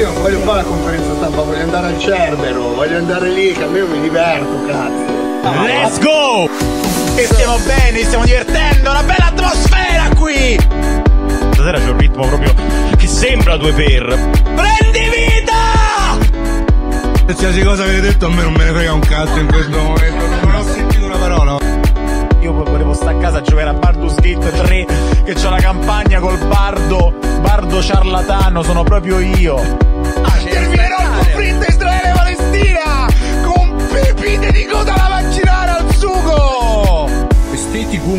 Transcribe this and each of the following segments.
io non voglio fare la conferenza stampa, voglio andare al Cerbero, voglio andare lì, che almeno mi diverto, cazzo. Ah, Let's go! E stiamo bene, stiamo divertendo, una bella atmosfera qui! Stasera c'è un ritmo proprio che sembra due per. Prendi vita! Qualsiasi cosa avete detto a me non me ne frega un cazzo in questo momento, non ho sentito una parola. Io volevo stare a casa a giocare a Bardus Gate 3 che c'ho la campagna col bardo bardo ciarlatano sono proprio io. Intervierò ah, il certo. conflitto Israele Palestina con pepite di coda la vaccinare al sugo.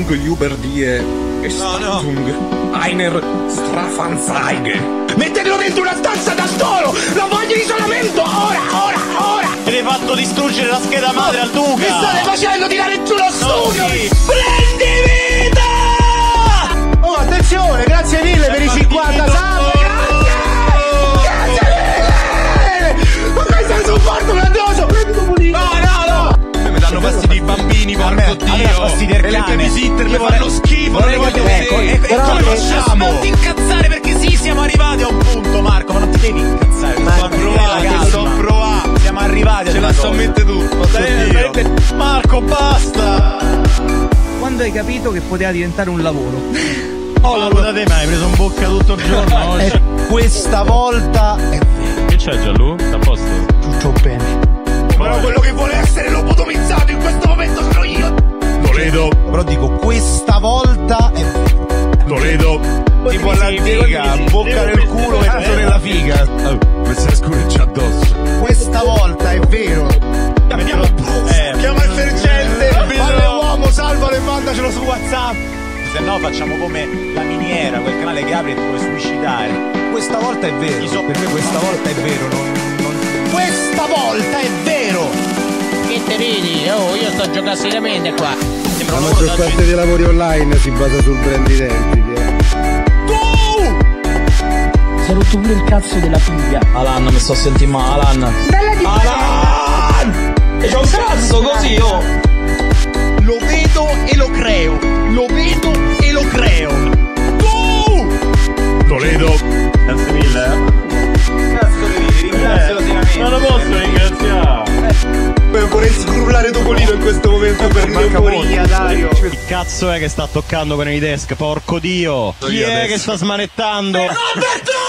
gli uber die Gestaltung no, einer Strafanzeige. Metterlo dentro una stanza da solo! Lo voglio in isolamento ora, ora, ora! Avete fatto distruggere la scheda madre al Duca! Mi state facendo tirare giù lo studio! No, sì. Prendi vita! donazione, grazie mille per i 50 salve, grazie! Grazie mille! Ma questo è un supporto grandioso! No, no, no! Mi danno fastidio bambini, porco Dio! E le babysitter mi fanno schifo, non le voglio vedere! E ecco, come facciamo? Non incazzare perché sì, siamo arrivati a un punto, Marco, ma non ti devi incazzare! Sto provando, sto provando! Siamo arrivati a Ce la sto a mente tu, Marco, basta! quando hai capito che poteva diventare un lavoro? Oh, la allora, te mai preso un bocca tutto il giorno eh, oggi. questa volta è vero. Che c'è Gianlu? Sta a posto? Tutto bene. Però quello che vuole essere lobotomizzato in questo momento sono io. Toledo. Cioè, però dico, questa volta è vero. Toledo. Tipo all'antica, bocca nel culo, e mezzo nella eh. figa. Questa scura c'è addosso. Questa volta è vero. Eh, Chiama il sergente. Vale uomo, salvalo e mandacelo su WhatsApp se no facciamo come la miniera, quel canale che apri e ti puoi suicidare. Questa volta è vero, so per me questa volta è vero, non, non... Questa volta è vero! Che te ridi? Oh, io sto giocando seriamente qua. la maggior parte dei lavori online si basa sul brand identity. Eh. Si è rotto pure il cazzo della figlia. Alan, mi sto sentendo male, Alan. Bella di Alan! E c'ho un cazzo così, oh! Lo vedo e lo creo. Toledo. Grazie mille. Eh. Cazzo vi ringrazio eh, Non lo posso ringraziare. Eh. Vorrei scrullare Topolino in questo momento per l'euforia, Dario. Chi cazzo è che sta toccando con i desk? Porco dio. Chi è che sta smanettando? Roberto!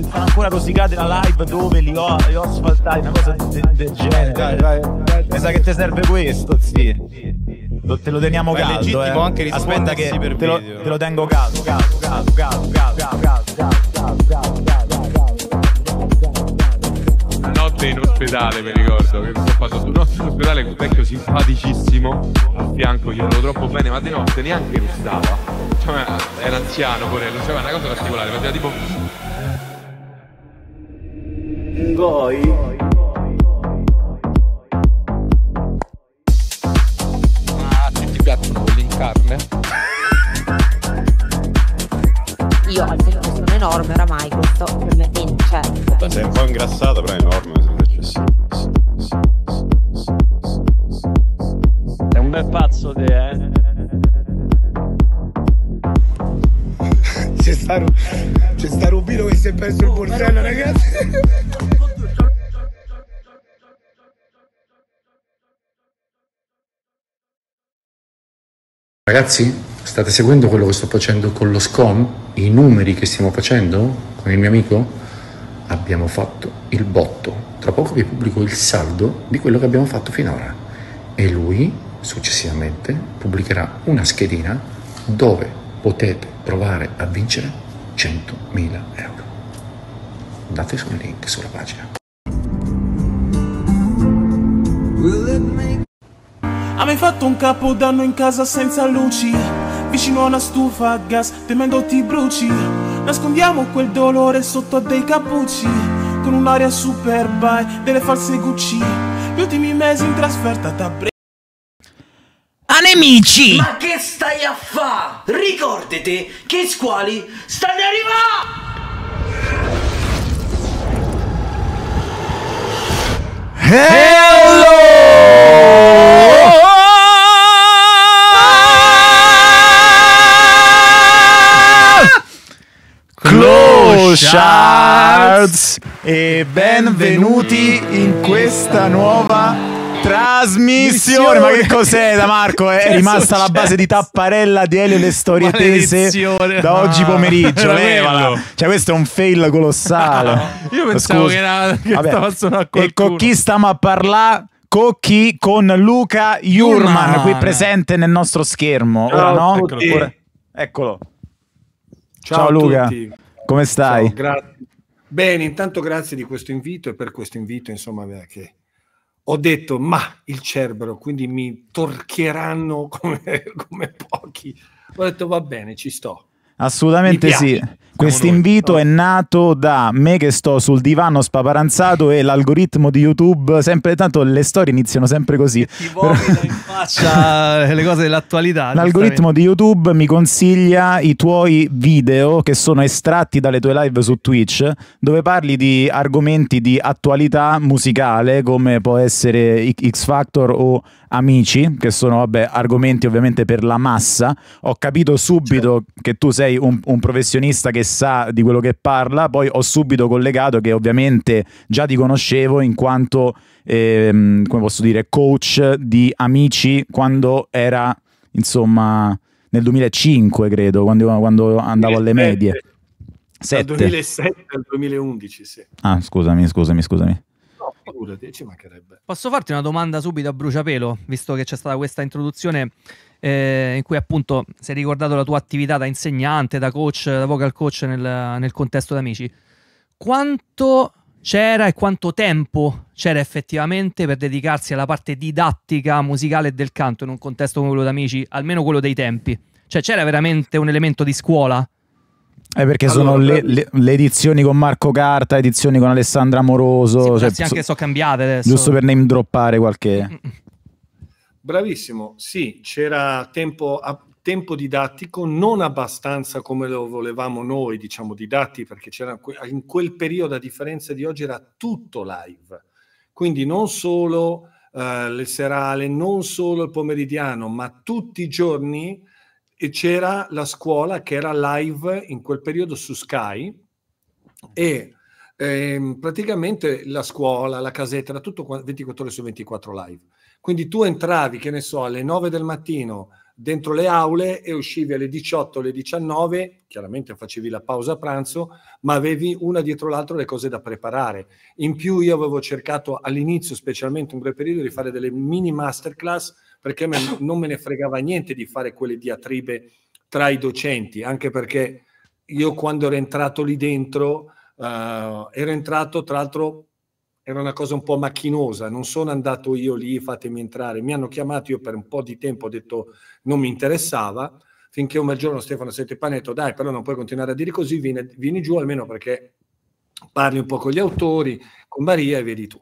se sono ancora rosicate la live dove li ho, li ho asfaltati, una cosa del de genere. Dai, dai, dai, Mi sa che ti serve questo, zio. Te lo teniamo Beh, caldo. Eh. anche Aspetta che per te, lo, te lo tengo caldo, caldo, caldo, caldo, caldo, caldo, caldo, caldo, caldo. Notte in ospedale, mi ricordo che ho passato un nostro ospedale con un vecchio simpaticissimo a fianco, io ero troppo bene, ma di notte neanche russava. Cioè, era anziano, pure, lo cioè, una cosa particolare, faceva tipo voi? Ma ah, ti piacciono quelli in carne? Io almeno che sono enorme oramai, questo per me cioè. Sei un po' ingrassata, però è enorme, sembra È un bel pazzo te, eh. C'è sta, c'è sta Rubino che si è perso il oh, bordello, ragazzi. Ragazzi, state seguendo quello che sto facendo con lo SCOM? I numeri che stiamo facendo con il mio amico? Abbiamo fatto il botto. Tra poco vi pubblico il saldo di quello che abbiamo fatto finora. E lui, successivamente, pubblicherà una schedina dove potete provare a vincere 100.000 euro. Andate sul link sulla pagina. Ha ah, mai fatto un capodanno in casa senza luci Vicino a una stufa a gas temendo ti bruci Nascondiamo quel dolore sotto a dei cappucci Con un'aria superba e delle false Gucci Gli ultimi mesi in trasferta t'ha preso Anemici! Ma che stai a fa? Ricordate che squali stanno arrivando! Hello! Shards e benvenuti in questa nuova trasmissione. Ma che cos'è da Marco? È che rimasta la base di tapparella di Elio le storie tese da oggi ah, pomeriggio. Ah, Levala. Cioè, questo è un fail colossale. Ah, io pensavo Scusa. che era che Vabbè. stava a qualcuno. E con chi stiamo a parlare? Cocchi con Luca Jurman, qui presente nel nostro schermo. Ora no? Eccolo. Eccolo. Ciao, Ciao Luca. Tutti. Come stai? Ciao, gra- Bene, intanto grazie di questo invito e per questo invito, insomma, che ho detto, ma il Cerbero, quindi mi torcheranno come, come pochi. Ho detto, va bene, ci sto. Assolutamente sì. Questo invito è nato da me che sto sul divano spaparanzato e l'algoritmo di YouTube, sempre tanto le storie iniziano sempre così. Ti però... in faccia le cose dell'attualità. L'algoritmo di YouTube mi consiglia i tuoi video che sono estratti dalle tue live su Twitch, dove parli di argomenti di attualità musicale, come può essere X Factor o amici, che sono vabbè, argomenti ovviamente per la massa, ho capito subito certo. che tu sei un, un professionista che sa di quello che parla, poi ho subito collegato che ovviamente già ti conoscevo in quanto, ehm, come posso dire, coach di amici quando era, insomma, nel 2005 credo, quando, quando andavo alle medie. Dal 2007 al 2011, sì. Ah, scusami, scusami, scusami figurati, ci mancherebbe. Posso farti una domanda subito a bruciapelo, visto che c'è stata questa introduzione eh, in cui appunto sei ricordato la tua attività da insegnante, da coach, da vocal coach nel, nel contesto d'amici. Quanto c'era e quanto tempo c'era effettivamente per dedicarsi alla parte didattica musicale del canto in un contesto come quello d'amici, almeno quello dei tempi? Cioè c'era veramente un elemento di scuola? È eh, perché allora, sono le, le, le, edizioni con Marco Carta, edizioni con Alessandra Amoroso. Sì, cioè, anche so cambiate adesso. Giusto per name droppare qualche. Bravissimo, sì, c'era tempo, a, tempo didattico, non abbastanza come lo volevamo noi, diciamo didatti, perché c'era in quel periodo, a differenza di oggi, era tutto live. Quindi non solo uh, le serale, non solo il pomeridiano, ma tutti i giorni e c'era la scuola che era live in quel periodo su Sky e eh, praticamente la scuola, la casetta, era tutto 24 ore su 24 live. Quindi tu entravi, che ne so, alle 9 del mattino dentro le aule e uscivi alle 18, alle 19, chiaramente facevi la pausa pranzo, ma avevi una dietro l'altra le cose da preparare. In più io avevo cercato all'inizio, specialmente in quel periodo, di fare delle mini masterclass perché non me ne fregava niente di fare quelle diatribe tra i docenti, anche perché io quando ero entrato lì dentro, eh, ero entrato tra l'altro era una cosa un po' macchinosa, non sono andato io lì, fatemi entrare, mi hanno chiamato io per un po' di tempo, ho detto non mi interessava, finché un bel giorno Stefano Settepani ha detto dai però non puoi continuare a dire così, vieni, vieni, giù almeno perché parli un po' con gli autori, con Maria e vedi tu.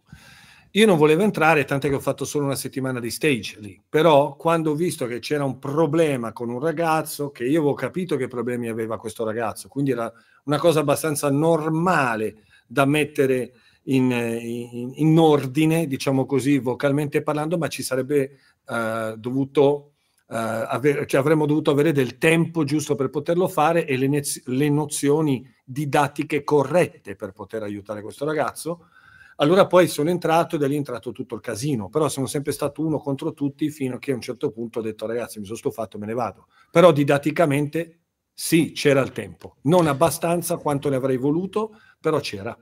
Io non volevo entrare, tant'è che ho fatto solo una settimana di stage lì, però quando ho visto che c'era un problema con un ragazzo, che io avevo capito che problemi aveva questo ragazzo, quindi era una cosa abbastanza normale da mettere in, in, in, ordine, diciamo così, vocalmente parlando, ma ci sarebbe uh, dovuto uh, eh, avere, cioè avremmo dovuto avere del tempo giusto per poterlo fare e le, nez- le, nozioni didattiche corrette per poter aiutare questo ragazzo. Allora poi sono entrato ed è lì entrato tutto il casino, però sono sempre stato uno contro tutti fino a che a un certo punto ho detto ragazzi mi sono stufato, me ne vado. Però didatticamente sì, c'era il tempo, non abbastanza quanto ne avrei voluto, però c'era.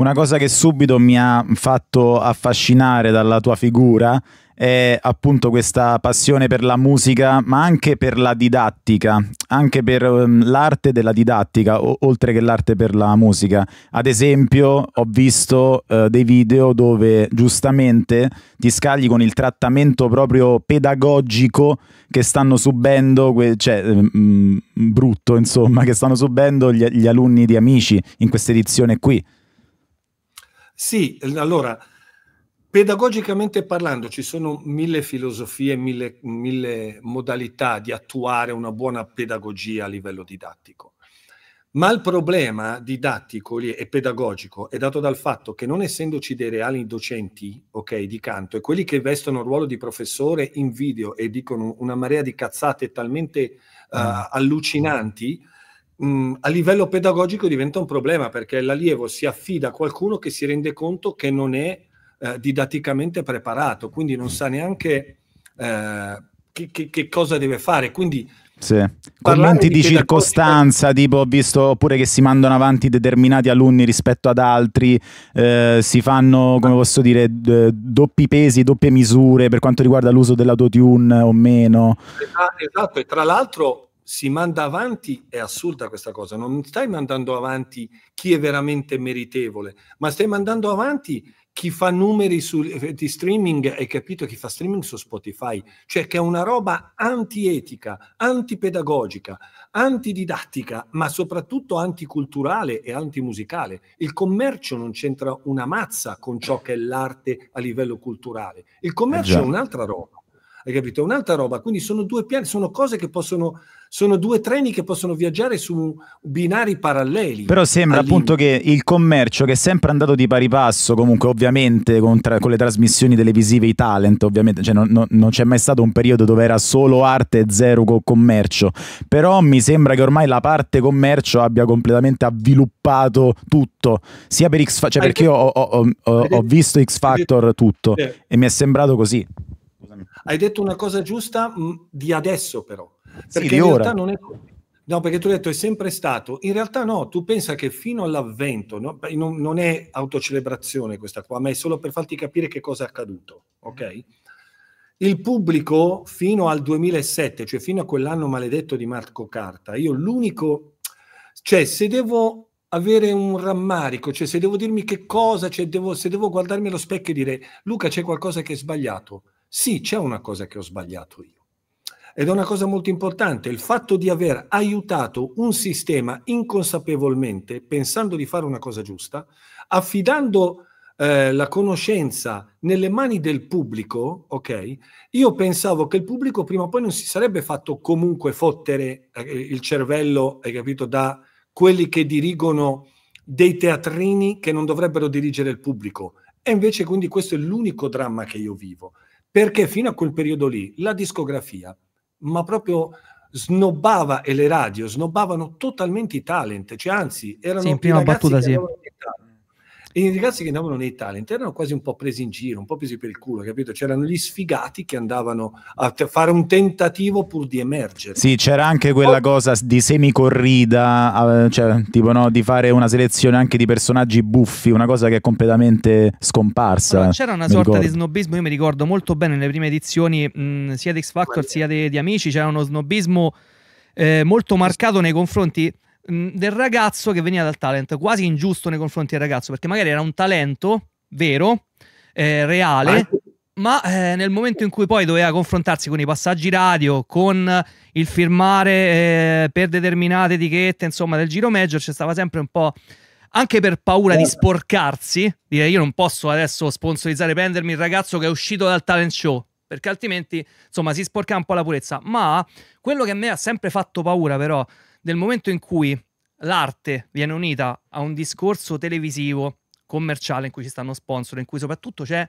Una cosa che subito mi ha fatto affascinare dalla tua figura è appunto questa passione per la musica, ma anche per la didattica, anche per ehm, l'arte della didattica, oltre che l'arte per la musica. Ad esempio, ho visto eh, dei video dove giustamente ti scagli con il trattamento proprio pedagogico che stanno subendo, cioè mh, ehm, mm, brutto insomma, che stanno subendo gli, gli alunni di Amici in questa edizione qui. Sì, allora, pedagogicamente parlando ci sono mille filosofie, mille, mille modalità di attuare una buona pedagogia a livello didattico. Ma il problema didattico e pedagogico è dato dal fatto che non essendoci dei reali docenti okay, di canto e quelli che vestono il ruolo di professore in video e dicono una marea di cazzate talmente uh, allucinanti mh, mm, a livello pedagogico diventa un problema perché l'allievo si affida a qualcuno che si rende conto che non è eh, didatticamente preparato, quindi non sa neanche eh, che, che, che cosa deve fare. Quindi sì. Commenti di, di circostanza, tipo ho visto oppure che si mandano avanti determinati alunni rispetto ad altri, eh, si fanno, come posso dire, d- doppi pesi, doppie misure per quanto riguarda l'uso dell'autotune o meno. esatto. e tra l'altro si manda avanti, è assurda questa cosa, non stai mandando avanti chi è veramente meritevole, ma stai mandando avanti chi fa numeri su, eh, di streaming, hai capito chi fa streaming su Spotify, cioè che è una roba antietica, antipedagogica, antididattica, ma soprattutto anticulturale e antimusicale. Il commercio non c'entra una mazza con ciò che è l'arte a livello culturale, il commercio eh è un'altra roba hai capito? Un'altra roba, quindi sono due piani, sono cose che possono sono due treni che possono viaggiare su binari paralleli. Però sembra appunto che il commercio, che è sempre andato di pari passo, comunque ovviamente con, tra, con le trasmissioni televisive, i talent, ovviamente, cioè, no, no, non c'è mai stato un periodo dove era solo arte e zero commercio, però mi sembra che ormai la parte commercio abbia completamente avviluppato tutto, sia per X Factor, cioè perché io ho, ho, ho, ho visto X Factor tutto e mi è sembrato così. Hai detto una cosa giusta mm, di adesso però, perché sì, in realtà ora. non è No, perché tu hai detto è sempre stato. In realtà no, tu pensa che fino all'avvento, no? non, non, è autocelebrazione questa qua, ma è solo per farti capire che cosa è accaduto, ok? Il pubblico fino al 2007, cioè fino a quell'anno maledetto di Marco Carta, io l'unico... Cioè, se devo avere un rammarico, cioè se devo dirmi che cosa, cioè devo, se devo guardarmi allo specchio e dire Luca c'è qualcosa che è sbagliato, sì, c'è una cosa che ho sbagliato io ed è una cosa molto importante, il fatto di aver aiutato un sistema inconsapevolmente, pensando di fare una cosa giusta, affidando eh, la conoscenza nelle mani del pubblico, ok? Io pensavo che il pubblico prima o poi non si sarebbe fatto comunque fottere eh, il cervello, hai capito, da quelli che dirigono dei teatrini che non dovrebbero dirigere il pubblico. E invece quindi questo è l'unico dramma che io vivo, perché fino a quel periodo lì la discografia ma proprio snobbava e le radio snobbavano totalmente i talent, cioè anzi erano sì, in prima battuta, sì. Erano, e i ragazzi che andavano nei talent erano quasi un po' presi in giro, un po' presi per il culo, capito? C'erano gli sfigati che andavano a fare un tentativo pur di emergere. Sì, c'era anche quella oh. cosa di semicorrida, eh, cioè tipo no, di fare una selezione anche di personaggi buffi, una cosa che è completamente scomparsa. Allora, c'era una sorta ricordo. di snobismo, io mi ricordo molto bene nelle prime edizioni mh, sia di X Factor sia di, di Amici, c'era uno snobismo eh, molto marcato nei confronti del ragazzo che veniva dal talent, quasi ingiusto nei confronti del ragazzo, perché magari era un talento vero, eh, reale, ma, eh, nel momento in cui poi doveva confrontarsi con i passaggi radio, con il firmare eh, per determinate etichette, insomma, del giro major, c'è stava sempre un po' anche per paura di eh. sporcarsi, dire io non posso adesso sponsorizzare, prendermi il ragazzo che è uscito dal talent show, perché altrimenti insomma si sporca un po' la purezza. Ma quello che a me ha sempre fatto paura però nel momento in cui l'arte viene unita a un discorso televisivo commerciale in cui ci stanno sponsor, in cui soprattutto c'è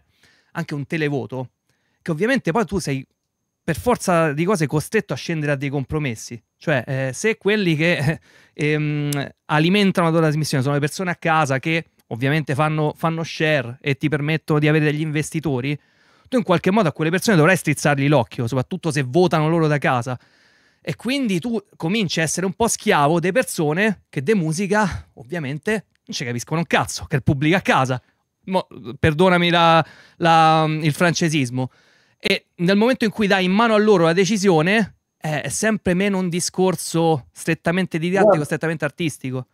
anche un televoto, che ovviamente poi tu sei per forza di cose costretto a scendere a dei compromessi. Cioè, eh, se quelli che ehm, alimentano la tua trasmissione sono le persone a casa che ovviamente fanno, fanno share e ti permettono di avere degli investitori, tu in qualche modo a quelle persone dovrai strizzargli l'occhio, soprattutto se votano loro da casa. E quindi tu cominci a essere un po' schiavo delle persone che de musica, ovviamente, non ci capiscono un cazzo, che il pubblico a casa. Mo, perdonami la, la, mm, il francesismo. E nel momento in cui dai in mano a loro la decisione, eh, è sempre meno un discorso strettamente didattico, no. strettamente artistico.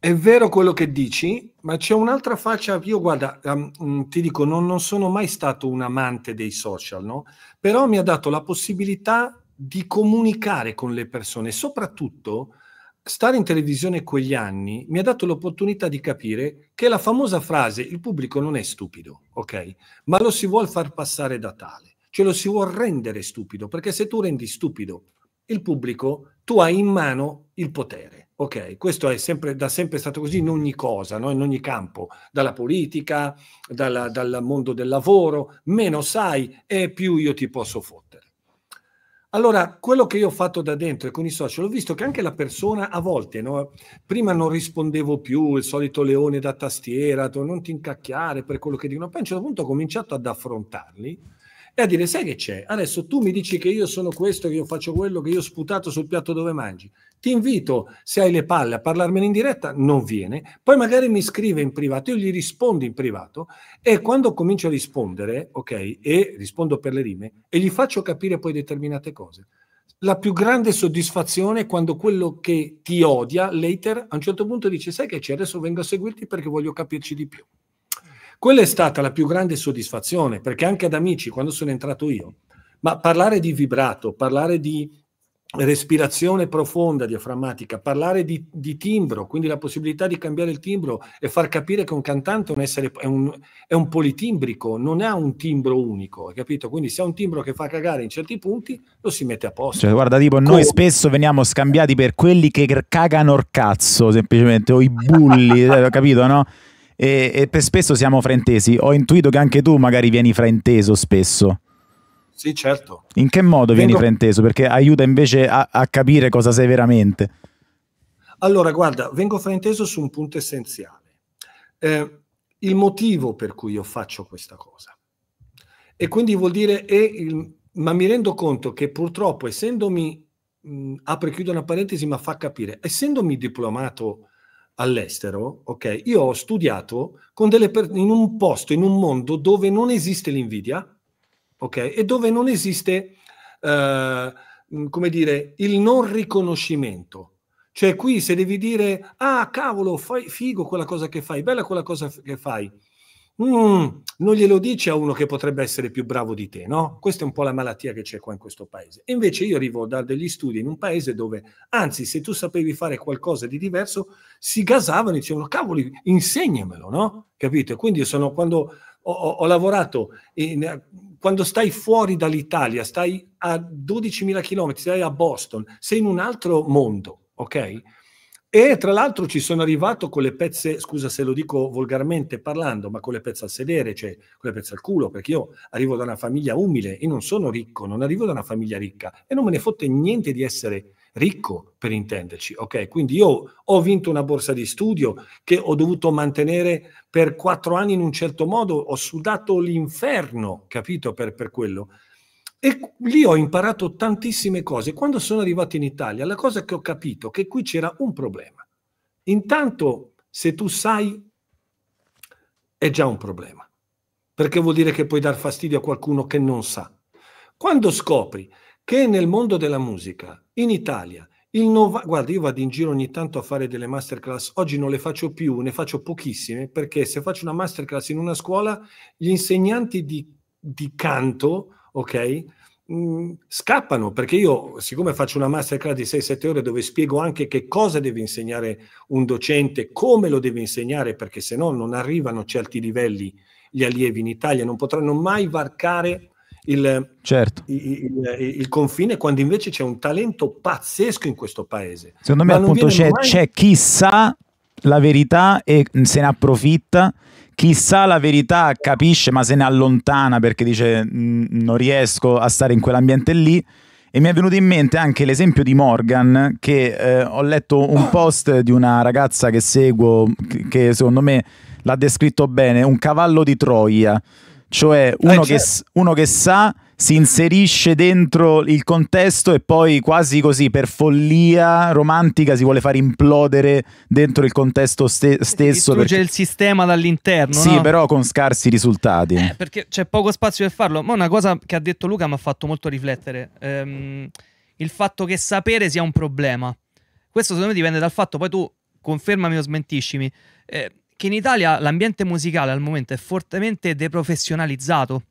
È vero quello che dici, ma c'è un'altra faccia. Io guarda, um, ti dico, non, non, sono mai stato un amante dei social, no? Però mi ha dato la possibilità di comunicare con le persone, soprattutto stare in televisione quegli anni mi ha dato l'opportunità di capire che la famosa frase il pubblico non è stupido, ok? Ma lo si vuole far passare da tale, cioè lo si vuole rendere stupido, perché se tu rendi stupido il pubblico, tu hai in mano il potere. Ok, questo è sempre, da sempre stato così in ogni cosa, no? in ogni campo, dalla politica, dalla, dal mondo del lavoro, meno sai e più io ti posso fottere. Allora, quello che io ho fatto da dentro e con i social, ho visto che anche la persona a volte, no? prima non rispondevo più, il solito leone da tastiera, non ti incacchiare per quello che dicono, poi a un certo punto ho cominciato ad affrontarli e a dire sai che c'è, adesso tu mi dici che io sono questo, che io faccio quello, che io ho sputato sul piatto dove mangi, ti invito se hai le palle a parlarmene in diretta, non viene, poi magari mi scrive in privato, io gli rispondo in privato e quando comincio a rispondere, ok, e rispondo per le rime e gli faccio capire poi determinate cose. La più grande soddisfazione è quando quello che ti odia, later, a un certo punto dice sai che c'è, adesso vengo a seguirti perché voglio capirci di più. Quella è stata la più grande soddisfazione, perché anche ad amici, quando sono entrato io, ma parlare di vibrato, parlare di respirazione profonda diaframmatica, parlare di, di, timbro, quindi la possibilità di cambiare il timbro e far capire che un cantante è un, essere, è, un, è un, politimbrico, non ha un timbro unico, hai capito? Quindi se ha un timbro che fa cagare in certi punti, lo si mette a posto. Cioè, guarda, tipo, noi spesso veniamo scambiati per quelli che cagano il cazzo, semplicemente, o i bulli, capito, no? e, e per spesso siamo fraintesi. Ho intuito che anche tu magari vieni frainteso spesso. Sì, certo. In che modo Vengo... vieni frainteso? Perché aiuta invece a, a capire cosa sei veramente. Allora, guarda, vengo frainteso su un punto essenziale. Eh, il motivo per cui io faccio questa cosa. E quindi vuol dire, il, ma mi rendo conto che purtroppo, essendomi, mh, apro e chiudo una parentesi, ma fa capire, essendomi diplomato all'estero, ok? Io ho studiato per- in un posto, in un mondo dove non esiste l'invidia, ok? E dove non esiste, eh, come dire, il non riconoscimento. Cioè qui se devi dire, ah cavolo, fai figo quella cosa che fai, bella quella cosa che fai, mm, non glielo dici a uno che potrebbe essere più bravo di te, no? Questa è un po' la malattia che c'è qua in questo paese. E invece io arrivo da degli studi in un paese dove, anzi, se tu sapevi fare qualcosa di diverso, si gasavano e dicevano, cavoli, insegnamelo, no? Capito? quindi io sono quando ho, ho lavorato, in, quando stai fuori dall'Italia, stai a 12.000 km, stai a Boston, sei in un altro mondo, ok? ok? E tra l'altro ci sono arrivato con le pezze, scusa se lo dico volgarmente parlando, ma con le pezze al sedere, cioè con le pezze al culo, perché io arrivo da una famiglia umile e non sono ricco, non arrivo da una famiglia ricca e non me ne fotte niente di essere ricco, per intenderci, ok? Quindi io ho vinto una borsa di studio che ho dovuto mantenere per quattro anni in un certo modo, ho sudato l'inferno, capito, per, per quello. E lì ho imparato tantissime cose. Quando sono arrivato in Italia, la cosa che ho capito è che qui c'era un problema. Intanto, se tu sai, è già un problema, perché vuol dire che puoi dar fastidio a qualcuno che non sa. Quando scopri che nel mondo della musica, in Italia, il nova- guarda, io vado in giro ogni tanto a fare delle masterclass, oggi non le faccio più, ne faccio pochissime, perché se faccio una masterclass in una scuola, gli insegnanti di, di canto ok? Mm, scappano perché io, siccome faccio una masterclass di 6-7 ore dove spiego anche che cosa deve insegnare un docente, come lo deve insegnare, perché se no non arrivano a certi livelli gli allievi in Italia, non potranno mai varcare il, certo. il, il, il, confine quando invece c'è un talento pazzesco in questo paese. Secondo me appunto c'è, mai... c'è chi sa la verità e se ne approfitta chi sa la verità capisce ma se ne allontana perché dice non riesco a stare in quell'ambiente lì. E mi è venuto in mente anche l'esempio di Morgan, che eh, ho letto un post di una ragazza che seguo, che secondo me l'ha descritto bene, un cavallo di Troia, cioè eh, uno, eh, che, cioè uno che sa si inserisce dentro il contesto e poi quasi così per follia romantica si vuole far implodere dentro il contesto ste- stesso. Distrugge perché... il sistema dall'interno. Sì, no? però con scarsi risultati. Eh, perché c'è poco spazio per farlo. Ma una cosa che ha detto Luca mi ha fatto molto riflettere. Ehm, il fatto che sapere sia un problema. Questo secondo me dipende dal fatto, poi tu confermami o smentiscimi, eh, che in Italia l'ambiente musicale al momento è fortemente deprofessionalizzato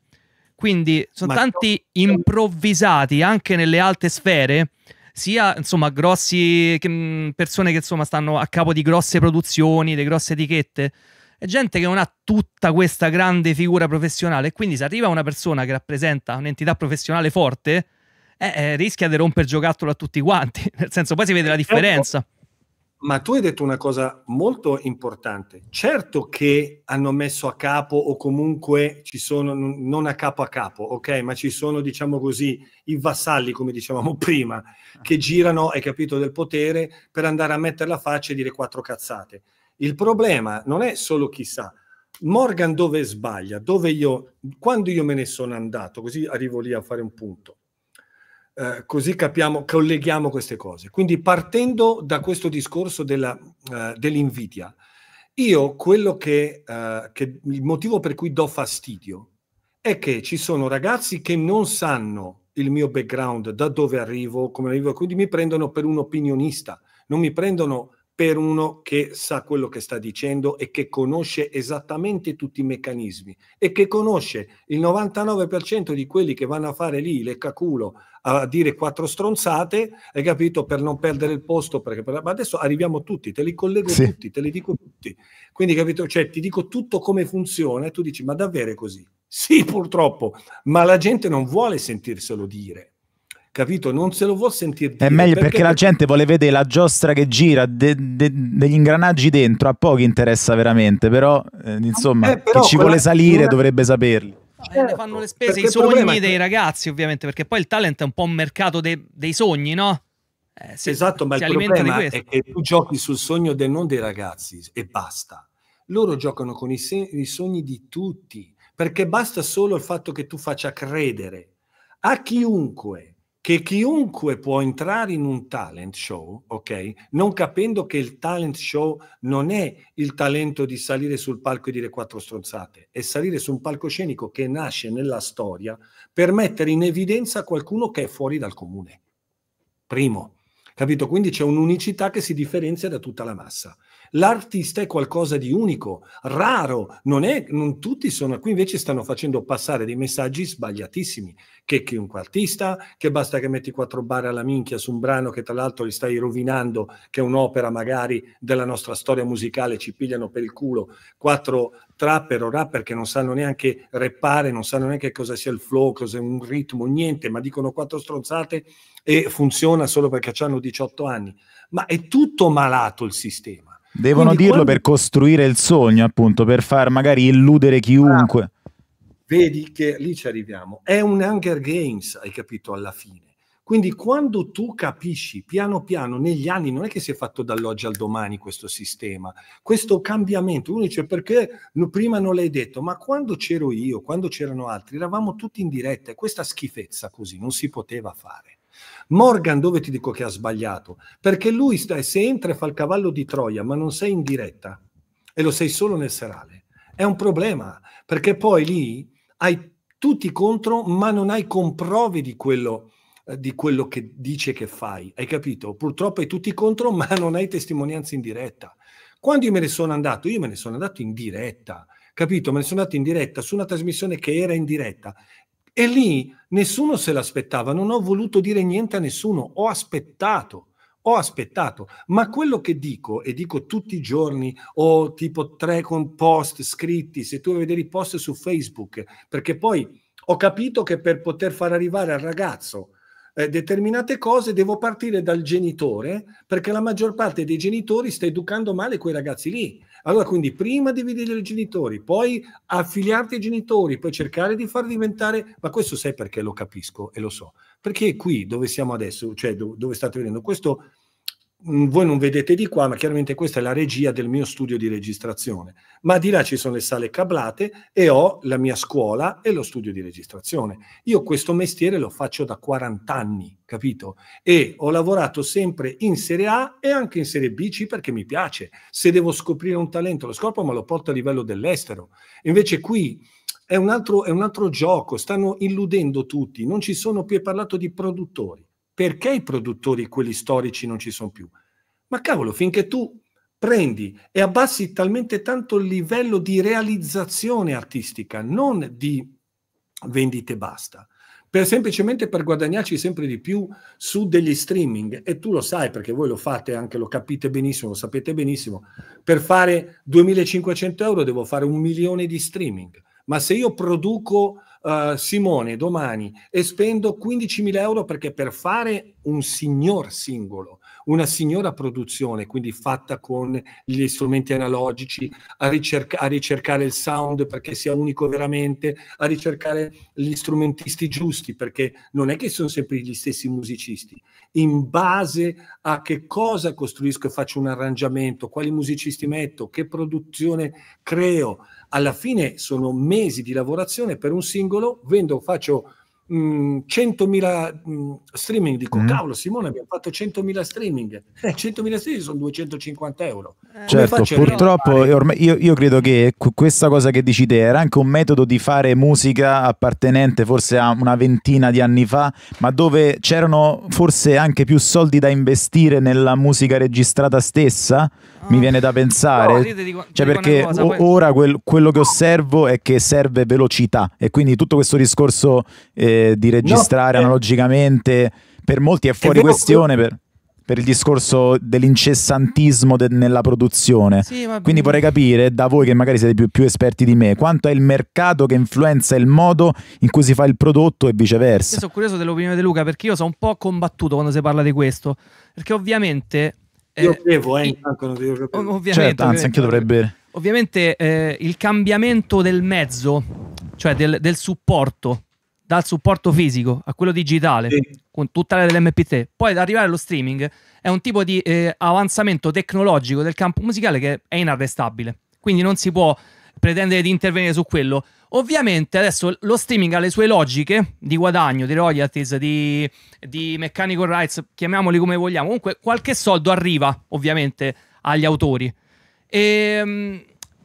quindi sono Ma tanti no. improvvisati anche nelle alte sfere, sia insomma grossi che, mm, persone che insomma stanno a capo di grosse produzioni, di grosse etichette. È gente che non ha tutta questa grande figura professionale. Quindi se arriva una persona che rappresenta un'entità professionale forte, eh, eh, rischia di rompere il giocattolo a tutti quanti. Nel senso, poi si vede la eh, certo. differenza. Ma tu hai detto una cosa molto importante. Certo che hanno messo a capo o comunque ci sono, non a capo a capo, ok? Ma ci sono, diciamo così, i vassalli, come dicevamo prima, che girano, hai capito, del potere per andare a mettere la faccia e dire quattro cazzate. Il problema non è solo chissà. Morgan dove sbaglia, dove io, quando io me ne sono andato, così arrivo lì a fare un punto eh, così capiamo, colleghiamo queste cose. Quindi partendo da questo discorso della, eh, dell'invidia, io quello che, eh, che, il motivo per cui do fastidio è che ci sono ragazzi che non sanno il mio background, da dove arrivo, come arrivo, quindi mi prendono per un opinionista, non mi prendono per uno che sa quello che sta dicendo e che conosce esattamente tutti i meccanismi e che conosce il 99% di quelli che vanno a fare lì leccaculo a dire quattro stronzate, hai capito, per non perdere il posto, perché per... ma adesso arriviamo tutti, te li collego sì. tutti, te li dico tutti. Quindi capito, cioè ti dico tutto come funziona e tu dici "Ma davvero è così?". Sì, purtroppo, ma la gente non vuole sentirselo dire capito? Non se lo può sentire È meglio perché, perché la gente vuole vedere la giostra che gira, de, de, degli ingranaggi dentro, a pochi interessa veramente, però eh, insomma, eh, però chi ci vuole salire una... dovrebbe saperli. Certo, eh, ne fanno le spese i sogni dei ragazzi, ovviamente, perché poi il talent è un po' un mercato de... dei sogni, no? Eh, se, esatto, ma il problema è che tu giochi sul sogno del non dei ragazzi e basta. Loro giocano con i, se... i sogni di tutti, perché basta solo il fatto che tu faccia credere a chiunque che chiunque può entrare in un talent show, ok? Non capendo che il talent show non è il talento di salire sul palco e dire quattro stronzate, è salire su un palcoscenico che nasce nella storia per mettere in evidenza qualcuno che è fuori dal comune. Primo, capito? Quindi c'è un'unicità che si differenzia da tutta la massa. L'artista è qualcosa di unico, raro, non, è, non tutti sono qui, invece stanno facendo passare dei messaggi sbagliatissimi, che chiunque artista, che basta che metti quattro bar alla minchia su un brano che tra l'altro li stai rovinando, che è un'opera magari della nostra storia musicale, ci pigliano per il culo, quattro trapper o rapper che non sanno neanche reppare, non sanno neanche cosa sia il flow, cos'è un ritmo, niente, ma dicono quattro stronzate e funziona solo perché hanno 18 anni. Ma è tutto malato il sistema. Devono Quindi dirlo quando... per costruire il sogno, appunto, per far magari illudere ah, chiunque. Ah, vedi che lì ci arriviamo. È un Hunger Games, hai capito, alla fine. Quindi quando tu capisci piano piano negli anni, non è che si è fatto dall'oggi al domani questo sistema, questo cambiamento, uno dice perché prima non l'hai detto, ma quando c'ero io, quando c'erano altri, eravamo tutti in diretta e questa schifezza così non si poteva fare. Morgan dove ti dico che ha sbagliato? Perché lui sta, se entra e fa il cavallo di Troia, ma non sei in diretta e lo sei solo nel serale, è un problema, perché poi lì hai tutti contro, ma non hai comprove di quello eh, di quello che dice che fai, hai capito? Purtroppo hai tutti contro, ma non hai testimonianza in diretta. Quando io me ne sono andato, io me ne sono andato in diretta, capito? Me ne sono andato in diretta su una trasmissione che era in diretta e lì nessuno se l'aspettava, non ho voluto dire niente a nessuno, ho aspettato ho aspettato, ma quello che dico e dico tutti i giorni ho tipo tre con post scritti, se tu vuoi vedere i post su Facebook, perché poi ho capito che per poter far arrivare al ragazzo eh, determinate cose devo partire dal genitore, perché la maggior parte dei genitori sta educando male quei ragazzi lì allora, quindi prima devi vedere i genitori, poi affiliarti ai genitori, poi cercare di far diventare. Ma questo sai perché lo capisco e lo so. Perché qui dove siamo adesso, cioè dove state vedendo questo Mm, voi non vedete di qua, ma chiaramente questa è la regia del mio studio di registrazione. Ma di là ci sono le sale cablate e ho la mia scuola e lo studio di registrazione. Io questo mestiere lo faccio da 40 anni, capito? E ho lavorato sempre in Serie A e anche in Serie B C perché mi piace. Se devo scoprire un talento, lo scopro, ma lo porto a livello dell'estero. Invece qui è un altro, è un altro gioco, stanno illudendo tutti, non ci sono più, hai parlato di produttori perché i produttori, quelli storici, non ci sono più? Ma cavolo, finché tu prendi e abbassi talmente tanto il livello di realizzazione artistica, non di vendite basta, per semplicemente per guadagnarci sempre di più su degli streaming, e tu lo sai perché voi lo fate anche, lo capite benissimo, lo sapete benissimo, per fare 2500 euro devo fare un milione di streaming, ma se io produco eh, Simone domani e spendo 15.000 euro perché per fare un signor singolo, una signora produzione, quindi fatta con gli strumenti analogici, a, ricerca- a ricercare il sound perché sia unico veramente, a ricercare gli strumentisti giusti perché non è che sono sempre gli stessi musicisti, in base a che cosa costruisco e faccio un arrangiamento, quali musicisti metto, che produzione creo, alla fine sono mesi di lavorazione per un singolo, vendo, faccio 100.000 mm, mh, mm, streaming, dico mm. cavolo Simone abbiamo fatto 100.000 streaming, eh, 100.000 streaming sono 250 euro. Eh. Come certo, purtroppo io, io, credo che questa cosa che dici te era anche un metodo di fare musica appartenente forse a una ventina di anni fa, ma dove c'erano forse anche più soldi da investire nella musica registrata stessa, oh. mi viene da pensare, no, dico, cioè perché cosa, o, poi... ora quel, quello che osservo è che serve velocità e quindi tutto questo discorso... Eh, di registrare no, eh. analogicamente. Per molti è fuori è questione. Eh. Per per il discorso dell'incessantismo de- nella produzione. Sì, Quindi vorrei capire da voi che magari siete più, più, esperti di me, quanto è il mercato che influenza il modo in cui si fa il prodotto e viceversa. Io sono curioso dell'opinione di Luca perché io sono un po' combattuto quando si parla di questo, perché ovviamente... Eh, io bevo, eh, intanto non ti devo capire. Ovviamente, certo, anzi anche io dovrei bere. Ovviamente eh, il cambiamento del mezzo, cioè del, del supporto, dal supporto fisico a quello digitale sì. con tutta l'area dell'MPT, poi ad arrivare allo streaming è un tipo di eh, avanzamento tecnologico del campo musicale che è inarrestabile. Quindi non si può pretendere di intervenire su quello. Ovviamente adesso lo streaming ha le sue logiche di guadagno, di royalties, di, di mechanical rights, chiamiamoli come vogliamo. Comunque qualche soldo arriva ovviamente agli autori. E, ehm,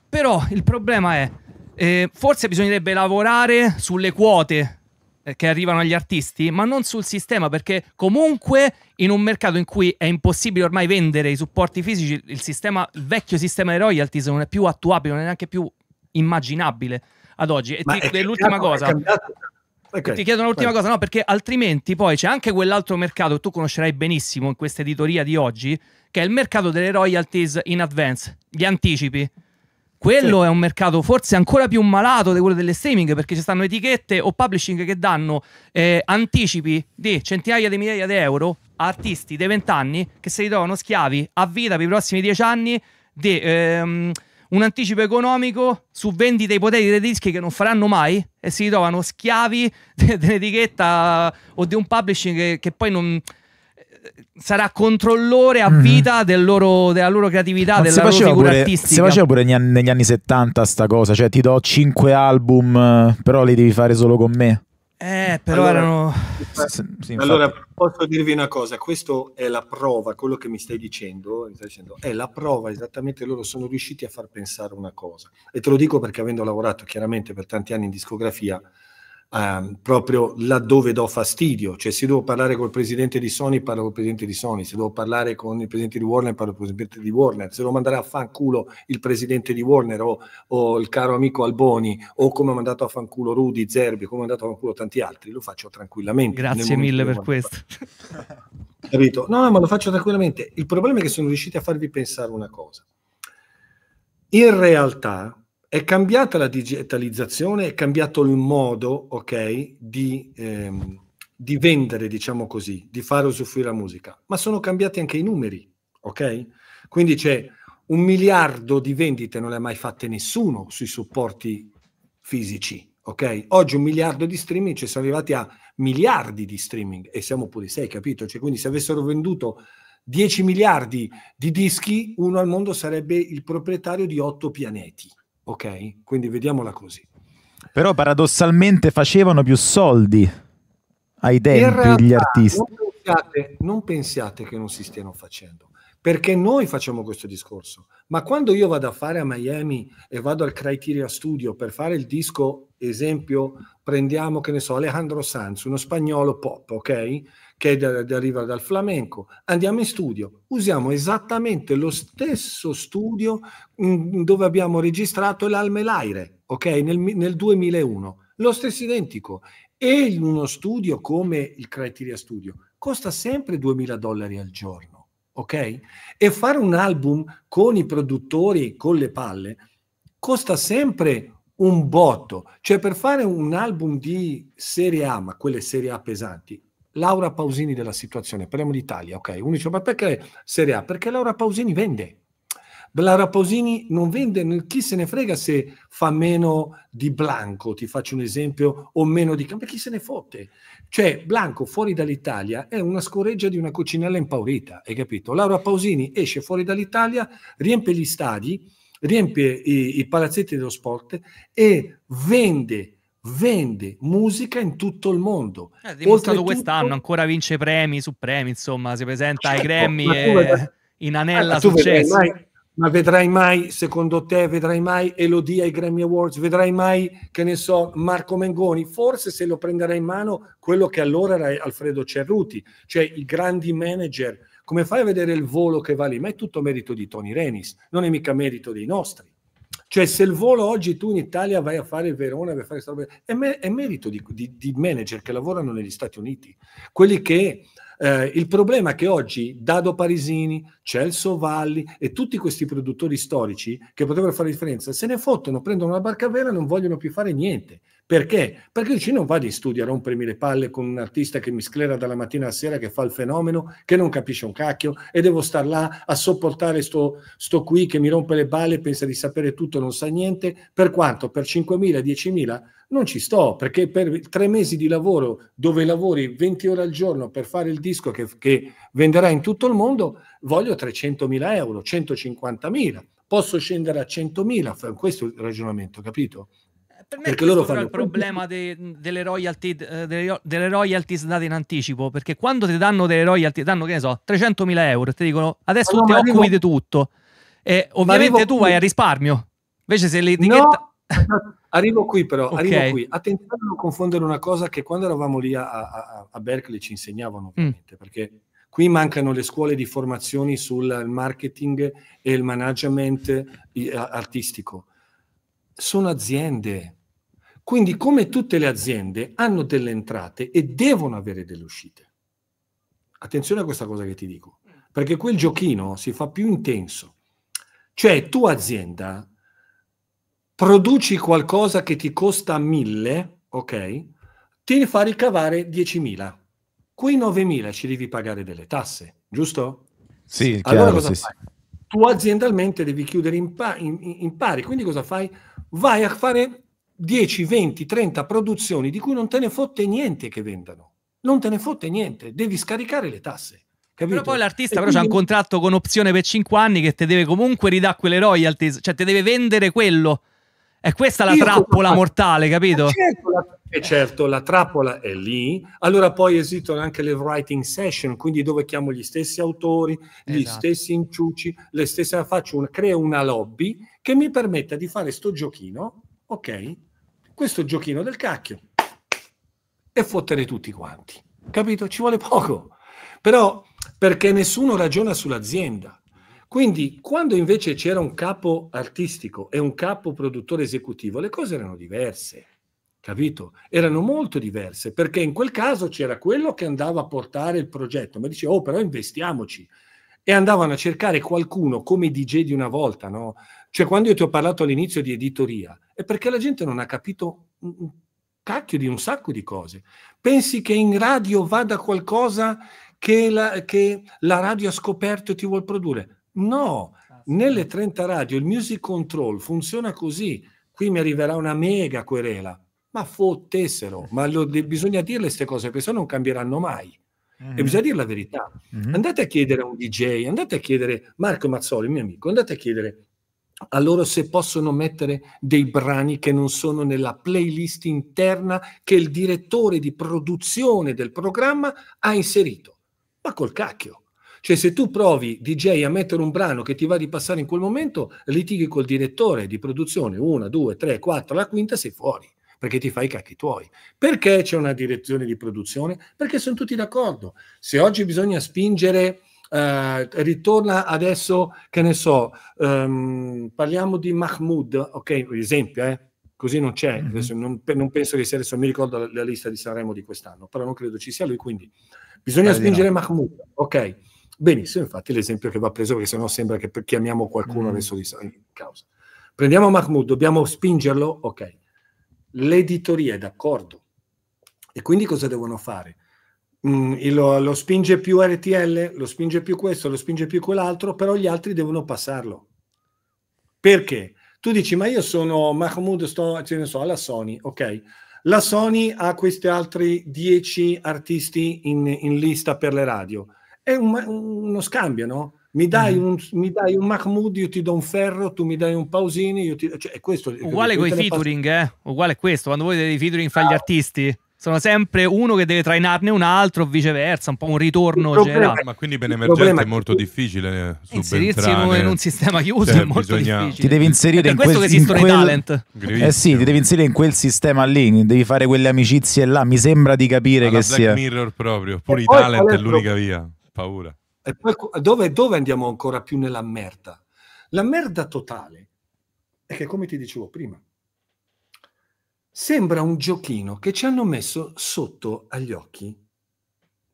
però il problema è, eh, forse bisognerebbe lavorare sulle quote eh, che arrivano agli artisti, ma non sul sistema, perché comunque in un mercato in cui è impossibile ormai vendere i supporti fisici, il, sistema, il vecchio sistema dei royalties non è più attuabile, non è neanche più immaginabile ad oggi. E ti, l'ultima cosa. Okay, ti chiedo un'ultima cosa, no, perché altrimenti poi c'è anche quell'altro mercato che tu conoscerai benissimo in questa editoria di oggi, che è il mercato delle royalties in advance, gli anticipi. Quello sì. è un mercato forse ancora più malato di quello delle streaming perché ci stanno etichette o publishing che danno eh, anticipi di centinaia di migliaia di euro a artisti dei vent'anni che si ritrovano schiavi a vita per i prossimi dieci anni di ehm, un anticipo economico su vendite ipotetiche dei dischi che non faranno mai e si ritrovano schiavi di un'etichetta o di un publishing che, che poi non sarà controllore a mhm. vita del loro, della loro creatività, Ma della loro figura pure, artistica. Si faceva pure negli anni, 70 sta cosa, cioè ti do 5 album, eh, però li devi fare solo con me. Eh, però allora, erano. Eh, sì, allora, posso dirvi una cosa: questo è la prova, quello che mi stai dicendo, mi stai dicendo è la prova esattamente. Loro sono riusciti a far pensare una cosa, e te lo dico perché, avendo lavorato chiaramente per tanti anni in discografia, ehm, proprio laddove do fastidio. Cioè, se devo parlare col presidente di Sony, parlo col presidente di Sony, se devo parlare con il presidente di Warner, parlo con il presidente di Warner, se devo mandare a fanculo il presidente di Warner o, o il caro amico Alboni, o come ho mandato a fanculo Rudy, Zerbi, come ho mandato a fanculo tanti altri, lo faccio tranquillamente. Grazie mille per questo. Capito? no, ma lo faccio tranquillamente. Il problema è che sono riusciti a farvi pensare una cosa. In realtà, è cambiata la digitalizzazione, è cambiato il modo, ok, di, ehm, di vendere, diciamo così, di fare usufruire la musica, ma sono cambiati anche i numeri, ok? Quindi c'è un miliardo di vendite, non le ha mai fatte nessuno sui supporti fisici, ok? Oggi un miliardo di streaming, ci siamo arrivati a miliardi di streaming e siamo pure sei, capito? Cioè, quindi se avessero venduto 10 miliardi di dischi, uno al mondo sarebbe il proprietario di otto pianeti ok? Quindi vediamola così. Però paradossalmente facevano più soldi ai tempi realtà, gli artisti. Non pensiate, non pensiate che non si stiano facendo, perché noi facciamo questo discorso. Ma quando io vado a fare a Miami e vado al Criteria Studio per fare il disco, esempio, prendiamo, che ne so, Alejandro Sanz, uno spagnolo pop, ok? che deriva dal flamenco. Andiamo in studio, usiamo esattamente lo stesso studio mm, dove abbiamo registrato l'Almelaire, ok? Nel, nel 2001, lo stesso identico. E in uno studio come il Criteria Studio costa sempre 2000 dollari al giorno, ok? E fare un album con i produttori con le palle costa sempre un botto, cioè per fare un album di serie A, ma quelle serie A pesanti, Laura Pausini della situazione, parliamo d'Italia, ok? Uno dice, ma perché Serie A? Perché Laura Pausini vende. Laura Pausini non vende, chi se ne frega se fa meno di Blanco, ti faccio un esempio, o meno di... Ma chi se ne fotte? Cioè, Blanco fuori dall'Italia è una scoreggia di una coccinella impaurita, hai capito? Laura Pausini esce fuori dall'Italia, riempie gli stadi, riempie i, i palazzetti dello sport e vende vende musica in tutto il mondo. È dimostrato Oltretutto... quest'anno, ancora vince premi su premi, insomma, si presenta certo, ai Grammy e vedrai... in anella ma successo. Vedrai mai, ma vedrai mai, secondo te, vedrai mai Elodie ai Grammy Awards? Vedrai mai, che ne so, Marco Mengoni? Forse se lo prenderai in mano quello che allora era Alfredo Cerruti, cioè i grandi manager. Come fai a vedere il volo che va lì? Ma è tutto merito di Tony Renis, non è mica merito dei nostri. Cioè, se il volo oggi tu in Italia vai a fare Verona, vai a fare roba, è, me- è, merito di, di, di, manager che lavorano negli Stati Uniti. Quelli che eh, il problema è che oggi Dado Parisini, Celso Valli e tutti questi produttori storici che potrebbero fare differenza se ne fottono, prendono una barca vera e non vogliono più fare niente. Perché? Perché dici non vado in studio a rompermi le palle con un artista che mi sclera dalla mattina alla sera, che fa il fenomeno, che non capisce un cacchio e devo star là a sopportare sto, sto qui che mi rompe le balle, pensa di sapere tutto, non sa niente. Per quanto? Per 5.000, 10.000? Non ci sto, perché per tre mesi di lavoro dove lavori 20 ore al giorno per fare il disco che, che venderà in tutto il mondo, voglio 300.000 euro, 150.000. Posso scendere a 100.000, questo è il ragionamento, capito? Per perché loro fanno il problema de, delle, royalty, eh, delle, delle, royalties date in anticipo, perché quando ti danno delle royalties, danno che ne so, 300.000 euro, ti dicono adesso no, ti arrivo... occupi di tutto. E ovviamente tu qui. vai a risparmio. Invece se l'etichetta... No, arrivo qui però, okay. arrivo qui. Attenzione a non confondere una cosa che quando eravamo lì a, a, a Berkeley ci insegnavano, mm. ovviamente, mm. perché Qui mancano le scuole di formazioni sul marketing e il management eh, artistico. Sono aziende, quindi, come tutte le aziende, hanno delle entrate e devono avere delle uscite. Attenzione a questa cosa che ti dico, perché quel giochino si fa più intenso. Cioè, tu azienda produci qualcosa che ti costa 1000, ok? Ti fa ricavare 10.000. Quei 9.000 ci devi pagare delle tasse, giusto? Sì, chiaro, allora cosa sì, fai? Sì. Tu aziendalmente devi chiudere in, pa- in, in pari, quindi cosa fai? Vai a fare 10, 20, 30 produzioni di cui non te ne fotte niente che vendano. Non te ne fotte niente, devi scaricare le tasse. Capito? Però poi l'artista però quindi... c'ha un contratto con opzione per 5 anni che ti deve comunque ridare quelle royalties, cioè ti deve vendere quello. E questa è la Io trappola mortale, capito? E certo, la, e certo, la trappola è lì. Allora poi esistono anche le writing session, quindi dove chiamo gli stessi autori, gli esatto. stessi inciuci, le stesse, faccio una, creo una lobby che mi permetta di fare sto giochino, ok? questo giochino del cacchio e fottere tutti quanti. Capito? Ci vuole poco. Però perché nessuno ragiona sull'azienda. Quindi quando invece c'era un capo artistico e un capo produttore esecutivo, le cose erano diverse. Capito? Erano molto diverse perché in quel caso c'era quello che andava a portare il progetto, ma diceva: Oh, però investiamoci e andavano a cercare qualcuno come DJ di una volta, no? Cioè quando io ti ho parlato all'inizio di editoria, è perché la gente non ha capito un cacchio di un sacco di cose. Pensi che in radio vada qualcosa che la, che la radio ha scoperto e ti vuol produrre? No, nelle 30 radio il music control funziona così. Qui mi arriverà una mega querela. Ma fottessero, ma lo, bisogna dirle queste cose perché se no non cambieranno mai. Mm-hmm. E bisogna mhm. dire la verità. Mm-hmm. Andate a chiedere a un DJ, andate a chiedere Marco Mazzoli, mio amico, andate a chiedere a loro se possono mettere dei brani che non sono nella playlist interna che il direttore di produzione del programma ha inserito. Ma col cacchio. Cioè se tu provi DJ a mettere un brano che ti va di passare in quel momento, litighi col direttore di produzione, una, due, tre, quattro, la quinta sei fuori perché ti fai i cacchi tuoi. Perché c'è una direzione di produzione? Perché sono tutti d'accordo. Se oggi bisogna spingere... Uh, ritorna adesso, che ne so, um, parliamo di Mahmoud, ok, esempio, eh? così non c'è, mhm. adesso non, non, penso che sia adesso, mi ricordo la, la, lista di Sanremo di quest'anno, però non credo ci sia lui, quindi bisogna eh, spingere no. Mahmoud, ok, benissimo, infatti l'esempio che va preso perché sennò sembra che chiamiamo qualcuno mm. adesso di, causa. Prendiamo Mahmoud, dobbiamo spingerlo, ok. L'editoria è d'accordo. E quindi cosa devono fare? Mm, lo, lo spinge più RTL, lo spinge più questo, lo spinge più quell'altro, però gli altri devono passarlo. Perché? Tu dici, ma io sono Mahmoud, sto, ce ne so, alla Sony, ok? La Sony ha questi altri dieci artisti in, in lista per le radio. È un, uno scambio, no? Mi dai, mm-hmm. un, mi dai un Mahmood, io ti do un ferro, tu mi dai un Pausini, io ti... Cioè, questo, Uguale con i featuring, eh? Uguale a questo, quando voi dei featuring fra gli ah. artisti sono sempre uno che deve trainarne un altro viceversa, un po' un ritorno generale. Eh, ma quindi per emergenza è molto difficile inserirsi in un, in un sistema chiuso cioè, è molto bisogna... difficile. Ti devi inserire in questo quel, che esistono in quel... i talent. Eh sì, ti devi inserire in quel sistema lì, devi fare quelle amicizie là, mi sembra di capire Alla che Black sia Mirror proprio, pure i talent è l'unica via. Paura. E poi dove, dove andiamo ancora più nella merda? La merda totale è che, come ti dicevo prima, sembra un giochino che ci hanno messo sotto agli occhi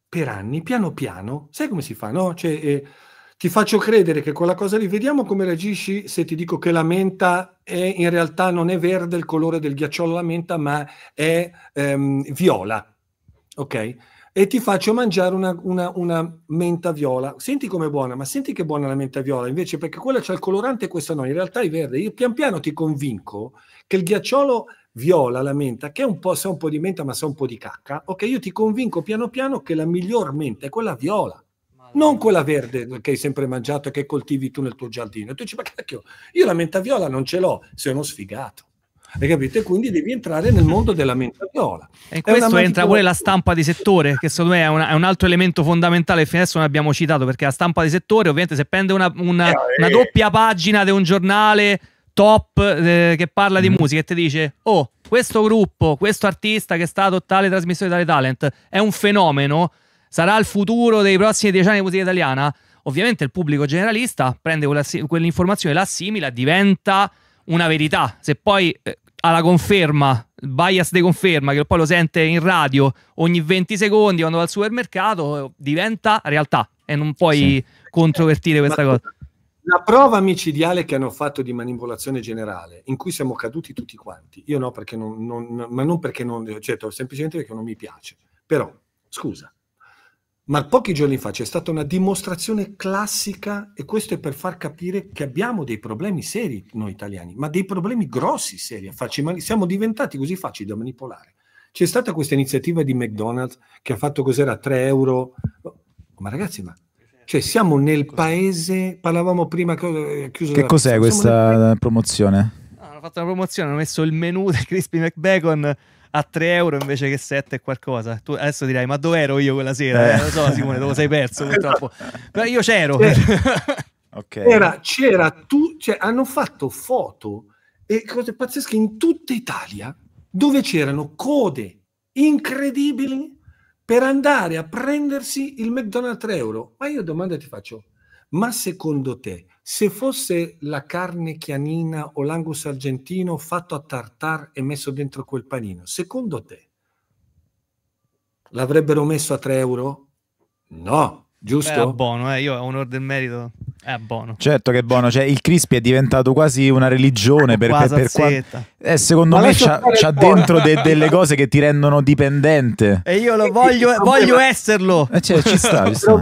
per anni, piano piano. Sai come si fa, no? Cioè, eh, ti faccio credere che quella cosa lì, vediamo come reagisci se ti dico che la menta è, in realtà non è verde il colore del ghiacciolo alla menta, ma è ehm, viola. Ok? e ti faccio mangiare una, una, una, menta viola. Senti com'è buona, ma senti che buona la menta viola, invece perché quella c'ha il colorante e questa no, in realtà è verde. Io pian piano ti convinco che il ghiacciolo viola, la menta, che è un po', sa un po' di menta ma sa un po' di cacca, ok, io ti convinco piano piano che la miglior menta è quella viola. Non quella verde che hai sempre mangiato e che coltivi tu nel tuo giardino. E tu dici, ma cacchio, io la menta viola non ce l'ho, sei uno sfigato. Hai capito? E quindi devi entrare nel mondo della mentaviola. E questo entra pure la stampa di settore, che secondo me è, una, è un altro elemento fondamentale, fino adesso non abbiamo citato, perché la stampa di settore ovviamente se prende una, una, eh, eh. una doppia pagina di un giornale top eh, che parla di mm. musica e ti dice, oh, questo gruppo, questo artista che è stato tale trasmissione, tale talent, è un fenomeno, sarà il futuro dei prossimi dieci anni di musica italiana? Ovviamente il pubblico generalista prende quell'informazione, la assimila, diventa una verità. Se poi eh, alla conferma, il bias di conferma, che poi lo sente in radio ogni 20 secondi quando va al supermercato, diventa realtà e non puoi sì. controvertire questa Ma, cosa. La prova micidiale che hanno fatto di manipolazione generale, in cui siamo caduti tutti quanti, io no perché non, non ma non perché non, certo, semplicemente perché non mi piace, però scusa, ma pochi giorni fa c'è stata una dimostrazione classica e questo è per far capire che abbiamo dei problemi seri noi italiani, ma dei problemi grossi seri, mani- siamo diventati così facili da manipolare. C'è stata questa iniziativa di McDonald's che ha fatto cos'era 3 euro, ma ragazzi ma cioè siamo nel paese, parlavamo prima eh, che, che cos'è questa promozione? Ah, hanno fatto una promozione, hanno messo il menù del Crispy McBacon a 3 euro invece che 7 e qualcosa. Tu adesso dirai, ma dove ero io quella sera? Eh. Eh, lo so Simone, dove lo sei perso purtroppo. Però io c'ero. Eh. okay. Era, c'era, tu, cioè, hanno fatto foto e cose pazzesche in tutta Italia dove c'erano code incredibili per andare a prendersi il McDonald's 3 euro. Ma io domanda ti faccio, ma secondo te, se fosse la carne chianina o l'angus argentino fatto a tartar e messo dentro quel panino, secondo te l'avrebbero messo a 3 euro? No, giusto? È buono, eh? io ho onore del merito. È buono. Certo che è buono, cioè, il crispy è diventato quasi una religione per, per, per quanto... Eh, secondo Ma me c'ha, c'ha dentro de, delle cose che ti rendono dipendente. E io lo voglio, voglio esserlo. Eh, cioè, ci sta, ci sta.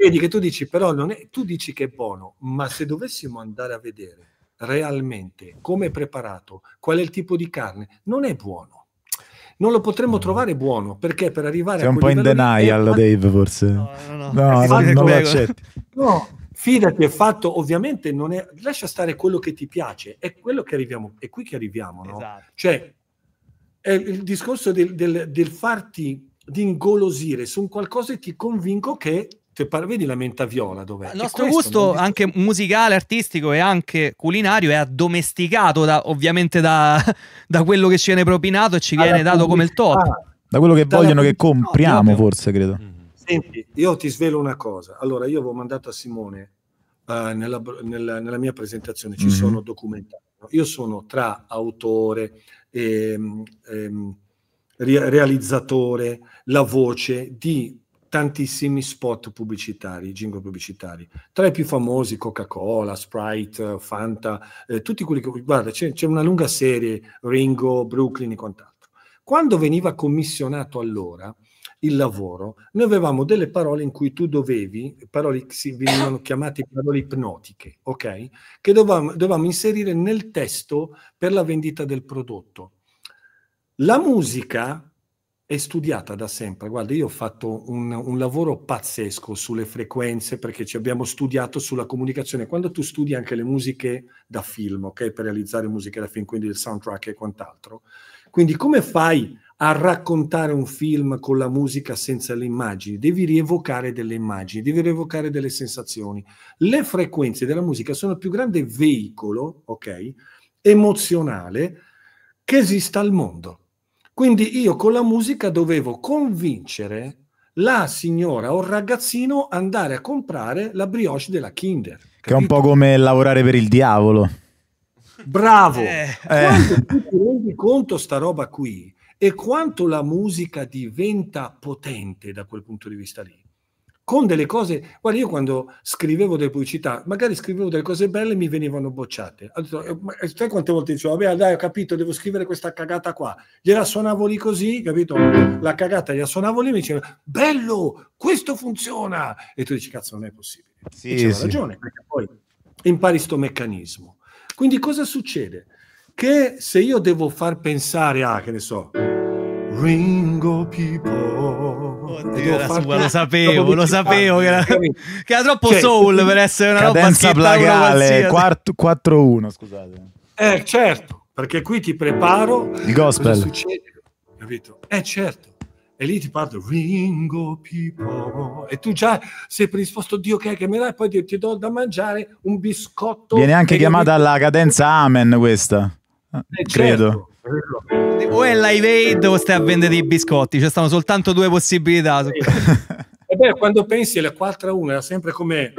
Vedi che tu dici, però non è, tu dici che è buono, ma se dovessimo andare a vedere realmente come è preparato, qual è il tipo di carne, non è buono. Non lo potremmo mm. trovare buono perché per arrivare Sei a un po' in denial, fatto... Dave, forse. No, no, no, no, no non, accetti. No, fidati, è fatto, ovviamente non è, lascia stare quello che ti piace, è quello che arriviamo, è qui che arriviamo, no? Esatto. Cioè, è il discorso del, del, del farti di ingolosire su un qualcosa e ti convinco che Te cioè, par- vedi la menta viola dov'è? Il nostro gusto anche musicale, artistico e anche culinario è addomesticato da, ovviamente da, da, quello che ci viene propinato e ci Alla viene dato come il top. Da quello che da vogliono che compriamo, no, forse credo. Mm-hmm. Senti, io ti svelo una cosa. Allora, io avevo mandato a Simone uh, nella, nella, nella, mia presentazione, ci mm. sono documentati. Io sono tra autore, ehm, ehm, realizzatore, la voce di tantissimi spot pubblicitari, jingle pubblicitari, tra i più famosi Coca-Cola, Sprite, Fanta, eh, tutti quelli che... Guarda, c'è, c'è, una lunga serie, Ringo, Brooklyn e quant'altro. Quando veniva commissionato allora il lavoro, noi avevamo delle parole in cui tu dovevi, parole che si venivano chiamate parole ipnotiche, ok? Che dovevamo, dovevamo inserire nel testo per la vendita del prodotto. La musica è studiata da sempre. Guarda, io ho fatto un, un, lavoro pazzesco sulle frequenze perché ci abbiamo studiato sulla comunicazione. Quando tu studi anche le musiche da film, ok? Per realizzare musiche da film, quindi il soundtrack e quant'altro. Quindi come fai a raccontare un film con la musica senza le immagini? Devi rievocare delle immagini, devi rievocare delle sensazioni. Le frequenze della musica sono il più grande veicolo, ok? Emozionale che esista al mondo quindi io con la musica dovevo convincere la signora o il ragazzino ad andare a comprare la brioche della Kinder. Capito? Che è un po' come lavorare per il diavolo. Bravo! Eh, eh. ti rendi conto sta roba qui e quanto la musica diventa potente da quel punto di vista lì, con delle cose. Guarda, io quando scrivevo delle pubblicità, magari scrivevo delle cose belle e mi venivano bocciate. Eh, eh, sai quante volte dicevo, vabbè, dai, ho capito, devo scrivere questa cagata qua. Gliela suonavo lì così, capito? La cagata gliela suonavo lì e mi diceva, bello, questo funziona. E tu dici, cazzo, non è possibile. Sì, sì. ragione, perché poi impari sto meccanismo. Quindi cosa succede? Che se io devo far pensare a, che ne so, Ringo People. Oddio, era, farti... lo sapevo, lo sapevo che era, che era troppo cioè, soul per essere una roba plagale. 4-1, scusate. Eh, certo, perché qui ti preparo. Il gospel. Cosa succede? Capito? Eh, certo. E lì ti parlo Ringo People. E tu già sei predisposto, Dio che, che me dai, poi ti, do da mangiare un biscotto. Viene anche chiamata alla cadenza Amen questa. Eh, credo. Certo o è live aid o stai a vendere i biscotti ci cioè, stanno soltanto due possibilità e beh quando pensi alle 4 a 1 era sempre come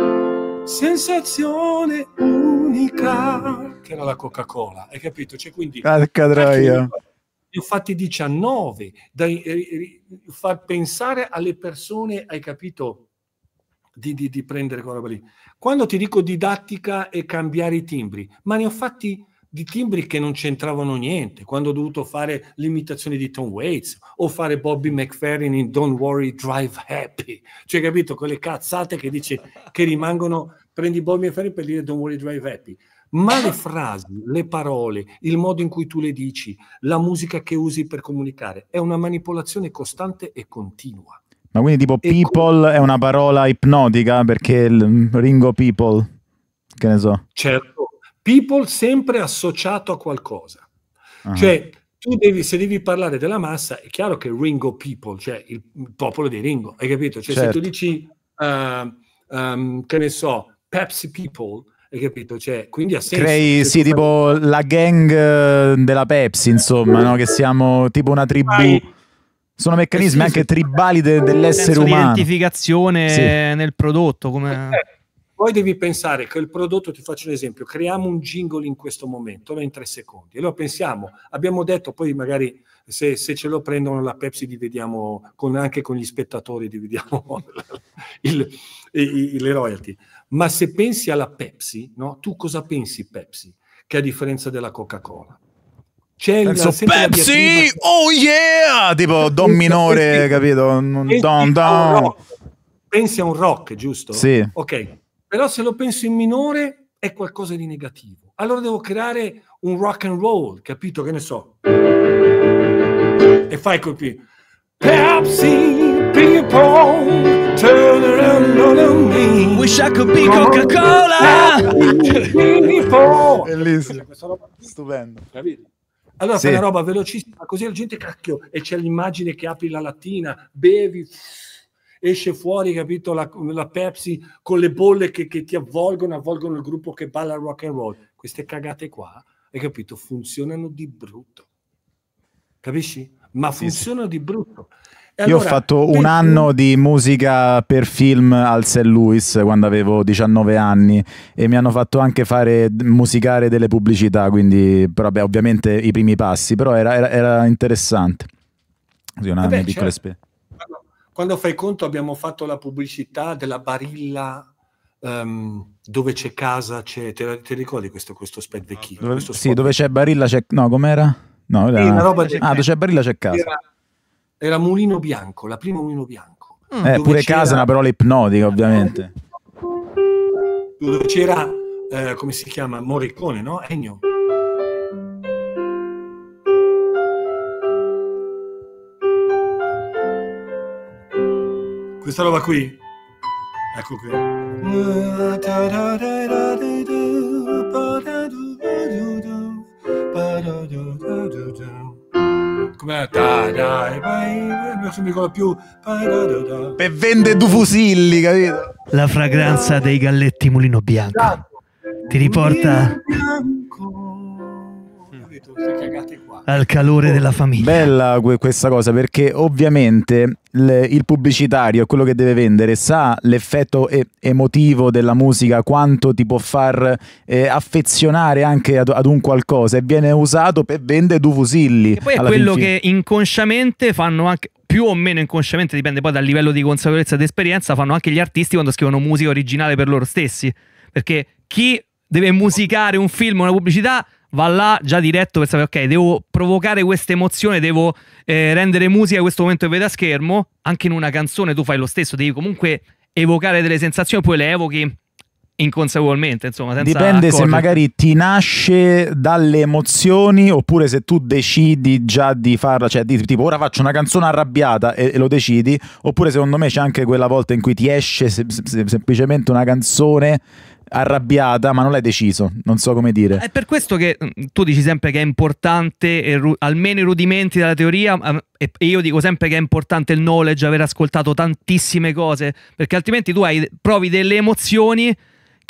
sensazione unica che era la coca cola hai capito cioè quindi Calcadroia. ne ho fatti 19 da, eh, eh far pensare alle persone hai capito di, di, di prendere quella roba lì quando ti dico didattica e cambiare i timbri ma ne ho fatti di timbri che non c'entravano niente, quando ho dovuto fare l'imitazione di Tom Waits o fare Bobby McFerrin in Don't Worry, Drive Happy, cioè capito, quelle cazzate che dice che rimangono, prendi Bobby McFerrin per dire Don't Worry, Drive Happy, ma le frasi, le parole, il modo in cui tu le dici, la musica che usi per comunicare, è una manipolazione costante e continua. Ma quindi tipo e people con... è una parola ipnotica perché il mm, Ringo People, che ne so. Certo people sempre associato a qualcosa. Uh-huh. Cioè, tu devi, se devi parlare della massa, è chiaro che Ringo people, cioè il, popolo di Ringo, hai capito? Cioè, certo. se tu certo. dici, uh, um, che ne so, Pepsi people, hai capito? Cioè, quindi ha senso. Crei, sì, tipo la gang eh, della Pepsi, insomma, no? che siamo tipo una tribù. Vai. Sono meccanismi eh sì, sì, anche tribali de- dell'essere umano. Identificazione sì. nel prodotto, come... Perfetto eh, poi devi pensare che il prodotto, ti faccio un esempio, creiamo un jingle in questo momento, no? in tre secondi, e lo pensiamo, abbiamo detto, poi magari se, se ce lo prendono la Pepsi dividiamo con, anche con gli spettatori, dividiamo il, il, le royalty. Ma se pensi alla Pepsi, no? tu cosa pensi Pepsi? Che a differenza della Coca-Cola. C'è Penso il Pepsi, oh yeah! Tipo Don minore, capito? Don, don. Pensi a un rock, giusto? Sì. Ok, però se lo penso in minore è qualcosa di negativo. Allora devo creare un rock and roll, capito? Che ne so. E fai colpi. Pepsi, ping turn around on me. Wish I could be Coca-Cola. Bellissimo. Stupendo. Capito? Allora sì. fai una roba velocissima, così la gente cacchio e c'è l'immagine che apri la lattina, bevi esce fuori, capito, la, la Pepsi con le bolle che, che, ti avvolgono, avvolgono il gruppo che balla rock and roll. Queste cagate qua, hai capito, funzionano di brutto. Capisci? Ma funzionano sì, di brutto. E Io ho fatto un anno di musica per film al St. Louis quando avevo 19 anni e mi hanno fatto anche fare musicare delle pubblicità, quindi però, beh, ovviamente i primi passi, però era, era, era interessante. Sì, anno di piccole piccola certo. esperienza. Quando fai conto abbiamo fatto la pubblicità della Barilla um, dove c'è casa, c'è, te, te ricordi questo, questo sped vecchino? Dove, questo sì, dove c'è Barilla c'è... No, com'era? No, era... Sì, roba c'è ah, dove c'è Barilla c'è casa. Era, era Mulino Bianco, la prima Mulino Bianco. Mm. Eh, pure casa è una parola ipnotica, ovviamente. Dove c'era, eh, come si chiama, Morricone, no? Ennio. Questa roba qui. Ecco qui. Com'è? Non mi ricordo più. e vende due fusilli, capito? La fragranza dei galletti mulino bianco. Ti riporta... Mulino bianco. Capito? al calore oh, della famiglia. Bella questa cosa perché ovviamente il pubblicitario, quello che deve vendere, sa l'effetto e emotivo della musica, quanto ti può far eh, affezionare anche ad, ad, un qualcosa e viene usato per vendere due fusilli. E poi è quello che inconsciamente fanno anche più o meno inconsciamente, dipende poi dal livello di consapevolezza ed esperienza, fanno anche gli artisti quando scrivono musica originale per loro stessi. Perché chi deve musicare un film, o una pubblicità, va là già diretto per sapere, ok, devo provocare questa emozione, devo eh, rendere musica a questo momento che vede a schermo, anche in una canzone tu fai lo stesso, devi comunque evocare delle sensazioni, poi le evochi inconsapevolmente, insomma. Senza Dipende accorgere. se magari ti nasce dalle emozioni oppure se tu decidi già di farla, cioè di, tipo ora faccio una canzone arrabbiata e, e, lo decidi, oppure secondo me c'è anche quella volta in cui ti esce se, se, semplicemente una canzone arrabbiata, ma non l'hai deciso, non so come dire. È per questo che mm, tu dici sempre che è importante, almeno i rudimenti della teoria, e io dico sempre che è importante il knowledge, aver ascoltato tantissime cose, perché altrimenti tu hai, provi delle emozioni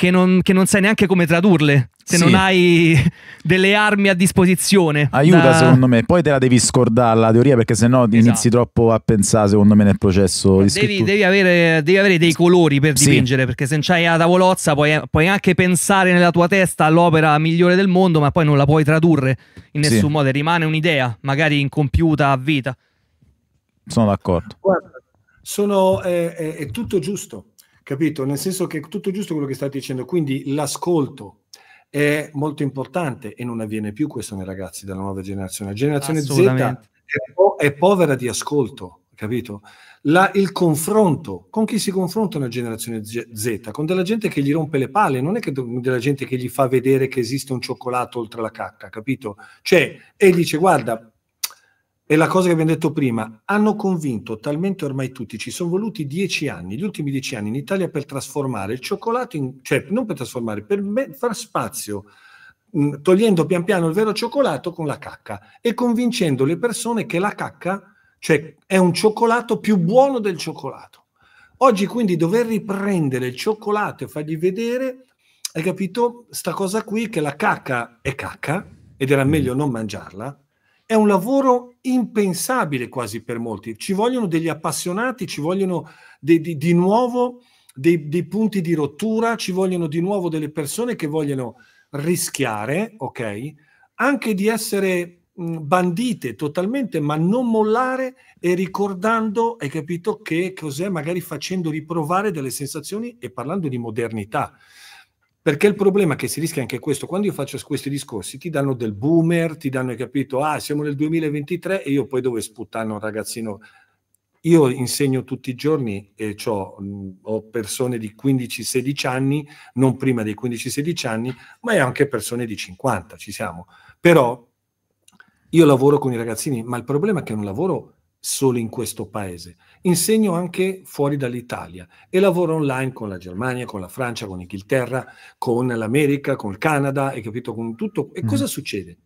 che non, che non sai neanche come tradurle se sì. non hai delle armi a disposizione. Aiuta da... secondo me, poi te la devi scordare la teoria perché sennò esatto. inizi troppo a pensare secondo me nel processo di devi, devi, avere, devi avere, dei colori per sì. dipingere perché se non c'hai la tavolozza puoi, puoi, anche pensare nella tua testa all'opera migliore del mondo ma poi non la puoi tradurre in nessun sì. modo, rimane un'idea magari incompiuta a vita. Sono d'accordo. Guarda, sono, eh, eh è tutto giusto capito? Nel senso che è tutto giusto quello che state dicendo, quindi l'ascolto è molto importante e non avviene più questo nei ragazzi della nuova generazione. La generazione Z è, po- è, povera di ascolto, capito? La, il confronto, con chi si confronta una generazione Z? Con della gente che gli rompe le palle, non è che della gente che gli fa vedere che esiste un cioccolato oltre la cacca, capito? Cioè, e dice, guarda, e la cosa che abbiamo detto prima, hanno convinto talmente ormai tutti, ci sono voluti dieci anni, gli ultimi dieci anni in Italia per trasformare il cioccolato, in, cioè non per trasformare, per far spazio, mh, togliendo pian piano il vero cioccolato con la cacca e convincendo le persone che la cacca cioè, è un cioccolato più buono del cioccolato. Oggi quindi dover riprendere il cioccolato e fargli vedere, hai capito, sta cosa qui che la cacca è cacca ed era meglio non mangiarla, è un lavoro impensabile quasi per molti. Ci vogliono degli appassionati, ci vogliono de, de, di nuovo dei, dei, punti di rottura, ci vogliono di nuovo delle persone che vogliono rischiare, ok? Anche di essere bandite totalmente, ma non mollare e ricordando, hai capito, che cos'è, magari facendo riprovare delle sensazioni e parlando di modernità. Perché il problema è che si rischia anche questo, quando io faccio questi discorsi ti danno del boomer, ti danno, capito, ah siamo nel 2023 e io poi dove sputtare un ragazzino. Io insegno tutti i giorni e mhmm, ho persone di 15-16 anni, non prima dei 15-16 anni, ma è anche persone di 50, ci siamo. Però io lavoro con i ragazzini, ma il problema è che non lavoro solo in questo paese. Insegno anche fuori dall'Italia e lavoro online con la Germania, con la Francia, con l'Inghilterra, con l'America, con il Canada, hai capito? Con tutto. E mm. cosa succede?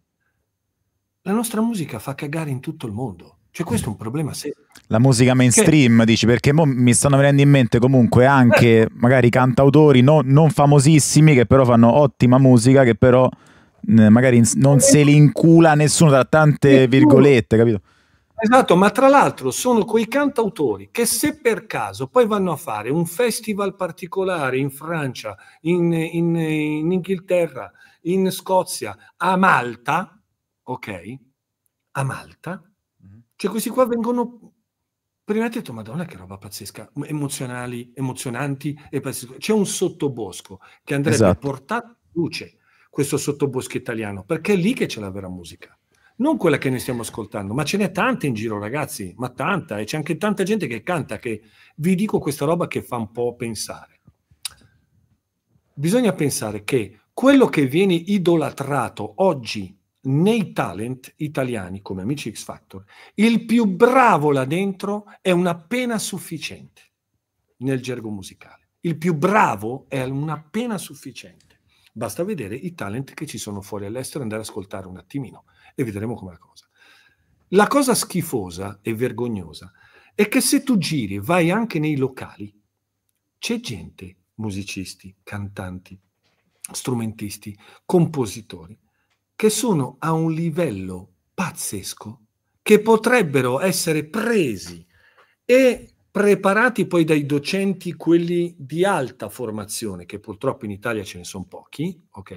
La nostra musica fa cagare in tutto il mondo. Cioè questo è un problema serio. La musica mainstream, che... dici, perché mi stanno venendo in mente comunque anche eh. magari cantautori no, non famosissimi che però fanno ottima musica, che però eh, magari non se li incula nessuno tra tante virgolette, capito? Esatto, ma tra l'altro sono quei cantautori che se per caso poi vanno a fare un festival particolare in Francia, in, in, in Inghilterra, in Scozia, a Malta, ok? A Malta, mm-hmm. cioè questi qua vengono prima detto, madonna che roba pazzesca, emozionali, emozionanti e pazzesco. C'è un sottobosco che andrebbe esatto. portato luce, questo sottobosco italiano, perché è lì che c'è la vera musica non quella che noi stiamo ascoltando, ma ce n'è tante in giro, ragazzi, ma tanta, e c'è anche tanta gente che canta, che vi dico questa roba che fa un po' pensare. Bisogna pensare che quello che viene idolatrato oggi nei talent italiani, come Amici X Factor, il più bravo là dentro è un appena sufficiente nel gergo musicale. Il più bravo è un appena sufficiente. Basta vedere i talent che ci sono fuori all'estero e andare ad ascoltare un attimino e vedremo come la cosa. La cosa schifosa e vergognosa è che se tu giri, vai anche nei locali, c'è gente, musicisti, cantanti, strumentisti, compositori, che sono a un livello pazzesco, che potrebbero essere presi e preparati poi dai docenti quelli di alta formazione, che purtroppo in Italia ce ne sono pochi, ok?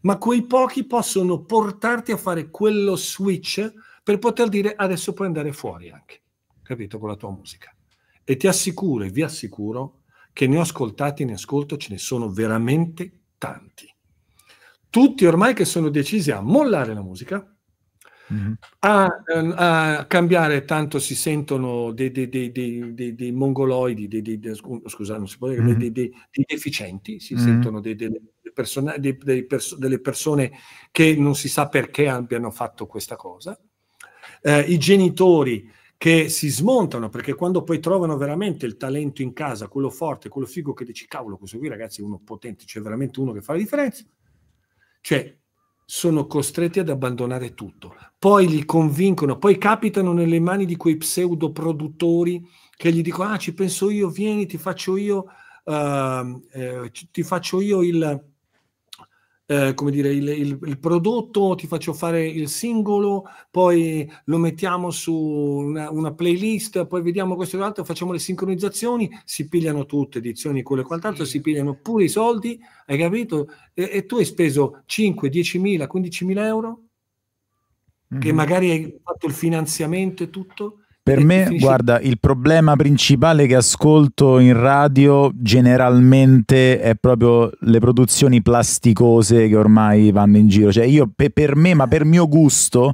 Ma quei pochi possono portarti a fare quello switch per poter dire adesso puoi andare fuori anche, capito? Con la tua musica. E ti assicuro e vi assicuro che ne ho ascoltati, ne ascolto, ce ne sono veramente tanti. Tutti ormai che sono decisi a mollare la musica, mm-hmm. a, ehm, a, cambiare tanto si sentono dei, dei, dei, dei mongoloidi, scusate, non si può dire, mm-hmm. dei, deficienti, si mm-hmm. sentono persona, perso, delle persone che non si sa perché abbiano fatto questa cosa. Eh, I genitori che si smontano perché quando poi trovano veramente il talento in casa, quello forte, quello figo che dici cavolo, questo qui ragazzi è uno potente, c'è cioè veramente uno che fa la differenza. Cioè, sono costretti ad abbandonare tutto. Poi li convincono, poi capitano nelle mani di quei pseudo produttori che gli dicono: Ah, ci penso io, vieni, ti faccio io, uh, eh, ti faccio io il, eh, come dire, il, il, il, prodotto, ti faccio fare il singolo, poi lo mettiamo su una, una playlist, poi vediamo questo e l'altro, facciamo le sincronizzazioni, si pigliano tutte, edizioni, quello e quant'altro, sì. si pigliano pure i soldi, hai capito? E, e tu hai speso 5, 10 mila, 15 mila euro, mm-hmm. che mhm. magari hai fatto il finanziamento e tutto, per me, difficile. guarda, il problema principale che ascolto in radio generalmente è proprio le produzioni plasticose che ormai vanno in giro. Cioè, io per, per me, ma per mio gusto,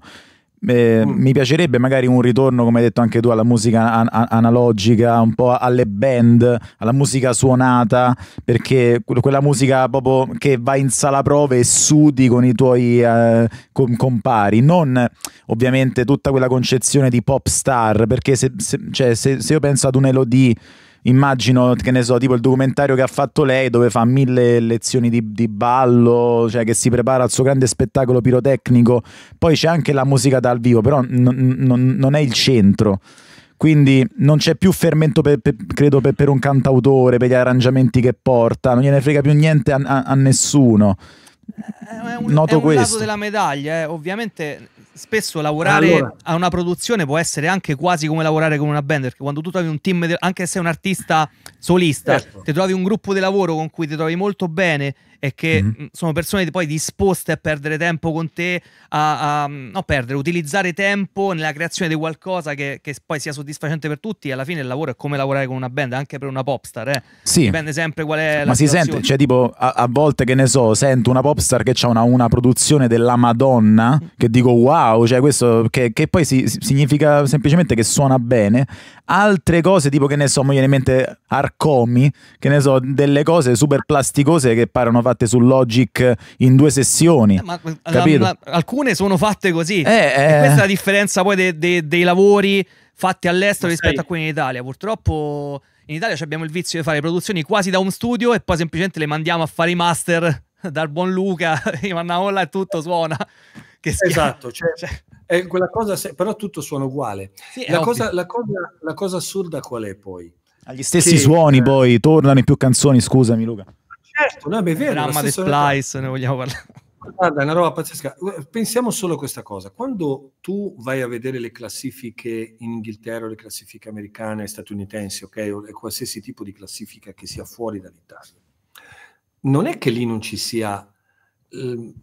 eh, mm. Mi piacerebbe magari un ritorno, come hai detto anche tu, alla musica an- analogica, un po' alle band, alla musica suonata, perché quella musica proprio che va in sala prove e sudi con i tuoi eh, compari, non ovviamente tutta quella concezione di pop star, perché se, se, cioè, se, se io penso ad un Elodie immagino, che ne so, tipo il documentario che ha fatto lei dove fa mille lezioni di, di, ballo, cioè che si prepara al suo grande spettacolo pirotecnico, poi c'è anche la musica dal vivo, però non è il centro. Quindi non c'è più fermento, per, per, credo, per, per, un cantautore, per gli arrangiamenti che porta, non gliene frega più niente a, a, a nessuno. Eh, è un, Noto è un questo. lato della medaglia, eh. ovviamente spesso lavorare allora. a una produzione può essere anche quasi come lavorare con una band, perché quando tu trovi un team, anche se sei un artista solista, certo. ti trovi un gruppo di lavoro con cui ti trovi molto bene e che mm-hmm. Mm, sono persone poi disposte a perdere tempo con te, a, a no, perdere, utilizzare tempo nella creazione di qualcosa che, che, poi sia soddisfacente per tutti. Alla fine il lavoro è come lavorare con una band, anche per una popstar. Eh. Sì. Dipende sempre qual è la Ma situazione. si sente, cioè tipo a, a, volte che ne so, sento una popstar che ha una, una, produzione della Madonna, mm. che dico wow, cioè questo che, che poi si, significa semplicemente che suona bene. Altre cose tipo che ne so, mi viene in mente Arcomi, che ne so, delle cose super plasticose che parano fatte su Logic in due sessioni. Eh, ma, capito? La, alcune sono fatte così. Eh, eh. questa è la differenza poi de, de, dei lavori fatti all'estero rispetto a quelli in Italia. Purtroppo in Italia abbiamo il vizio di fare produzioni quasi da un studio e poi semplicemente le mandiamo a fare i master dal buon Luca, gli mandiamo là e tutto suona. Che esatto, cioè, cioè... È eh, quella cosa, se... però tutto suona uguale. Sì, la, cosa, la, cosa, la cosa assurda qual è poi? Gli stessi che, suoni eh, poi tornano in più canzoni, scusami Luca certo, no, beh, è vero. Il dramma di Splice, ne vogliamo parlare. Guarda, è una roba pazzesca. Pensiamo solo a questa cosa. Quando tu vai a vedere le classifiche in Inghilterra, le classifiche americane, statunitensi, ok, o qualsiasi tipo di classifica che sia fuori dall'Italia, non è che lì non ci sia eh,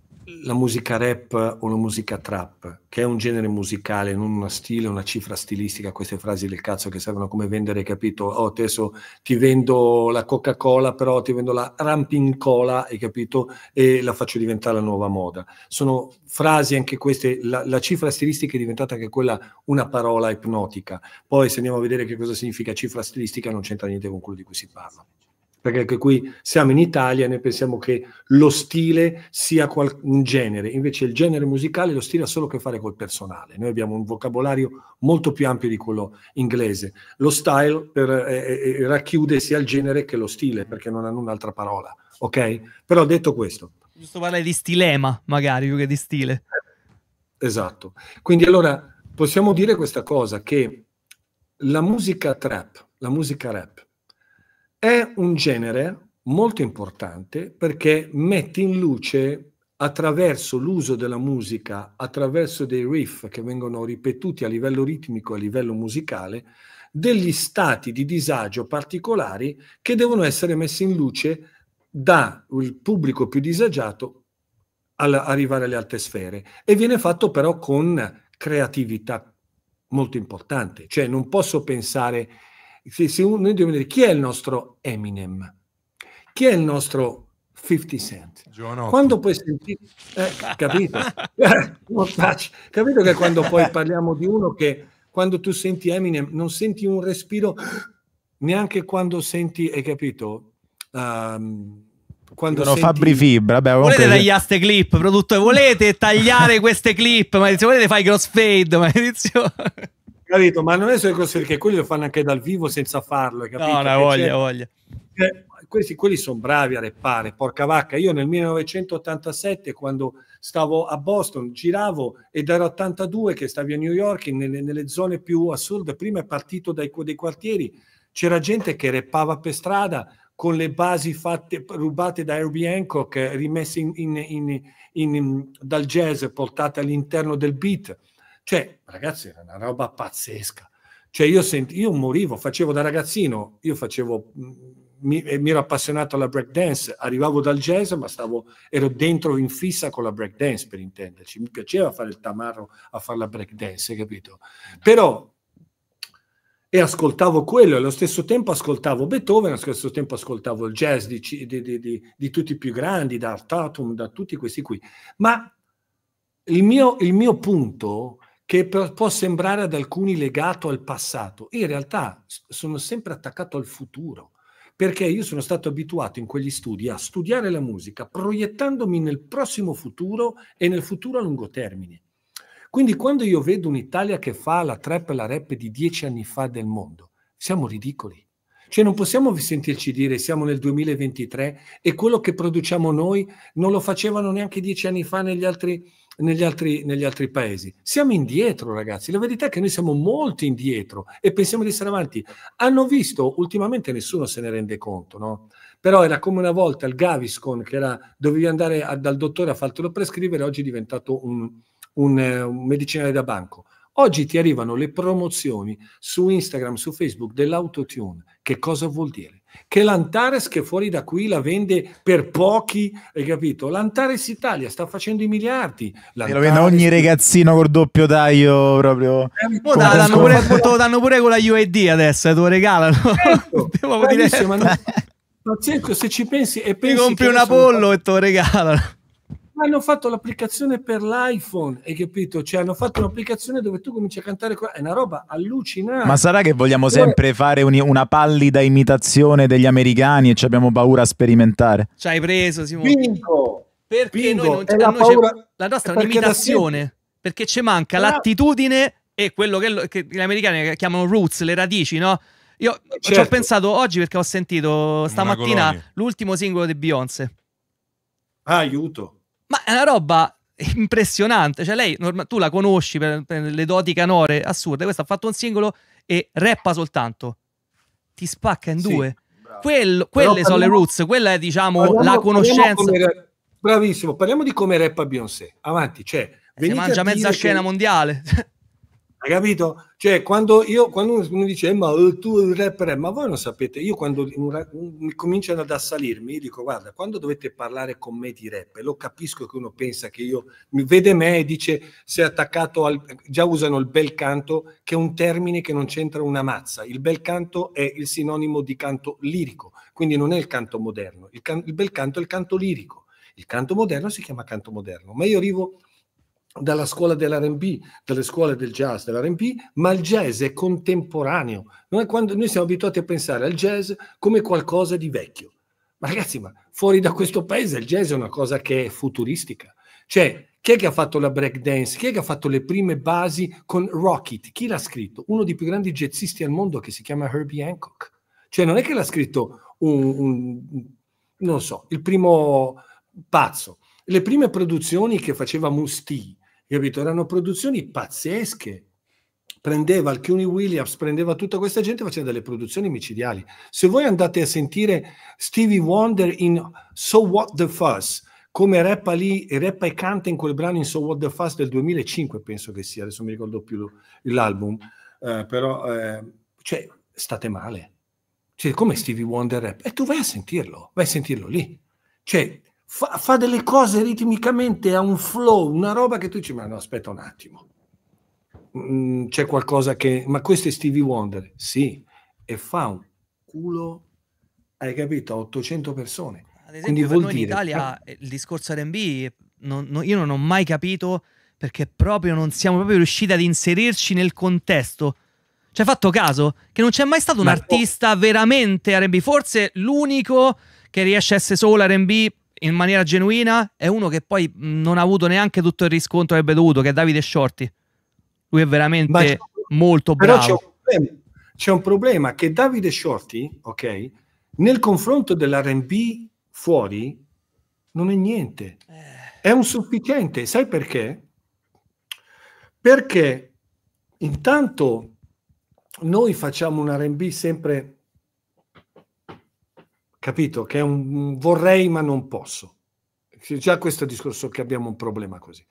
la musica rap o la musica trap, che è un genere musicale, non una stile, una cifra stilistica, queste frasi del cazzo che servono come vendere, capito? Oh, adesso ti vendo la Coca-Cola, però ti vendo la ramping cola, hai capito? E la faccio diventare la nuova moda. Sono frasi anche queste, la, la cifra stilistica è diventata anche quella una parola ipnotica. Poi se andiamo a vedere che cosa significa cifra stilistica non c'entra niente con quello di cui si parla perché anche qui siamo in Italia e noi pensiamo che lo stile sia qual- un genere, invece il genere musicale, lo stile ha solo a che fare col personale, noi abbiamo un vocabolario molto più ampio di quello inglese, lo style per, eh, eh, eh racchiude sia il genere che lo stile, perché non hanno un'altra parola, ok? Però detto questo... Giusto parlare di stilema, magari, più che di stile. Esatto, quindi allora possiamo dire questa cosa, che la musica trap, la musica rap, è un genere molto importante perché mette in luce attraverso l'uso della musica, attraverso dei riff che vengono ripetuti a livello ritmico e a livello musicale, degli stati di disagio particolari che devono essere messi in luce dal pubblico più disagiato al arrivare alle alte sfere. E viene fatto però con creatività molto importante, cioè non posso pensare se, se un, noi dobbiamo dire chi è il nostro Eminem, chi è il nostro 50 Cent. Giovanotti. Quando poi sentire, eh, capito? capito che quando poi parliamo di uno che quando tu senti Eminem non senti un respiro neanche quando senti, hai capito? Um, quando senti... Fabri Fibra, beh, volete comunque... tagliare queste clip, produttore? Volete tagliare queste clip? Ma se volete fai crossfade? maledizione Capito? Ma non è solo così perché quelli lo fanno anche dal vivo senza farlo. Capito? No, la voglia, voglia. Eh, questi, quelli sono bravi a reppare, porca vacca. Io nel 1987, quando stavo a Boston, giravo ed ero 82 che stavi a New York, nelle, nelle zone più assurde, prima è partito dai dei quartieri, c'era gente che reppava per strada con le basi fatte, rubate da Herbie Hancock, rimesse in, in, in, dal jazz, portate all'interno del beat cioè, ragazzi, era una roba pazzesca. Cioè, io, senti, io morivo, facevo da ragazzino, io facevo, mm, mi, mi ero appassionato alla breakdance, arrivavo dal jazz, ma stavo, ero dentro in fissa con la breakdance, per intenderci. Mi piaceva fare il tamarro a fare la breakdance, capito? Però e ascoltavo quello, e allo stesso tempo ascoltavo Beethoven, allo stesso tempo ascoltavo il jazz di, di, di, di tutti i più grandi, da Art Tatum, da tutti questi qui. Ma il mio, il mio punto che può sembrare ad alcuni legato al passato. In realtà sono sempre attaccato al futuro, perché io sono stato abituato in quegli studi a studiare la musica proiettandomi nel prossimo futuro e nel futuro a lungo termine. Quindi quando io vedo un'Italia che fa la trap e la rap di dieci anni fa del mondo, siamo ridicoli. Cioè non possiamo sentirci dire siamo nel 2023 e quello che produciamo noi non lo facevano neanche dieci anni fa negli altri negli altri, negli altri, paesi. Siamo indietro, ragazzi. La verità è che noi siamo molto indietro e pensiamo di essere avanti. Hanno visto, ultimamente nessuno se ne rende conto, no? Però era come una volta il Gaviscon, che era, dovevi andare a, dal dottore a fartelo prescrivere, oggi è diventato un, un, eh, un medicinale da banco. Oggi ti arrivano le promozioni su Instagram, su Facebook dell'autotune. Che cosa vuol dire? che l'Antares che fuori da qui la vende per pochi, hai capito? L'Antares Italia sta facendo i miliardi. L'Antares... E lo vende ogni ragazzino col doppio taglio proprio. Eh, da, danno, pure, lo danno pure con la UAD adesso, eh, te lo regalano. Certo, Pazzesco, se ci pensi... E pensi compri un Apollo sono... e te lo regalano ma hanno fatto l'applicazione per l'iPhone, hai capito? Cioè hanno fatto un'applicazione dove tu cominci a cantare, è una roba allucinante. Ma sarà che vogliamo sempre fare un, una pallida imitazione degli americani e ci abbiamo paura a sperimentare? Ci hai preso Simone. Bingo! Perché Bingo. noi non, la, paura... la, nostra è un'imitazione, perché, perché ci manca Però... l'attitudine e quello che, lo, che gli americani chiamano roots, le radici, no? Io certo. ci ho certo. pensato oggi perché ho sentito stamattina l'ultimo singolo di Beyoncé. Ah, aiuto. Ma è una roba impressionante. Cioè, lei norma- tu la conosci per, per, le doti canore assurde. Questo ha fatto un singolo e rappa soltanto. Ti spacca in due. Sì, quelle parliamo, sono le roots, quella è diciamo parliamo, la conoscenza. Come, bravissimo, parliamo di come rappa Beyoncé. Avanti, cioè, eh, si mangia mezza scena che... mondiale. Hai capito? Cioè, quando, io, quando uno dice, eh, ma eh, tu il rapper è, ma voi non sapete, io quando mi cominciano ad assalirmi, dico, guarda, quando dovete parlare con me di rap, lo capisco che uno pensa che io, mi vede me e dice, sei attaccato al, già usano il bel canto, che è un termine che non c'entra una mazza, il bel canto è il sinonimo di canto lirico, quindi non è il canto moderno, il, can, il bel canto è il canto lirico. Il canto moderno si chiama canto moderno, ma io arrivo dalla scuola dell'RB, dalle scuole del jazz dell'RB, ma il jazz è contemporaneo. Noi, quando, noi siamo abituati a pensare al jazz come qualcosa di vecchio. Ma ragazzi, ma fuori da questo paese il jazz è una cosa che è futuristica. Cioè, chi è che ha fatto la break dance? Chi è che ha fatto le prime basi con Rocket? Chi l'ha scritto? Uno dei più grandi jazzisti al mondo che si chiama Herbie Hancock. Cioè, non è che l'ha scritto un, un non so, il primo pazzo. Le prime produzioni che faceva Musti, capito? Erano produzioni pazzesche. Prendeva il Cuny Williams, prendeva tutta questa gente faceva delle produzioni micidiali. Se voi andate a sentire Stevie Wonder in So What the Fuss, come rappa lì, rappa e canta in quel brano in So What the Fuss del 2005, penso che sia, adesso non mi ricordo più l'album, eh, però eh, cioè, state male. Cioè, come Stevie Wonder rap? E tu vai a sentirlo, vai a sentirlo lì. Cioè, fa, fa delle cose ritmicamente, ha un flow, una roba che tu dici, ma no, aspetta un attimo, mm, c'è qualcosa che... Ma questo è Stevie Wonder, sì, e fa un culo, hai capito, a 800 persone. Ad esempio, per noi dire, in Italia eh? il discorso R&B, non, non, io non ho mai capito perché proprio non siamo proprio riusciti ad inserirci nel contesto. Cioè, fatto caso che non c'è mai stato un ma artista po- veramente RB, forse l'unico che riesce a essere solo RB in maniera genuina è uno che poi non ha avuto neanche tutto il riscontro che avrebbe dovuto, che è Davide Shorty. Lui è veramente molto bravo. C'è un, c'è un, problema, che Davide Shorty, ok, nel confronto dell'R&B fuori non è niente. Eh. È un sufficiente, sai perché? Perché intanto noi facciamo un R&B sempre Capito? Che è un vorrei ma non posso. C'è Già questo discorso che abbiamo un problema così.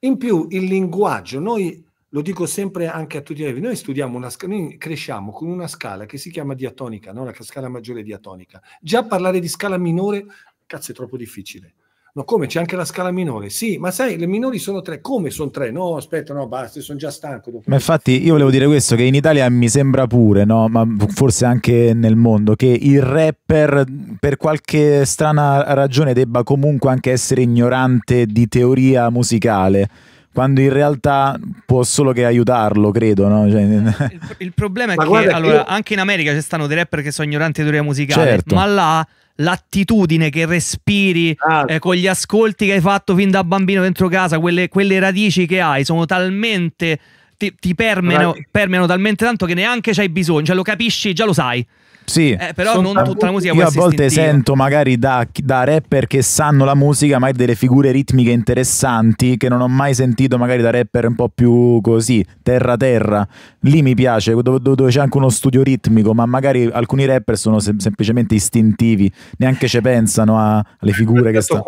In più il linguaggio, noi lo dico sempre anche a tutti i noi studiamo una scala, noi cresciamo con una scala che si chiama diatonica, no? la scala maggiore diatonica. Già parlare di scala minore, cazzo, è troppo difficile ma come c'è anche la scala minore? Sì, ma sai, le minori sono tre. Come sono tre? No, aspetta, no, basta, sono già stanco. Dopo. Ma infatti io volevo dire questo, che in Italia mi sembra pure, no? ma forse anche nel mondo, che il rapper per qualche strana ragione debba comunque anche essere ignorante di teoria musicale quando in realtà può solo che aiutarlo, credo. No? Cioè... Eh, il, il, problema è ma che guarda, allora, io... anche in America ci stanno dei rapper che sono ignoranti di teoria musicale, certo. ma là l'attitudine che respiri ah. eh, con gli ascolti che hai fatto fin da bambino dentro casa, quelle, quelle radici che hai sono talmente ti, ti permeano, permeano, talmente tanto che neanche c'hai bisogno, cioè lo capisci, già lo sai. Sì, eh, però non tutta la musica Io a volte istintiva. sento magari da, da, rapper che sanno la musica, ma hai delle figure ritmiche interessanti che non ho mai sentito magari da rapper un po' più così, terra terra. Lì mi piace, dove, dove c'è anche uno studio ritmico, ma magari alcuni rapper sono sem- semplicemente istintivi, neanche ci pensano a, alle figure che stanno...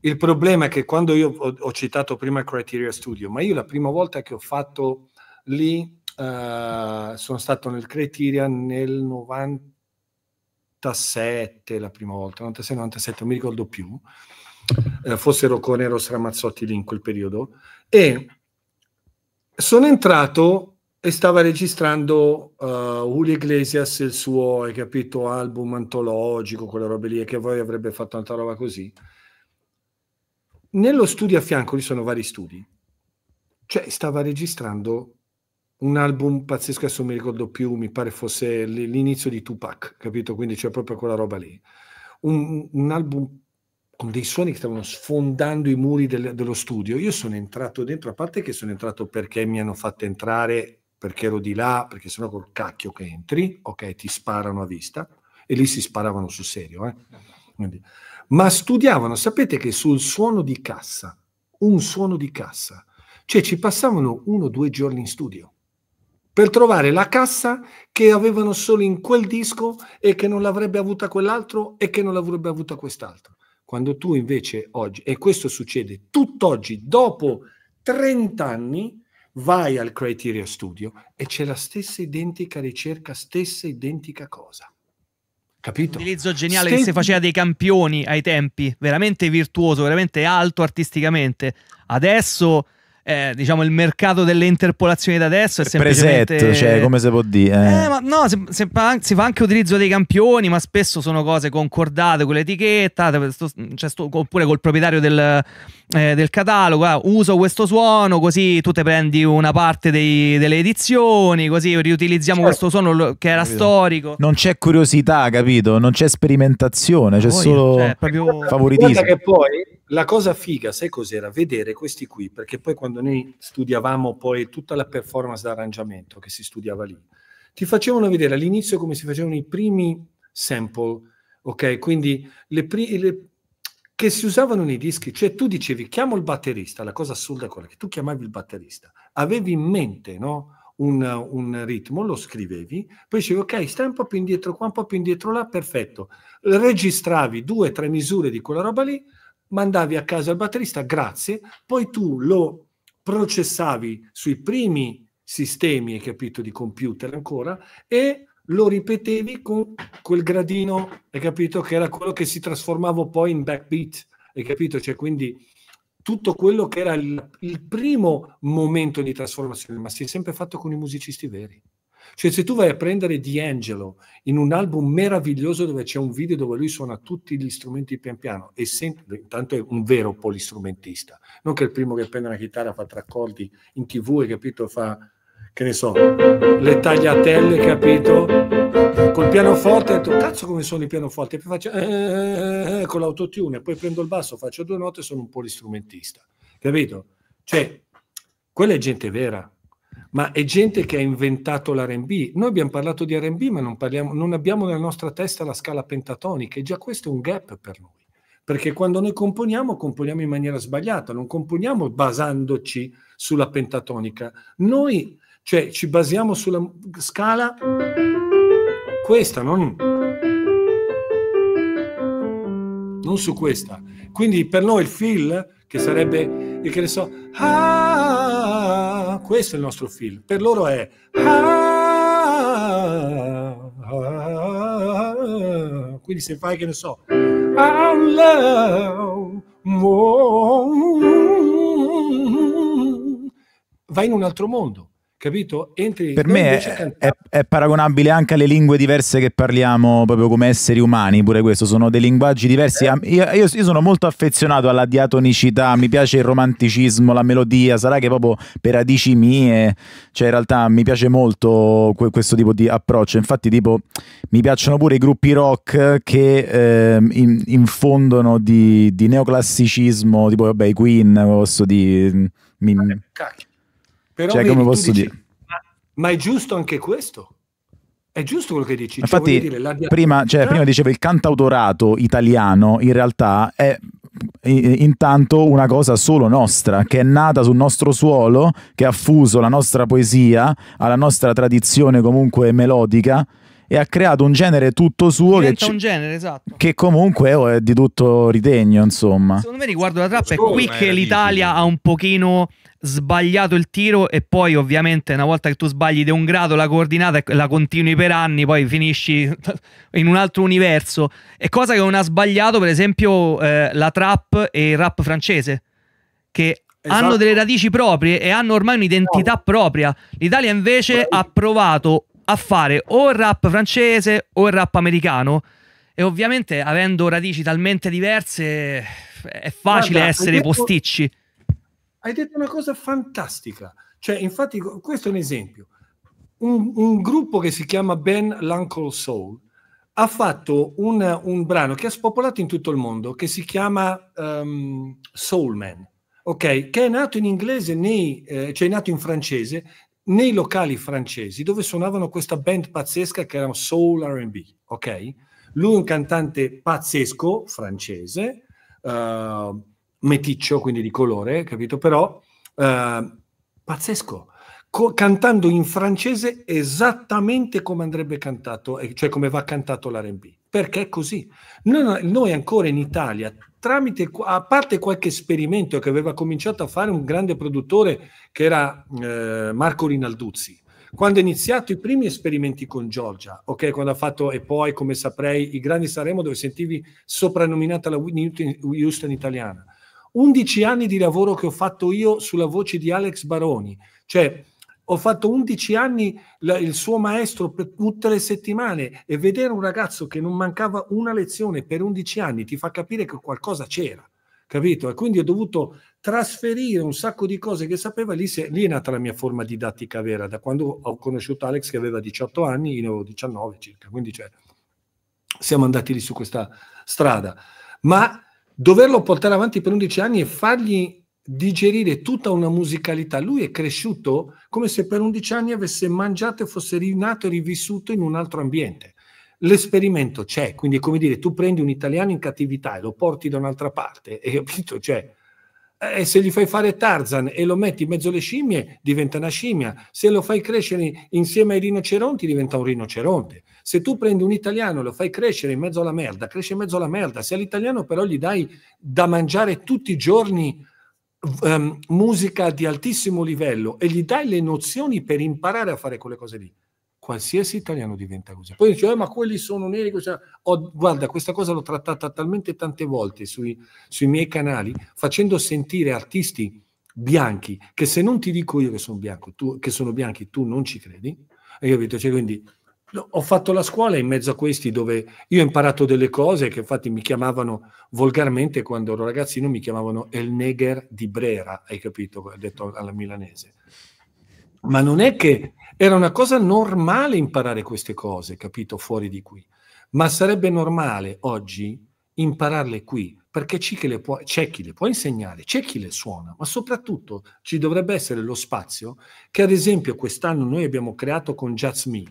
Il problema è che quando io ho, ho citato prima Criteria Studio, ma io la prima volta che ho fatto lì eh, sono stato nel Criteria nel 97 la prima volta, 96-97, non mi ricordo più. Eh, forse ero con Eros Ramazzotti lì in quel periodo. E sono entrato e stava registrando uh, Julio Iglesias il suo, hai capito, album antologico, quella roba lì, che voi avrebbe fatto tanta roba così. Nello studio a fianco, lì sono vari studi, cioè stava registrando un album pazzesco, adesso non mi ricordo più, mi pare fosse l'inizio di Tupac, capito? Quindi c'è proprio quella roba lì. Un, un album con dei suoni che stavano sfondando i muri del, dello studio. Io sono entrato dentro, a parte che sono entrato perché mi hanno fatto entrare, perché ero di là, perché sennò col cacchio che entri, ok, ti sparano a vista, e lì si sparavano sul serio, eh? Quindi, ma studiavano, sapete che sul suono di cassa, un suono di cassa, cioè ci passavano uno o due giorni in studio per trovare la cassa che avevano solo in quel disco e che non l'avrebbe avuta quell'altro e che non l'avrebbe avuta quest'altro. Quando tu invece oggi, e questo succede tutt'oggi, dopo 30 anni, vai al Criteria Studio e c'è la stessa identica ricerca, stessa identica cosa. Capito? Utilizzo geniale Ste- che si faceva dei campioni ai tempi, veramente virtuoso, veramente alto artisticamente. Adesso eh, diciamo, il mercato delle interpolazioni da adesso è semplicemente... Preset, cioè, come si può dire? Eh. Eh, ma no, se, se, si fa anche utilizzo dei campioni, ma spesso sono cose concordate con l'etichetta, cioè, oppure col proprietario del, eh, del catalogo, ah, uso questo suono, così tu te prendi una parte dei, delle edizioni, così riutilizziamo certo. questo suono che era capito. storico. Non c'è curiosità, capito? Non c'è sperimentazione, c'è poi, solo cioè, proprio... favoritismo. che poi la cosa figa, sai cos'era? Vedere questi qui, perché poi quando quando noi studiavamo poi tutta la performance d'arrangiamento che si studiava lì, ti facevano vedere all'inizio come si facevano i primi sample, ok? Quindi le, prime che si usavano nei dischi, cioè tu dicevi chiamo il batterista, la cosa assurda è quella che tu chiamavi il batterista, avevi in mente no? un, un, ritmo, lo scrivevi, poi dicevi ok, stai un po' più indietro qua, un po' più indietro là, perfetto, registravi due o tre misure di quella roba lì, mandavi a casa il batterista, grazie, poi tu lo processavi sui primi sistemi, hai capito, di computer ancora, e lo ripetevi con quel gradino, hai capito, che era quello che si trasformava poi in backbeat, hai capito? Cioè, quindi tutto quello che era il, il primo momento di trasformazione, ma si è sempre fatto con i musicisti veri. Cioè, se tu vai a prendere D'Angelo in un album meraviglioso dove c'è un video dove lui suona tutti gli strumenti pian piano, e sent- intanto è un vero polistrumentista, non che il primo che prende una chitarra fa tre accordi in tv e capito fa, che ne so, le tagliatelle, capito? Col pianoforte, detto, cazzo come suono i pianoforti, e poi faccio eh, eh, eh, eh, con l'autotune, poi prendo il basso, faccio due note e sono un polistrumentista, capito? Cioè, quella è gente vera ma è gente che ha inventato l'RB. Noi abbiamo parlato di RB, ma non, parliamo, non, abbiamo nella nostra testa la scala pentatonica, e già questo è un gap per noi. Perché quando noi componiamo, componiamo in maniera sbagliata, non componiamo basandoci sulla pentatonica. Noi, cioè, ci basiamo sulla scala questa, non, non su questa. Quindi per noi il fill, che sarebbe, che ne so, ah, questo è il nostro film. Per loro è... Quindi se fai, che ne so... Vai in un altro mondo capito? Entri per me è, è, è, paragonabile anche alle lingue diverse che parliamo proprio come esseri umani, pure questo, sono dei linguaggi diversi. Eh. Io, io, io, sono molto affezionato alla diatonicità, mi piace il romanticismo, la melodia, sarà che proprio per radici mie, cioè in realtà mi piace molto que questo tipo di approccio, infatti tipo mi piacciono pure i gruppi rock che eh, in, infondono di, di, neoclassicismo, tipo vabbè i Queen, posso dire... Mm, mi... Cacchio però cioè, vedi, come posso dici, dire? Ma, ma, è giusto anche questo. È giusto quello che dici. Cioè, Infatti, cioè, dire, prima, cioè, ah. prima dicevo il cantautorato italiano in realtà è intanto una cosa solo nostra, che è nata sul nostro suolo, che ha fuso la nostra poesia alla nostra tradizione comunque melodica e ha creato un genere tutto suo che, un genere, esatto. che, comunque oh, è di tutto ritegno insomma secondo me riguardo la trappa è qui che l'Italia ha un pochino sbagliato il tiro e poi ovviamente una volta che tu sbagli di un grado la coordinata la continui per anni, poi finisci in un altro universo. E cosa che non ha sbagliato per esempio eh, la trap e il rap francese, che esatto. hanno delle radici proprie e hanno ormai un'identità no. propria. L'Italia invece no. ha provato a fare o il rap francese o il rap americano e ovviamente avendo radici talmente diverse è facile Guarda, essere detto... posticci hai detto una cosa fantastica. Cioè, infatti, questo è un esempio. Un, un gruppo che si chiama Ben L'Uncle Soul ha fatto un, un, brano che ha spopolato in tutto il mondo, che si chiama um, Soul Man, okay? che è nato in inglese, nei, eh, cioè è nato in francese, nei locali francesi dove suonavano questa band pazzesca che era soul RB, ok? Lui è un cantante pazzesco francese, uh, meticcio, quindi di colore, capito? Però eh, pazzesco, co- cantando in francese esattamente come andrebbe cantato, cioè come va cantato l'RB. Perché è così. Noi, noi ancora in Italia, tramite, a parte qualche esperimento che aveva cominciato a fare un grande produttore che era eh, Marco Rinalduzzi, quando ha iniziato i primi esperimenti con Giorgia, ok, quando ha fatto e poi, come saprei, i grandi saremo dove sentivi soprannominata la Whitney Houston italiana. 11 anni di lavoro che ho fatto io sulla voce di Alex Baroni, cioè ho fatto 11 anni il suo maestro per tutte le settimane e vedere un ragazzo che non mancava una lezione per 11 anni ti fa capire che qualcosa c'era, capito? E quindi ho dovuto trasferire un sacco di cose che sapeva, lì, se, lì è nata la mia forma didattica vera, da quando ho conosciuto Alex che aveva 18 anni, io ne avevo 19 circa, quindi cioè, siamo andati lì su questa strada. Ma doverlo portare avanti per 11 anni e fargli digerire tutta una musicalità. Lui è cresciuto come se per 11 anni avesse mangiato e fosse rinato e rivissuto in un altro ambiente. L'esperimento c'è, quindi è come dire, tu prendi un italiano in cattività e lo porti da un'altra parte, e capito? Cioè, e eh, se gli fai fare Tarzan e lo metti in mezzo alle scimmie, diventa una scimmia. Se lo fai crescere insieme ai rinoceronti, diventa un rinoceronte. Se tu prendi un italiano e lo fai crescere in mezzo alla merda, cresce in mezzo alla merda. Se all'italiano però gli dai da mangiare tutti i giorni um, musica di altissimo livello e gli dai le nozioni per imparare a fare quelle cose lì, qualsiasi italiano diventa così. Poi dice, eh, ma quelli sono neri. Cioè, oh, guarda, questa cosa l'ho trattata talmente tante volte sui, sui, miei canali, facendo sentire artisti bianchi, che se non ti dico io che sono bianco, tu, che sono bianchi, tu non ci credi. E capito? Cioè, quindi ho fatto la scuola in mezzo a questi dove io ho imparato delle cose che infatti mi chiamavano volgarmente quando ero ragazzino, mi chiamavano El Neger di Brera, hai capito? Ho detto alla milanese. Ma non è che era una cosa normale imparare queste cose, capito? Fuori di qui. Ma sarebbe normale oggi impararle qui, perché c'è chi, le può, c'è chi le può insegnare, c'è chi le suona, ma soprattutto ci dovrebbe essere lo spazio che ad esempio quest'anno noi abbiamo creato con Jazz Me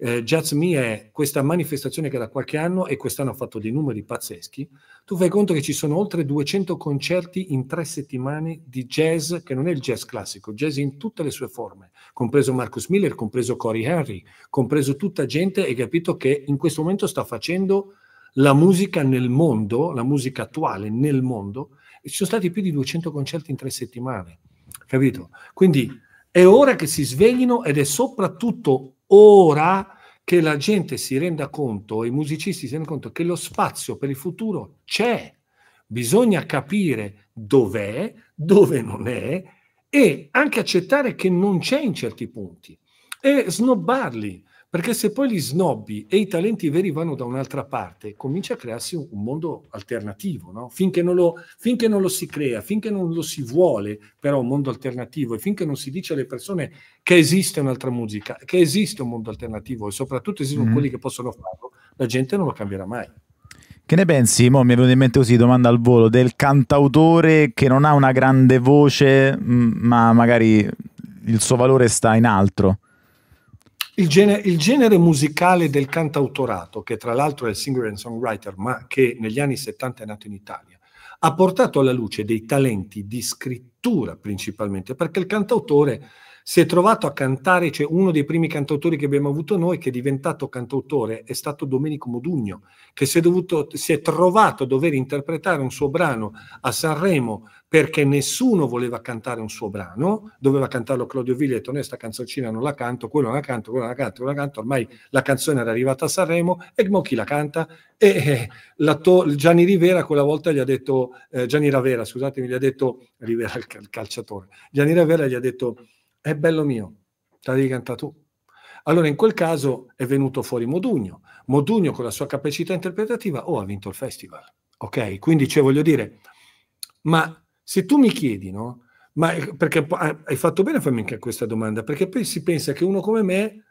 eh, Jazz Me è questa manifestazione che da qualche anno e quest'anno ha fatto dei numeri pazzeschi, tu fai conto che ci sono oltre 200 concerti in tre settimane di jazz, che non è il jazz classico, jazz in tutte le sue forme, compreso Marcus Miller, compreso Corey Henry, compreso tutta gente, hai capito che in questo momento sta facendo la musica nel mondo, la musica attuale nel mondo, e ci sono stati più di 200 concerti in tre settimane, capito? Quindi è ora che si sveglino ed è soprattutto ora che la gente si renda conto, i musicisti si rendono conto che lo spazio per il futuro c'è. Bisogna capire dov'è, dove non è e anche accettare che non c'è in certi punti e snobbarli perché se poi gli snobbi e i talenti veri vanno da un'altra parte, comincia a crearsi un, mondo alternativo, no? finché, non lo, finché non lo si crea, finché non lo si vuole, però un mondo alternativo e finché non si dice alle persone che esiste un'altra musica, che esiste un mondo alternativo e soprattutto esistono mm-hmm. quelli che possono farlo, la gente non lo cambierà mai. Che ne pensi? Mo mi è venuta in mente così, domanda al volo, del cantautore che non ha una grande voce, ma magari il suo valore sta in altro il genere, il genere, musicale del cantautorato, che tra l'altro è il singer and songwriter, ma che negli anni 70 è nato in Italia, ha portato alla luce dei talenti di scrittura principalmente, perché il cantautore si è trovato a cantare, cioè uno dei primi cantautori che abbiamo avuto noi, che è diventato cantautore, è stato Domenico Modugno, che si è, dovuto, si è trovato a dover interpretare un suo brano a Sanremo perché nessuno voleva cantare un suo brano, doveva cantarlo Claudio Villa e Tonesta canzoncina non la canto, quello non la canto, quello non la canto, quello non la canto, ormai la canzone era arrivata a Sanremo e mo chi la canta? E eh, Gianni Rivera quella volta gli ha detto, eh, Gianni Ravera, scusatemi, gli ha detto, Rivera il calciatore, Gianni Ravera gli ha detto è bello mio, te la devi cantare tu. Allora in quel caso è venuto fuori Modugno. Modugno con la sua capacità interpretativa, oh, ha vinto il festival. Ok? Quindi cioè, voglio dire, ma se tu mi chiedi, no? Ma eh, perché hai fatto bene a farmi anche questa domanda, perché poi si pensa che uno come me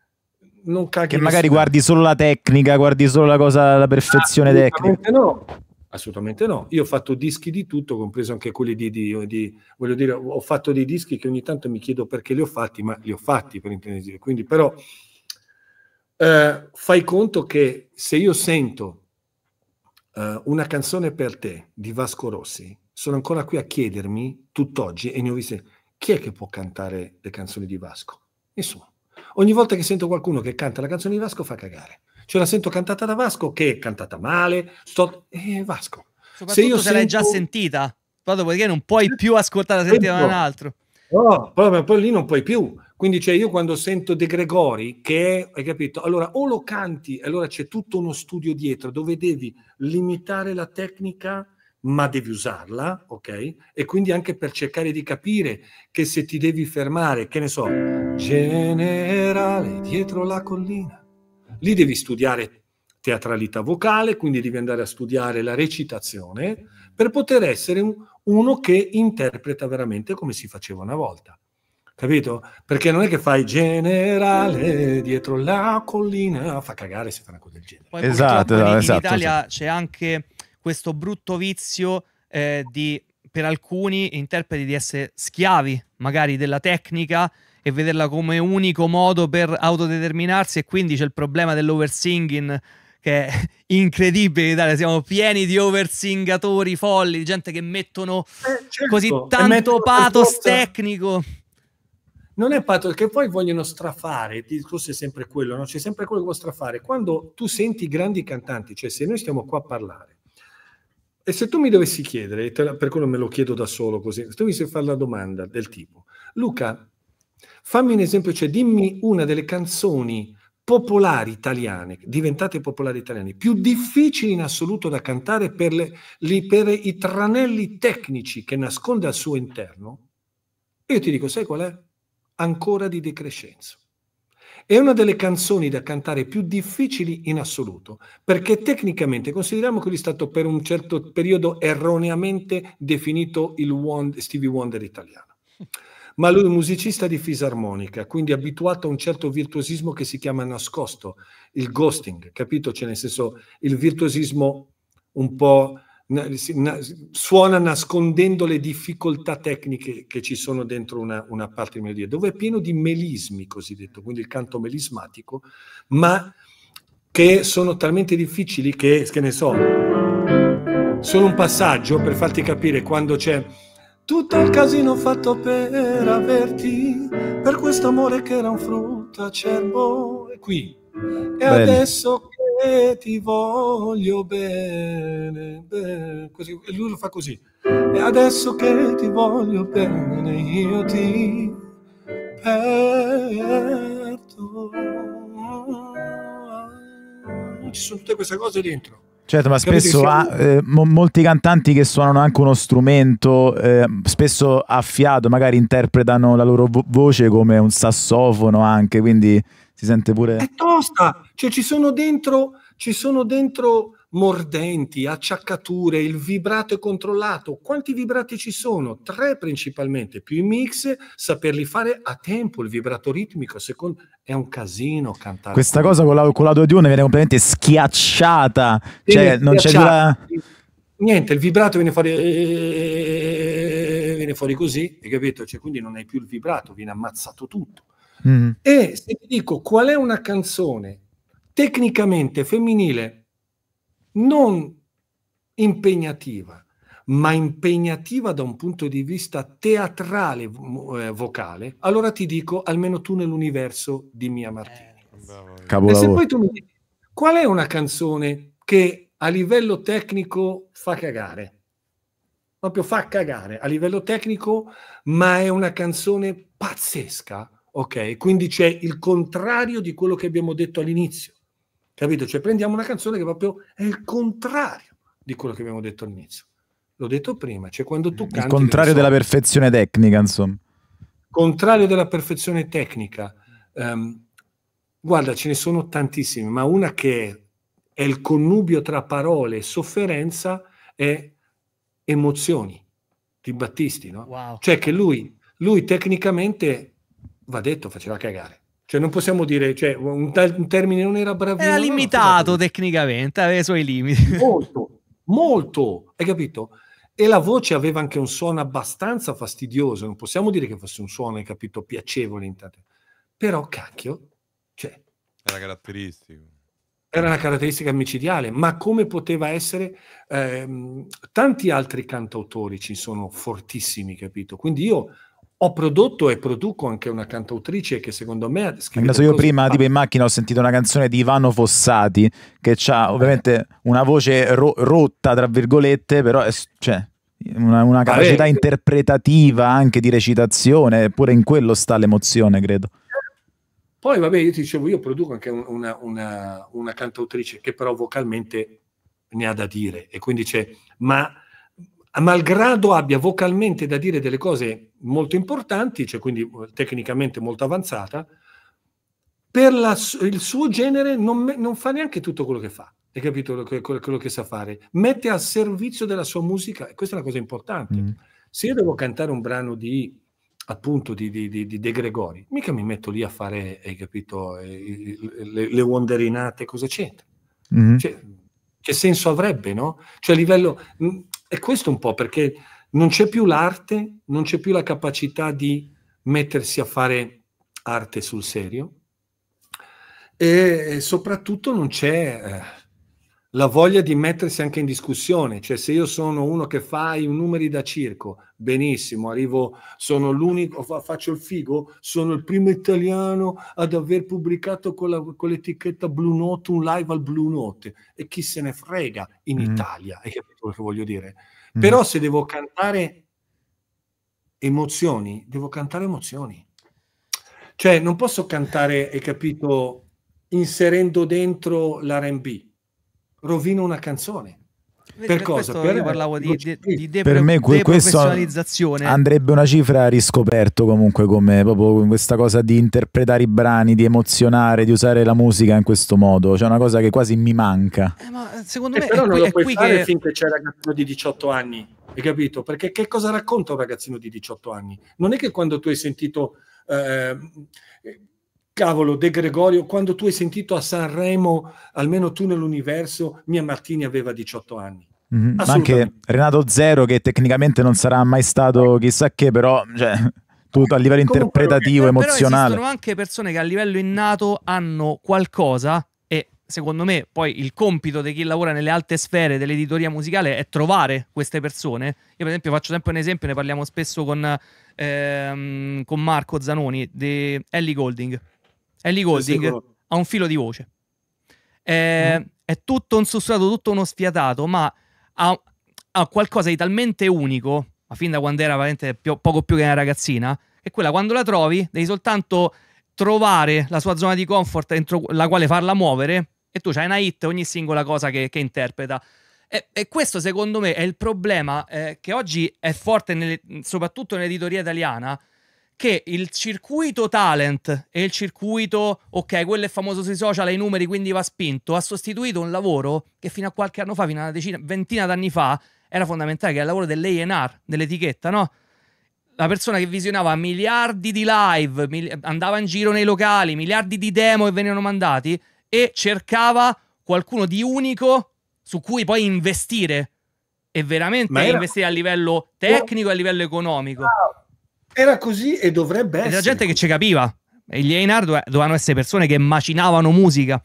non cacchi. Che magari nessuno. guardi solo la tecnica, guardi solo la cosa, la perfezione tecnica. No, Assolutamente no. Io ho fatto dischi di tutto, compreso anche quelli di Dio. Di, voglio dire, ho fatto dei dischi che ogni tanto mi chiedo perché li ho fatti, ma li ho fatti per intendersi. Quindi, però, eh, fai conto che se io sento eh, una canzone per te di Vasco Rossi, sono ancora qui a chiedermi tutt'oggi e ne ho viste chi è che può cantare le canzoni di Vasco? Nessuno. Ogni volta che sento qualcuno che canta la canzone di Vasco fa cagare cioè la sento cantata da Vasco che è cantata male, sto... eh, Vasco. Soprattutto se, io se sento... l'hai già sentita, poi dopodiché non puoi più ascoltare la sentita da un altro. No, poi, poi lì non puoi più. Quindi cioè, io quando sento De Gregori, che hai capito, allora o lo canti, allora c'è tutto uno studio dietro dove devi limitare la tecnica, ma devi usarla, ok? E quindi anche per cercare di capire che se ti devi fermare, che ne so, generale dietro la collina, lì devi studiare teatralità vocale, quindi devi andare a studiare la recitazione per poter essere un, uno che interpreta veramente come si faceva una volta. Capito? Perché non è che fai generale dietro la collina, fa cagare se fa una cosa del genere. Poi, esatto, no, in, esatto, Italia esatto. c'è anche questo brutto vizio eh, di, per alcuni interpreti di essere schiavi magari della tecnica e vederla come unico modo per autodeterminarsi e quindi c'è il problema dell'oversinging che è incredibile in Italia, siamo pieni di oversingatori folli, di gente che mettono eh, certo. così tanto mettono pathos tecnico. Non è pathos, che poi vogliono strafare, il discorso è sempre quello, no? c'è sempre quello che vuole strafare. Quando tu senti i grandi cantanti, cioè se noi stiamo qua a parlare, e se tu mi dovessi chiedere, per quello me lo chiedo da solo così, se tu mi dovessi fare la domanda del tipo, Luca, Fammi un esempio, cioè dimmi una delle canzoni popolari italiane, diventate popolari italiane, più difficili in assoluto da cantare per, le, per i tranelli tecnici che nasconde al suo interno, io ti dico, sai qual è? Ancora di decrescenza. È una delle canzoni da cantare più difficili in assoluto, perché tecnicamente consideriamo che lui è stato per un certo periodo erroneamente definito il Wand, Stevie Wonder italiano ma lui è un musicista di fisarmonica, quindi abituato a un certo virtuosismo che si chiama nascosto, il ghosting, capito? Cioè nel senso il virtuosismo un po' suona nascondendo le difficoltà tecniche che ci sono dentro una, una, parte di melodia, dove è pieno di melismi, cosiddetto, quindi il canto melismatico, ma che sono talmente difficili che, che ne so, solo un passaggio per farti capire quando c'è tutto il casino fatto per averti, per questo amore che era un frutto acerbo, e qui. E bene. adesso che ti voglio bene, bene. Così, lui lo fa così. E adesso che ti voglio bene, io ti perdo. Ci sono tutte queste cose dentro. Certo, ma spesso ha, eh, molti cantanti che suonano anche uno strumento, eh, spesso a fiato, magari interpretano la loro vo voce come un sassofono anche, quindi si sente pure... È tosta, cioè ci sono dentro, ci sono dentro mordenti, acciaccature, il vibrato è controllato. Quanti vibrati ci sono? Tre principalmente, più i mix, saperli fare a tempo, il vibrato ritmico, secondo... è un casino cantare. Questa cosa con la, con la 2 di 1 viene completamente schiacciata, sì, cioè non c'è la... Niente, il vibrato viene fuori, eh, eh, eh, eh, viene fuori così, hai capito? Cioè, quindi non hai più il vibrato, viene ammazzato tutto. Mm. E se ti dico qual è una canzone tecnicamente femminile non impegnativa, ma impegnativa da un punto di vista teatrale eh, vocale, allora ti dico almeno tu nell'universo di Mia Martini. Eh, e se poi tu mi dici qual è una canzone che a livello tecnico fa cagare? Proprio fa cagare a livello tecnico, ma è una canzone pazzesca, ok? Quindi c'è il contrario di quello che abbiamo detto all'inizio Capito? Cioè prendiamo una canzone che proprio è il contrario di quello che abbiamo detto all'inizio. L'ho detto prima, cioè quando tu canti... Il contrario della perfezione tecnica, insomma. Contrario della perfezione tecnica. Um, guarda, ce ne sono tantissime, ma una che è il connubio tra parole e sofferenza è emozioni di Battisti, no? Wow. Cioè che lui, lui tecnicamente, va detto, faceva cagare cioè, non possiamo dire, cioè, un, ta- un termine non era bravissimo. Era limitato no? tecnicamente, aveva i suoi limiti. Molto, molto, hai capito? E la voce aveva anche un suono abbastanza fastidioso, non possiamo dire che fosse un suono, hai capito, piacevole intanto. Però, cacchio, cioè... Era caratteristico. Era una caratteristica micidiale, ma come poteva essere... Ehm, tanti altri cantautori ci sono fortissimi, capito? Quindi io ho prodotto e produco anche una cantautrice che secondo me ha scritto. Andato io prima, tipo in macchina, ho sentito una canzone di Ivano Fossati che ha eh. ovviamente una voce ro- rotta, tra virgolette, però è, cioè, una, una capacità Vabbè. interpretativa anche di recitazione, pure in quello sta l'emozione, credo. Poi, vabbè, io ti dicevo, io produco anche una, una, una cantautrice che però vocalmente ne ha da dire e quindi c'è, ma malgrado abbia vocalmente da dire delle cose molto importanti, cioè quindi eh, tecnicamente molto avanzata, per la, il suo genere non, non, fa neanche tutto quello che fa, hai capito quello, quello che sa fare, mette al servizio della sua musica, e questa è la cosa importante. Mm. Se io devo cantare un brano di appunto di, di, di, di, De Gregori, mica mi metto lì a fare, hai capito, eh, le, le wanderinate, cosa c'entra? Mm. Cioè, che senso avrebbe, no? Cioè a livello... Mm, è questo un po' perché non c'è più l'arte, non c'è più la capacità di mettersi a fare arte sul serio e soprattutto non c'è eh, la voglia di mettersi anche in discussione, cioè se io sono uno che fa i numeri da circo, benissimo, arrivo, sono l'unico, faccio il figo, sono il primo italiano ad aver pubblicato con, la, con l'etichetta Blue Note un live al Blue Note e chi se ne frega in mm. Italia, hai capito quello che voglio dire? Mm. Però se devo cantare emozioni, devo cantare emozioni. Cioè non posso cantare, hai capito, inserendo dentro l'R&B rovino una canzone. per, per cosa? Per, parlavo di, di, di de- per me questo andrebbe una cifra riscoperto comunque come proprio questa cosa di interpretare i brani, di emozionare, di usare la musica in questo modo, C'è cioè, una cosa che quasi mi manca. Eh, ma eh, secondo eh, me però non qui, lo puoi fare che... finché c'è ragazzino di 18 anni, hai capito? Perché che cosa racconta un ragazzino di 18 anni? Non è che quando tu hai sentito eh, Cavolo, De Gregorio, quando tu hai sentito a Sanremo, almeno tu nell'universo, Mia Martini aveva 18 anni. Mm-hmm. Ma anche Renato Zero, che tecnicamente non sarà mai stato chissà che, però cioè, tutto a livello Comunque, interpretativo, però emozionale. Ci sono anche persone che a livello innato hanno qualcosa e secondo me poi il compito di chi lavora nelle alte sfere dell'editoria musicale è trovare queste persone. Io per esempio faccio sempre un esempio, ne parliamo spesso con, ehm, con Marco Zanoni di Ellie Golding Ellie Golding ha un filo di voce. È, mm. è, tutto un sussurrato, tutto uno sfiatato, ma ha, ha, qualcosa di talmente unico, ma fin da quando era veramente più, poco più che una ragazzina, che quella quando la trovi devi soltanto trovare la sua zona di comfort entro la quale farla muovere e tu c'hai una hit ogni singola cosa che, che interpreta. E, e, questo secondo me è il problema eh, che oggi è forte nelle, soprattutto nell'editoria italiana, che il circuito talent e il circuito, ok, quello è famoso sui social, i numeri, quindi va spinto, ha sostituito un lavoro che fino a qualche anno fa, fino a una decina, ventina d'anni fa, era fondamentale, che era il lavoro dell'A&R, dell'etichetta, no? la persona che visionava miliardi di live, mil- andava in giro nei locali, miliardi di demo che venivano mandati e cercava qualcuno di unico su cui poi investire e veramente era... investire a livello tecnico e a livello economico era così e dovrebbe essere. C'era gente che ci capiva. E gli Einar dovevano essere persone che macinavano musica.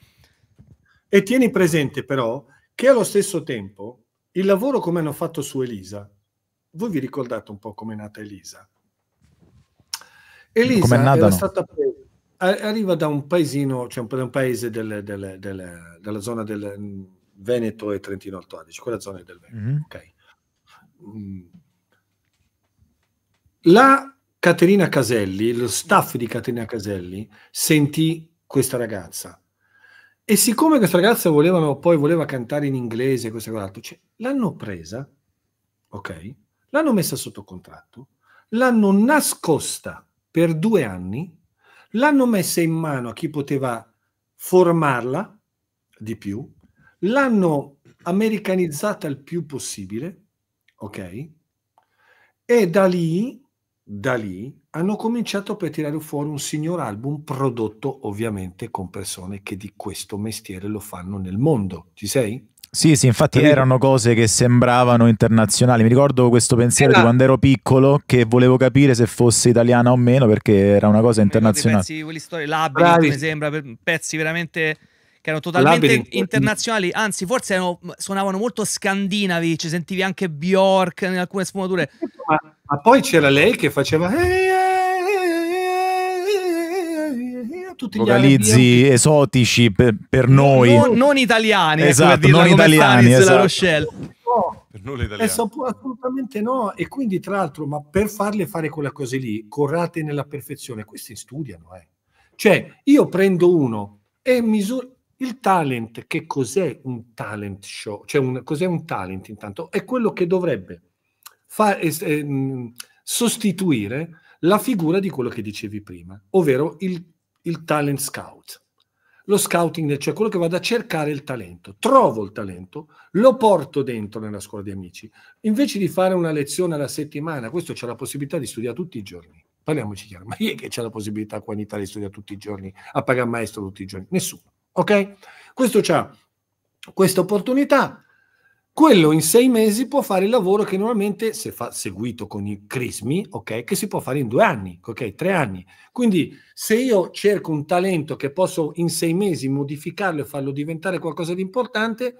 E tieni presente però che allo stesso tempo il lavoro come hanno fatto su Elisa, voi vi ricordate un po' come è nata Elisa? Elisa com'è nata, era no? stata arriva da un paesino, cioè un, paese del, del, del, della zona del mm, Veneto e Trentino Alto Adige, quella zona del Veneto, mm-hmm. ok. Mm. La Caterina Caselli, lo staff di Caterina Caselli, sentì questa ragazza. E siccome questa ragazza volevano, poi voleva cantare in inglese, questo e quell'altro, cioè, l'hanno presa, ok? L'hanno messa sotto contratto, l'hanno nascosta per due anni, l'hanno messa in mano a chi poteva formarla di più, l'hanno americanizzata il più possibile, ok? E da lì da lì hanno cominciato per tirare fuori un signor album prodotto ovviamente con persone che di questo mestiere lo fanno nel mondo. Ci sei? Sì, sì, infatti Capito? erano cose che sembravano internazionali. Mi ricordo questo pensiero era... di esatto. quando ero piccolo che volevo capire se fosse italiana o meno perché era una cosa internazionale. Pezzi, quelli storici, Labyrinth mi sembra, pezzi veramente che erano totalmente Labyrinth. Eh, internazionali, anzi forse erano, suonavano molto scandinavi, ci sentivi anche Bjork in alcune sfumature. Ma ma poi c'era lei che faceva eh, eh, eh, tutti vocalizzi esotici per, per noi non, non, italiani esatto, non italiani ecco, esatto. esatto. no, per assolutamente no e quindi tra l'altro ma per farle fare quella cosa lì corrate nella perfezione questi studiano eh. cioè io prendo uno e misuro il talent che cos'è un talent show cioè un, cos'è un talent intanto è quello che dovrebbe fa, eh, sostituire la figura di quello che dicevi prima, ovvero il, il talent scout. Lo scouting, cioè quello che vado a cercare il talento, trovo il talento, lo porto dentro nella scuola di amici. Invece di fare una lezione alla settimana, questo c'è la possibilità di studiare tutti i giorni. Parliamoci chiaro, ma chi è che c'è la possibilità qua in Italia di studiare tutti i giorni, a pagare maestro tutti i giorni? Nessuno, ok? Questo ha questa opportunità, quello in sei mesi può fare il lavoro che normalmente, se fa, seguito con i crismi, ok, che si può fare in due anni, ok, tre anni. Quindi se io cerco un talento che posso in sei mesi modificarlo e farlo diventare qualcosa di importante,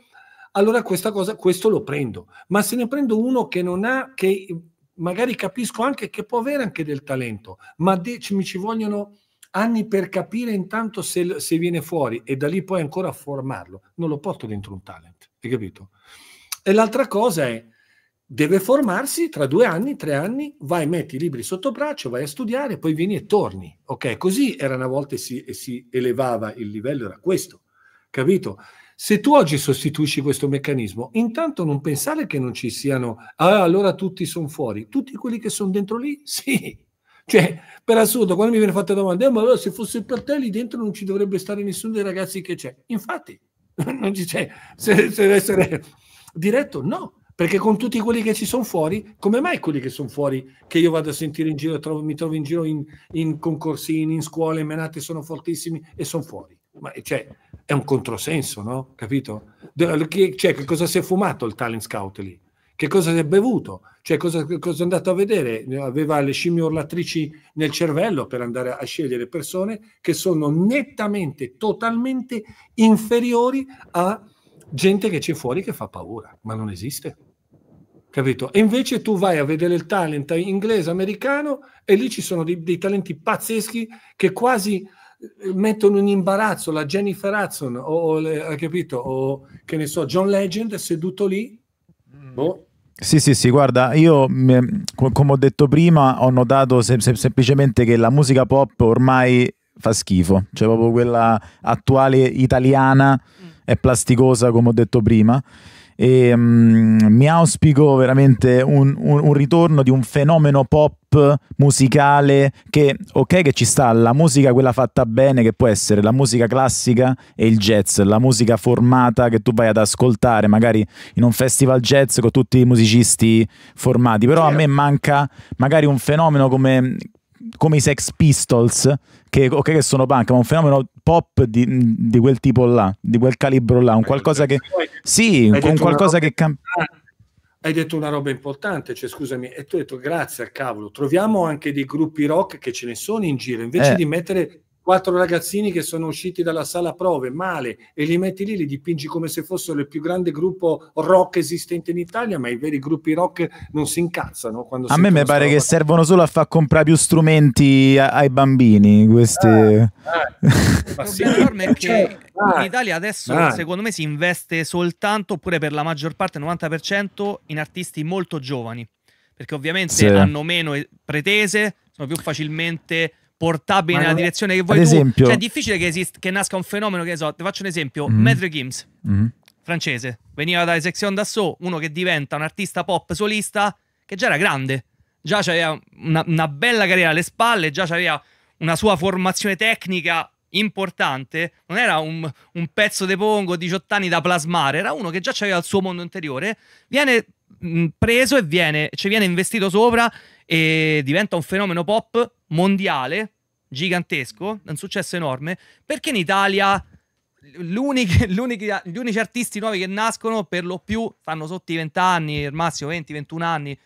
allora questa cosa, questo lo prendo. Ma se ne prendo uno che non ha, che magari capisco anche che può avere anche del talento, ma de- mi ci vogliono anni per capire intanto se, se viene fuori e da lì poi ancora formarlo, non lo porto dentro un talent, hai capito? E l'altra cosa è, deve formarsi tra due anni, tre anni, vai, metti i libri sotto braccio, vai a studiare, poi vieni e torni. Ok, così era una volta e si, e si elevava il livello, era questo, capito? Se tu oggi sostituisci questo meccanismo, intanto non pensare che non ci siano, ah, allora tutti sono fuori, tutti quelli che sono dentro lì, sì. Cioè, per assurdo, quando mi viene fatta la domanda, eh, ma allora se fosse per te lì dentro non ci dovrebbe stare nessuno dei ragazzi che c'è. Infatti, non ci c'è, se, se deve essere diretto? No, perché con tutti quelli che ci sono fuori, come mai quelli che sono fuori, che io vado a sentire in giro, trovo, mi trovo in giro in, in concorsini, in scuole, menate sono fortissimi e sono fuori. Ma eh, cioè, è un controsenso, no? Capito? Eh, che, cioè, che cosa si è fumato il talent scout lì? Che cosa si è bevuto? Cioè, cosa, cosa è andato a vedere? Aveva le scimmie urlatrici nel cervello per andare a scegliere persone che sono nettamente, totalmente inferiori a gente che c'è fuori che fa paura, ma non esiste. Capito? E invece tu vai a vedere il talent inglese, americano, e lì ci sono dei, dei talenti pazzeschi che quasi eh, mettono in imbarazzo la Jennifer Hudson o, o le, capito, o che ne so, John Legend seduto lì. Mm. Boh. Sì, sì, sì, guarda, io come ho detto prima ho notato sem- sem- semplicemente che la musica pop ormai fa schifo, cioè proprio quella attuale italiana è plasticosa come ho detto prima e um, mi auspico veramente un, un, un, ritorno di un fenomeno pop musicale che ok che ci sta la musica quella fatta bene che può essere la musica classica e il jazz la musica formata che tu vai ad ascoltare magari in un festival jazz con tutti i musicisti formati però a me manca magari un fenomeno come come i Sex Pistols, che, okay, che sono punk, ma un fenomeno pop di, di, quel tipo là, di quel calibro là, un qualcosa che... Sì, un qualcosa che... Cam- hai detto una roba importante, cioè scusami, e tu hai detto grazie al cavolo, troviamo anche dei gruppi rock che ce ne sono in giro, invece eh. di mettere quattro ragazzini che sono usciti dalla sala prove male e li metti lì, li dipingi come se fossero il più grande gruppo rock esistente in Italia, ma i veri gruppi rock non si incazzano. a me mi pare che servono solo a far comprare più strumenti a, ai bambini. Questi... Ah, ah, il problema enorme è che ah, in eh, Italia adesso secondo me si investe soltanto, oppure per la maggior parte, il 90%, in artisti molto giovani, perché ovviamente sì. hanno meno pretese, sono più facilmente portabile nella direzione che vuoi ad tu. Esempio... Cioè, è difficile che, esist- che nasca un fenomeno che so, ti faccio un esempio, mm. Mm-hmm. Maître Gims, mm. Mm-hmm. francese, veniva da Section d'Assaut, uno che diventa un artista pop solista che già era grande, già aveva una, una bella carriera alle spalle, già aveva una sua formazione tecnica importante, non era un, un pezzo de pongo 18 anni da plasmare, era uno che già aveva il suo mondo interiore, viene mm, preso e viene, ci viene investito sopra e diventa un fenomeno pop mondiale gigantesco, un successo enorme, perché in Italia l'unico, l'unico, gli unici artisti nuovi che nascono per lo più fanno sotto i 20 anni, al massimo 20-21 anni.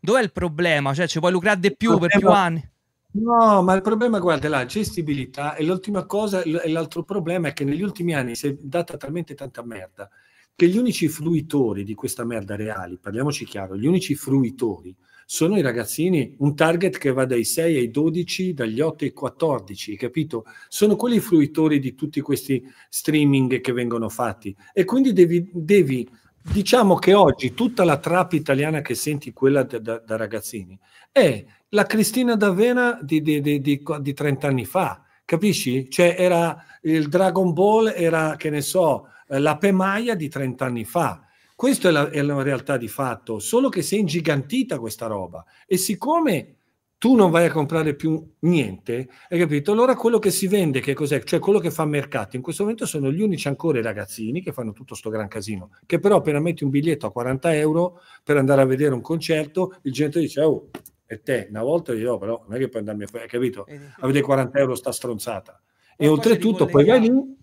Dov'è il problema? Cioè ci puoi lucrare di più per più anni? No, ma il problema, guarda, la gestibilità e l'ultima cosa, e l'altro problema è che negli ultimi anni si è data talmente tanta merda che gli unici fruitori di questa merda reali, parliamoci chiaro, gli unici fruitori sono i ragazzini, un target che va dai 6 ai 12, dagli 8 ai 14, capito? Sono quelli i fruitori di tutti questi streaming che vengono fatti e quindi devi, devi diciamo che oggi tutta la trap italiana che senti, quella da, da, da ragazzini, è la Cristina d'Avena di, di, di, di 30 anni fa, capisci? Cioè era il Dragon Ball, era, che ne so, la Pemaia di 30 anni fa questa è la, è la realtà di fatto, solo che si è ingigantita questa roba. E siccome tu non vai a comprare più niente, hai capito? Allora quello che si vende, che cos'è? Cioè quello che fa mercato, in questo momento sono gli unici ancora i ragazzini che fanno tutto sto gran casino, che però appena metti un biglietto a 40 euro per andare a vedere un concerto, il gente dice, oh, e te, una volta io però non è che puoi andarmi a fare, hai capito? Avete 40 euro sta stronzata. E oltretutto poi vai lì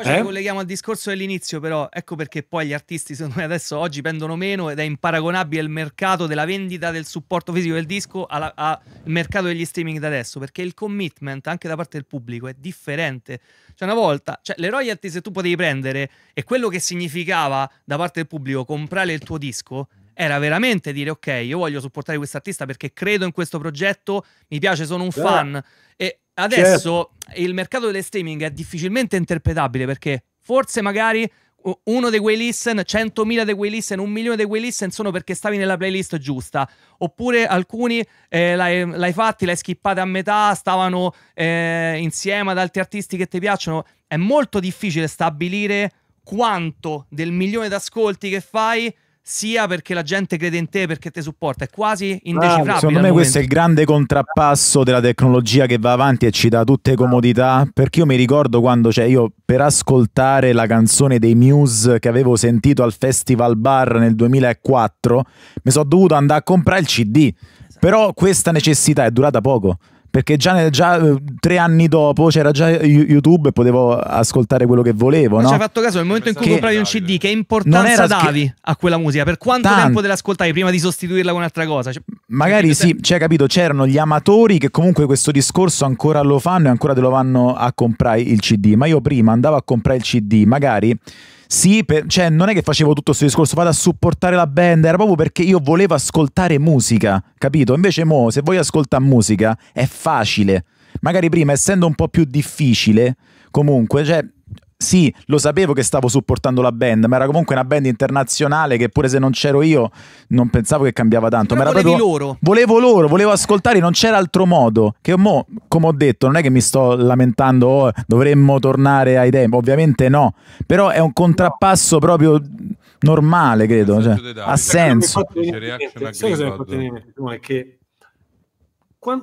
poi ci eh? ricolleghiamo al discorso dell'inizio, però ecco perché poi gli artisti, secondo me, adesso oggi vendono meno ed è imparagonabile il mercato della vendita del supporto fisico del disco al mercato degli streaming da adesso, perché il commitment anche da parte del pubblico è differente. Cioè, una volta, cioè, le royalties se tu potevi prendere e quello che significava da parte del pubblico comprare il tuo disco era veramente dire ok, io voglio supportare quest'artista perché credo in questo progetto, mi piace, sono un yeah. fan, Adesso certo. il mercato delle streaming è difficilmente interpretabile perché forse magari uno dei quei listen, 100.000 dei quei listen, un milione dei quei listen sono perché stavi nella playlist giusta, oppure alcuni eh, l'hai, l'hai fatti, l'hai skippata a metà, stavano eh, insieme ad altri artisti che ti piacciono. È molto difficile stabilire quanto del milione di ascolti che fai sia perché la gente crede in te, perché ti supporta, è quasi ah, indecifrabile. Ah, secondo me questo è il grande contrappasso della tecnologia che va avanti e ci dà tutte comodità, perché io mi ricordo quando, cioè io per ascoltare la canzone dei Muse che avevo sentito al Festival Bar nel 2004, mi sono dovuto andare a comprare il CD, esatto. però questa necessità è durata poco perché già, già, eh, tre anni dopo c'era già YouTube e potevo ascoltare quello che volevo. no? ci hai fatto caso nel momento in cui compravi un CD, che importanza davi che, a quella musica? Per quanto tanto, tempo te l'ascoltavi prima di sostituirla con un'altra cosa? Cioè, magari cioè, sì, te... cioè, capito, c'erano gli amatori che comunque questo discorso ancora lo fanno e ancora te lo vanno a comprare il CD, ma io prima andavo a comprare il CD, magari sì, per, cioè non è che facevo tutto questo discorso, vado a supportare la band, era proprio perché io volevo ascoltare musica, capito? Invece mo, se vuoi ascoltare musica, è facile. Magari prima, essendo un po' più difficile, comunque, cioè, sì, lo sapevo che stavo supportando la band, ma era comunque una band internazionale che pure se non c'ero io non pensavo che cambiava tanto. Però ma era proprio, loro. Volevo loro, volevo ascoltare, non c'era altro modo. Che mo, come ho detto, non è che mi sto lamentando, oh, dovremmo tornare ai tempi, ovviamente no, però è un contrappasso no. proprio normale, credo, cioè, ha senso. Sai cosa mi ha fatto venire? Che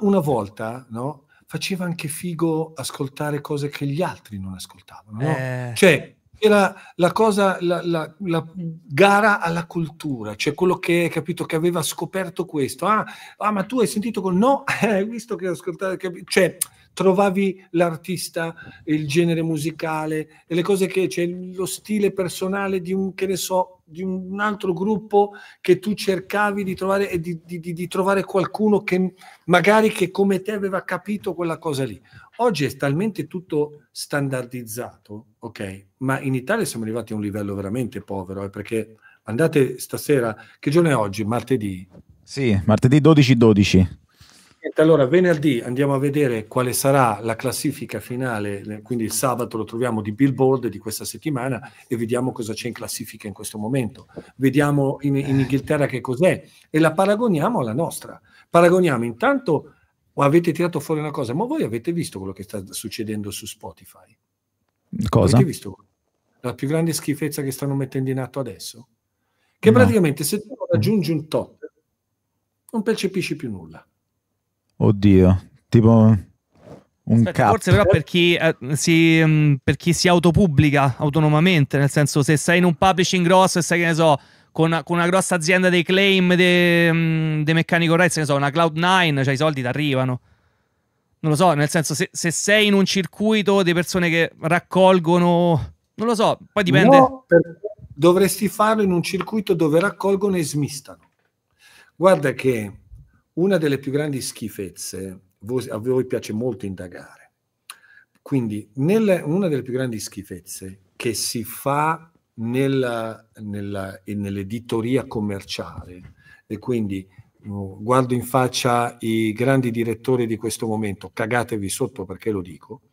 una volta, no? faceva anche figo ascoltare cose che gli altri non ascoltavano. No? Eh. Cioè, era la cosa, la, la, la, gara alla cultura, cioè quello che capito che aveva scoperto questo. Ah, ah ma tu hai sentito quel no? Eh, hai visto che ho ascoltato, cioè trovavi l'artista, il genere musicale, le cose che c'è, cioè, lo stile personale di un, che ne so, di un altro gruppo che tu cercavi di trovare e di, di, di, trovare qualcuno che magari che come te aveva capito quella cosa lì. Oggi è talmente tutto standardizzato, ok? Ma in Italia siamo arrivati a un livello veramente povero, eh, perché andate stasera, che giorno è oggi? Martedì? Sì, martedì 12 12 allora venerdì andiamo a vedere quale sarà la classifica finale, eh, quindi il sabato lo troviamo di Billboard di questa settimana e vediamo cosa c'è in classifica in questo momento. Vediamo in, in eh. Inghilterra che cos'è e la paragoniamo alla nostra. Paragoniamo intanto, avete tirato fuori una cosa, ma voi avete visto quello che sta succedendo su Spotify? Cosa? Avete visto la più grande schifezza che stanno mettendo in atto adesso? Che no. praticamente se tu mm. raggiungi un top non percepisci più nulla. Oddio, tipo un Aspetta, Forse però per chi, eh, si, mm, per chi, si, autopubblica autonomamente, nel senso se sei in un publishing grosso e sei che ne so, con, con una grossa azienda dei claim dei mm, de meccanico rights, ne so, una Cloud9, cioè i soldi ti arrivano. Non lo so, nel senso se, se, sei in un circuito di persone che raccolgono, non lo so, poi dipende. No, dovresti farlo in un circuito dove raccolgono e smistano. Guarda che una delle più grandi schifezze, a voi piace molto indagare, quindi nel, una delle più grandi schifezze che si fa nella, nella, nell'editoria commerciale e quindi mm, guardo in faccia i grandi direttori di questo momento, cagatevi sotto perché lo dico,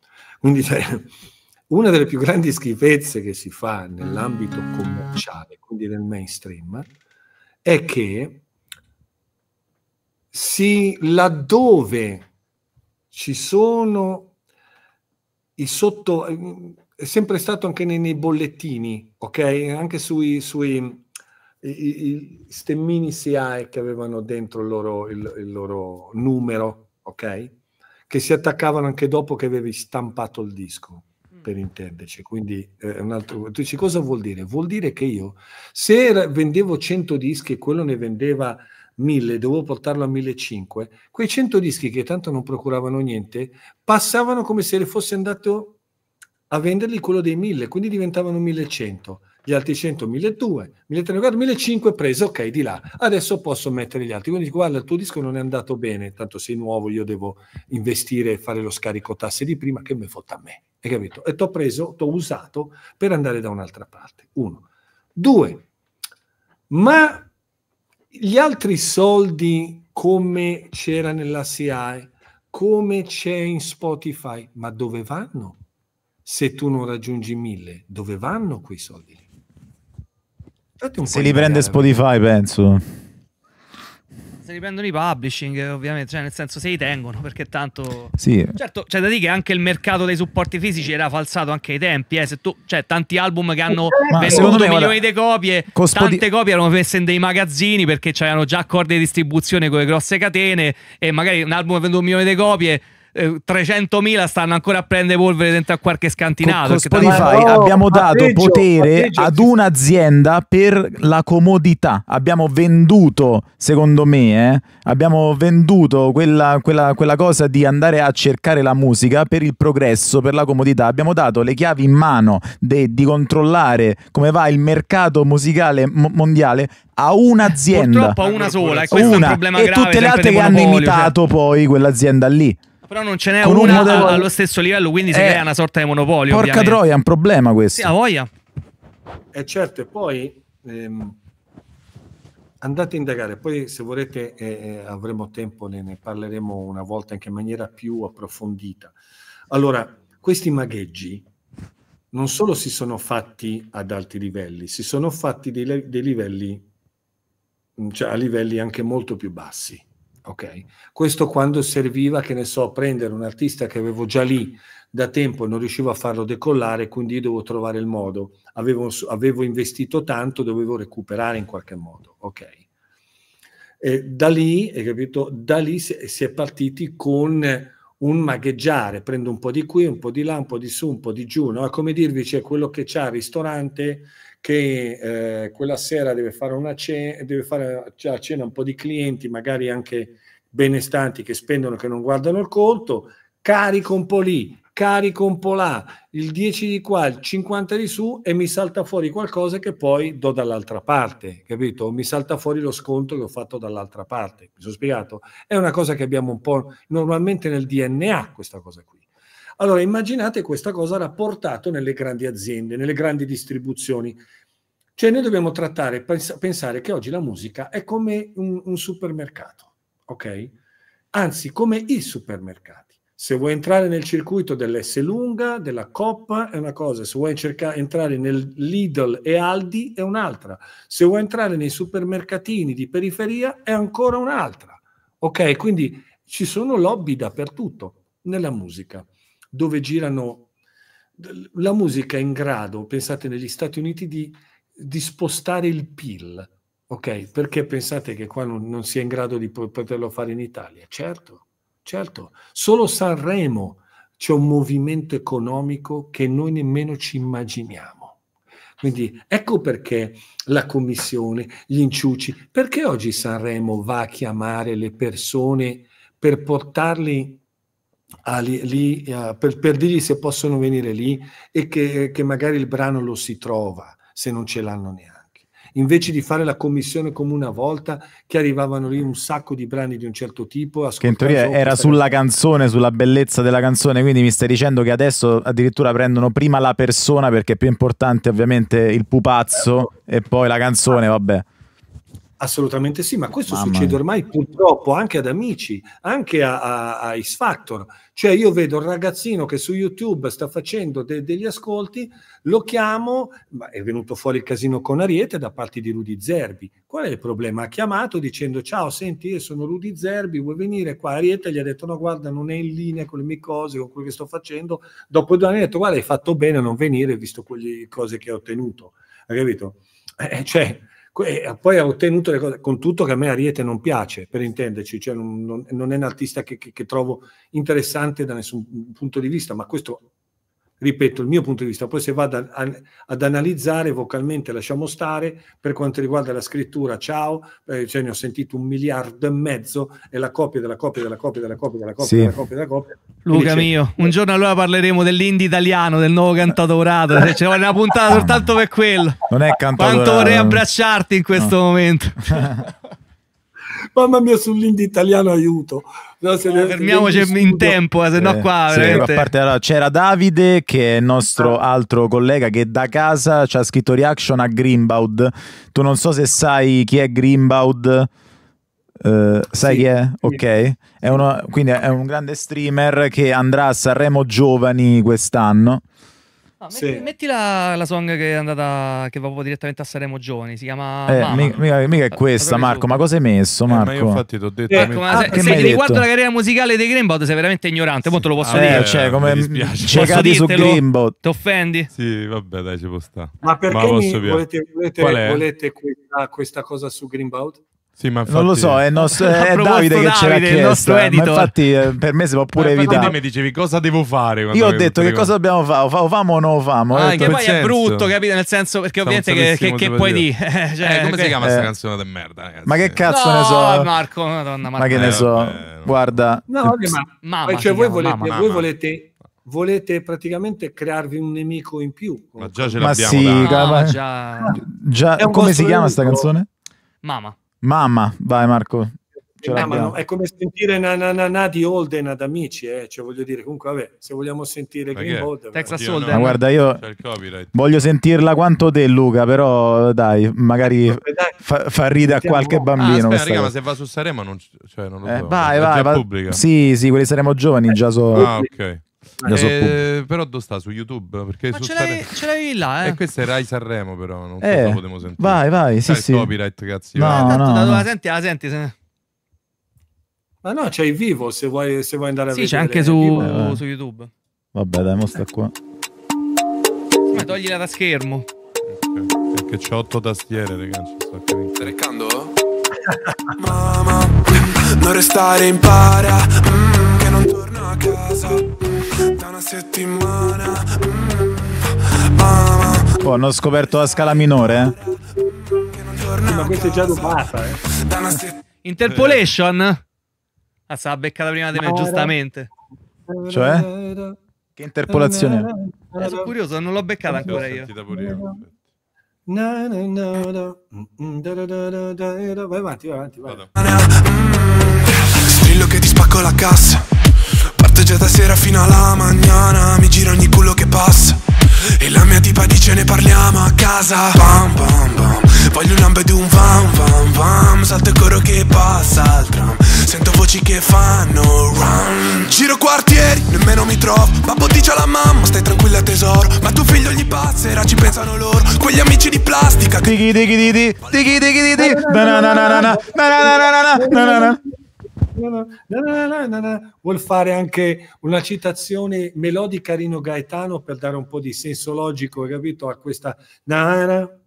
quindi una delle più grandi schifezze che si fa nell'ambito mm. commerciale, quindi nel mainstream, è che sì, laddove ci sono i sotto... È sempre stato anche nei, nei bollettini, ok? Anche sui, sui i, i stemmini SIAE che avevano dentro il loro, il, il loro numero, ok? Che si attaccavano anche dopo che avevi stampato il disco mm. per intenderci. Quindi eh, un altro, tu dici cosa vuol dire? Vuol dire che io se vendevo 100 dischi e quello ne vendeva 1000, dovevo portarlo a 1500, quei 100 dischi che tanto non procuravano niente, passavano come se fosse andato a venderli quello dei 1000, quindi diventavano 1100, gli altri 100 1200, 1300, 1500 preso, ok, di là. Adesso posso mettere gli altri. Quindi dico, guarda, il tuo disco non è andato bene, tanto sei nuovo, io devo investire e fare lo scarico tasse di prima, che mi fotta a me, hai capito? E t'ho preso, t'ho usato per andare da un'altra parte, uno. Due, ma gli altri soldi come c'era nella SIAE, come c'è in Spotify, ma dove vanno? Se tu non raggiungi mille, dove vanno quei soldi lì? Se li prende Spotify, eh. penso. Se riprendono i publishing, eh, ovviamente, cioè nel senso se li tengono, perché tanto... Sì. Certo, c'è da dire che anche il mercato dei supporti fisici era falsato anche ai tempi, eh. se tu... cioè tanti album che hanno eh, Ma venduto me, milioni di copie, tante copie erano messe in dei magazzini perché c'erano già accordi di distribuzione con le grosse catene e magari un album che ha venduto milioni di copie eh, 300.000 stanno ancora a prendere polvere dentro a qualche scantinato. Con, con Spotify no, abbiamo dato peggio, potere ad un'azienda per la comodità. Abbiamo venduto, secondo me, eh, abbiamo venduto quella, quella, quella cosa di andare a cercare la musica per il progresso, per la comodità. Abbiamo dato le chiavi in mano de, di controllare come va il mercato musicale mo- mondiale a un'azienda. Purtroppo a una sola, e questo una. è un problema e grave. E tutte le altre che hanno cioè. imitato cioè... poi quell'azienda lì. Però non ce n'è con una un modello... allo stesso livello, quindi eh, si crea una sorta di monopolio. Porca ovviamente. troia, è un problema questo. Sì, a voglia. Eh certo, e poi ehm, andate a indagare, poi se volete eh, eh, avremo tempo, ne, ne, parleremo una volta anche in maniera più approfondita. Allora, questi magheggi non solo si sono fatti ad alti livelli, si sono fatti dei, dei livelli, cioè a livelli anche molto più bassi. Okay. Questo quando serviva, che ne so, prendere un artista che avevo già lì da tempo e non riuscivo a farlo decollare, quindi dovevo trovare il modo. Avevo, avevo investito tanto, dovevo recuperare in qualche modo. Okay. da lì, capito, da lì si è partiti con un magheggiare, prendo un po' di qui, un po' di là, un po' di su, un po' di giù, no? come dirvi c'è quello che c'ha al ristorante che eh, quella sera deve fare, una cena, deve fare a cena un po' di clienti, magari anche benestanti che spendono che non guardano il conto, carico un po' lì, carico un po' là, il 10 di qua, il 50 di su e mi salta fuori qualcosa che poi do dall'altra parte, capito? Mi salta fuori lo sconto che ho fatto dall'altra parte. Mi sono spiegato? È una cosa che abbiamo un po' normalmente nel DNA questa cosa qui. Allora immaginate questa cosa rapportato nelle grandi aziende, nelle grandi distribuzioni. Cioè noi dobbiamo trattare, pensare che oggi la musica è come un, un supermercato, ok? Anzi, come i supermercati. Se vuoi entrare nel circuito dell'S lunga, della Coppa, è una cosa. Se vuoi cerca- entrare nel Lidl e Aldi, è un'altra. Se vuoi entrare nei supermercatini di periferia, è ancora un'altra. Ok? Quindi ci sono lobby dappertutto nella musica dove girano la musica è in grado, pensate negli Stati Uniti, di, di spostare il PIL. Ok, perché pensate che qua non, non sia in grado di poterlo fare in Italia? Certo, certo. Solo Sanremo c'è un movimento economico che noi nemmeno ci immaginiamo. Quindi ecco perché la commissione, gli inciuci, perché oggi Sanremo va a chiamare le persone per portarli a, ah, lì, a, eh, per, per, dirgli se possono venire lì e che, che magari il brano lo si trova se non ce l'hanno neanche invece di fare la commissione come una volta che arrivavano lì un sacco di brani di un certo tipo che in teoria era sulla canzone sulla bellezza della canzone quindi mi stai dicendo che adesso addirittura prendono prima la persona perché è più importante ovviamente il pupazzo eh, e poi la canzone vabbè Assolutamente sì, ma questo Mamma succede ormai purtroppo anche ad amici, anche a, a, a X Factor. Cioè io vedo un ragazzino che su YouTube sta facendo de- degli ascolti, lo chiamo, ma è venuto fuori il casino con Ariete da parte di Rudy Zerbi. Qual è il problema? Ha chiamato dicendo ciao, senti, io sono Rudy Zerbi, vuoi venire qua? Ariete gli ha detto no, guarda, non è in linea con le mie cose, con quello che sto facendo. Dopo due anni ha detto guarda, hai fatto bene a non venire visto quelle cose che hai ottenuto. Hai capito? Eh, eh cioè, poi ha ottenuto le cose, con tutto che a me Ariete non piace, per intenderci, cioè non, non, non è un artista che, che, che trovo interessante da nessun punto di vista, ma questo ripeto, il mio punto di vista. Poi se vado a, a, ad analizzare vocalmente lasciamo stare, per quanto riguarda la scrittura, ciao, eh, cioè ne ho sentito un miliardo e mezzo, è la copia della copia della copia della copia della copia sì. della copia della copia. Luca dice, mio, un giorno allora parleremo dell'indie italiano, del nuovo cantautorato, c'è una puntata soltanto per quello. Non è cantautorato. Quanto vorrei abbracciarti in questo no. momento. Mamma mia, sull'indie italiano aiuto. No, fermiamoci in, in tempo, eh, se no eh, qua sì, veramente... parte, allora, c'era Davide che è il nostro ah. altro collega che da casa ci ha scritto reaction a Grimbaud. Tu non so se sai chi è Grimbaud, Uh, sai sì, chi è? Ok, è uno, quindi è un grande streamer che andrà a Sanremo Giovani quest'anno. No, ah, metti, metti la, la, song che è andata che va proprio direttamente a Saremo Giovani. Si chiama. Eh, mica, mica, è questa, Marco. Ma cosa hai messo, Marco? Eh, ma io infatti ti ho detto. Ecco, eh, ma se, ah, se riguardo la carriera musicale dei Grimbot, sei veramente ignorante. Sì. Poi te lo posso ah, dire. Eh, cioè, come cecati su Grimbot. Ti offendi? Sì, vabbè, dai, ci può stare. Ma perché ma volete, volete, volete questa, questa, cosa su Grimbot? Sì, infatti... Non lo so, è, nostro, è Davide che ce l'ha chiesto. Eh, infatti, eh, per me si può pure evitare. Quindi mi dicevi cosa devo fare? Io ho detto che cosa dobbiamo fare, o famo o non famo. Ah, che poi senso. è brutto, capito? Nel senso, perché ovviamente che, che, puoi dire. dire. Eh, cioè, eh, come che... si chiama questa eh. canzone di merda? Ragazzi? Ma che cazzo no, ne so? Marco, madonna, Marco. Ma che ne so? Guarda. No, ma, ma cioè, voi volete volete praticamente crearvi un nemico in più. Ma già ce l'abbiamo. Ma sì, no, già... già... come si chiama questa canzone? Mama. Mamma, vai Marco. No, no, è come sentire na, na, na, na di Holden ad amici, eh? cioè, voglio dire, comunque, vabbè, se vogliamo sentire Green Holden, Texas Holden. No. guarda, io voglio sentirla quanto te, Luca, però dai, magari eh, fa, fa ridere a qualche ah, bambino. Ah, aspetta, riga, ma se va su Saremo, non, cioè, non lo eh, so. Eh, vai, vai, va, pubblica. Sì, sì, quelli saremo giovani eh, già so. Ah, ok. Eh, so però dove sta? Su YouTube? Perché Ma su ce, l'hai, stare... ce l'hai là, eh? E eh, questo è Rai Sanremo, però. Non eh, so se sentire. Vai, vai, sì, Dai, eh, sì. copyright, cazzo. No, no, no, no. La senti, la senti. Se... Ma no, c'è il vivo se vuoi, se vuoi andare a vedere. Sì, c'è anche su, vivo, su, YouTube. Vabbè, dai, mo sta qua. Ma toglila da schermo. Okay. Perché c'ho otto tastiere, ragazzi. Stai recando? Mamma, non restare in para. Mm torno a casa da una settimana. Oh, hanno scoperto la scala minore? Eh? Ma questo è già dopata, eh. Interpolation? Ah, se l'ha beccata prima di me, giustamente. Cioè? Che interpolazione? Eh, sono curioso, non l'ho beccata ancora io. Vai avanti, vai avanti, vai. Strillo che ti spacco la cassa. Inizio da sera fino alla mattina Mi giro ogni culo che passa E la mia tipa dice ne parliamo a casa Pam pam pam Voglio un lambo di un vam vam vam Salto il coro che passa al tram Sento voci che fanno run Giro quartieri, nemmeno mi trovo Babbo dice alla mamma, stai tranquilla tesoro Ma tuo figlio gli passerà, ci pensano loro Quegli amici di plastica che... Dighi dighi dighi Dighi dighi dighi Dighi vuol fare anche una citazione melodica Rino Gaetano per dare un po' di senso logico, capito, a questa nana.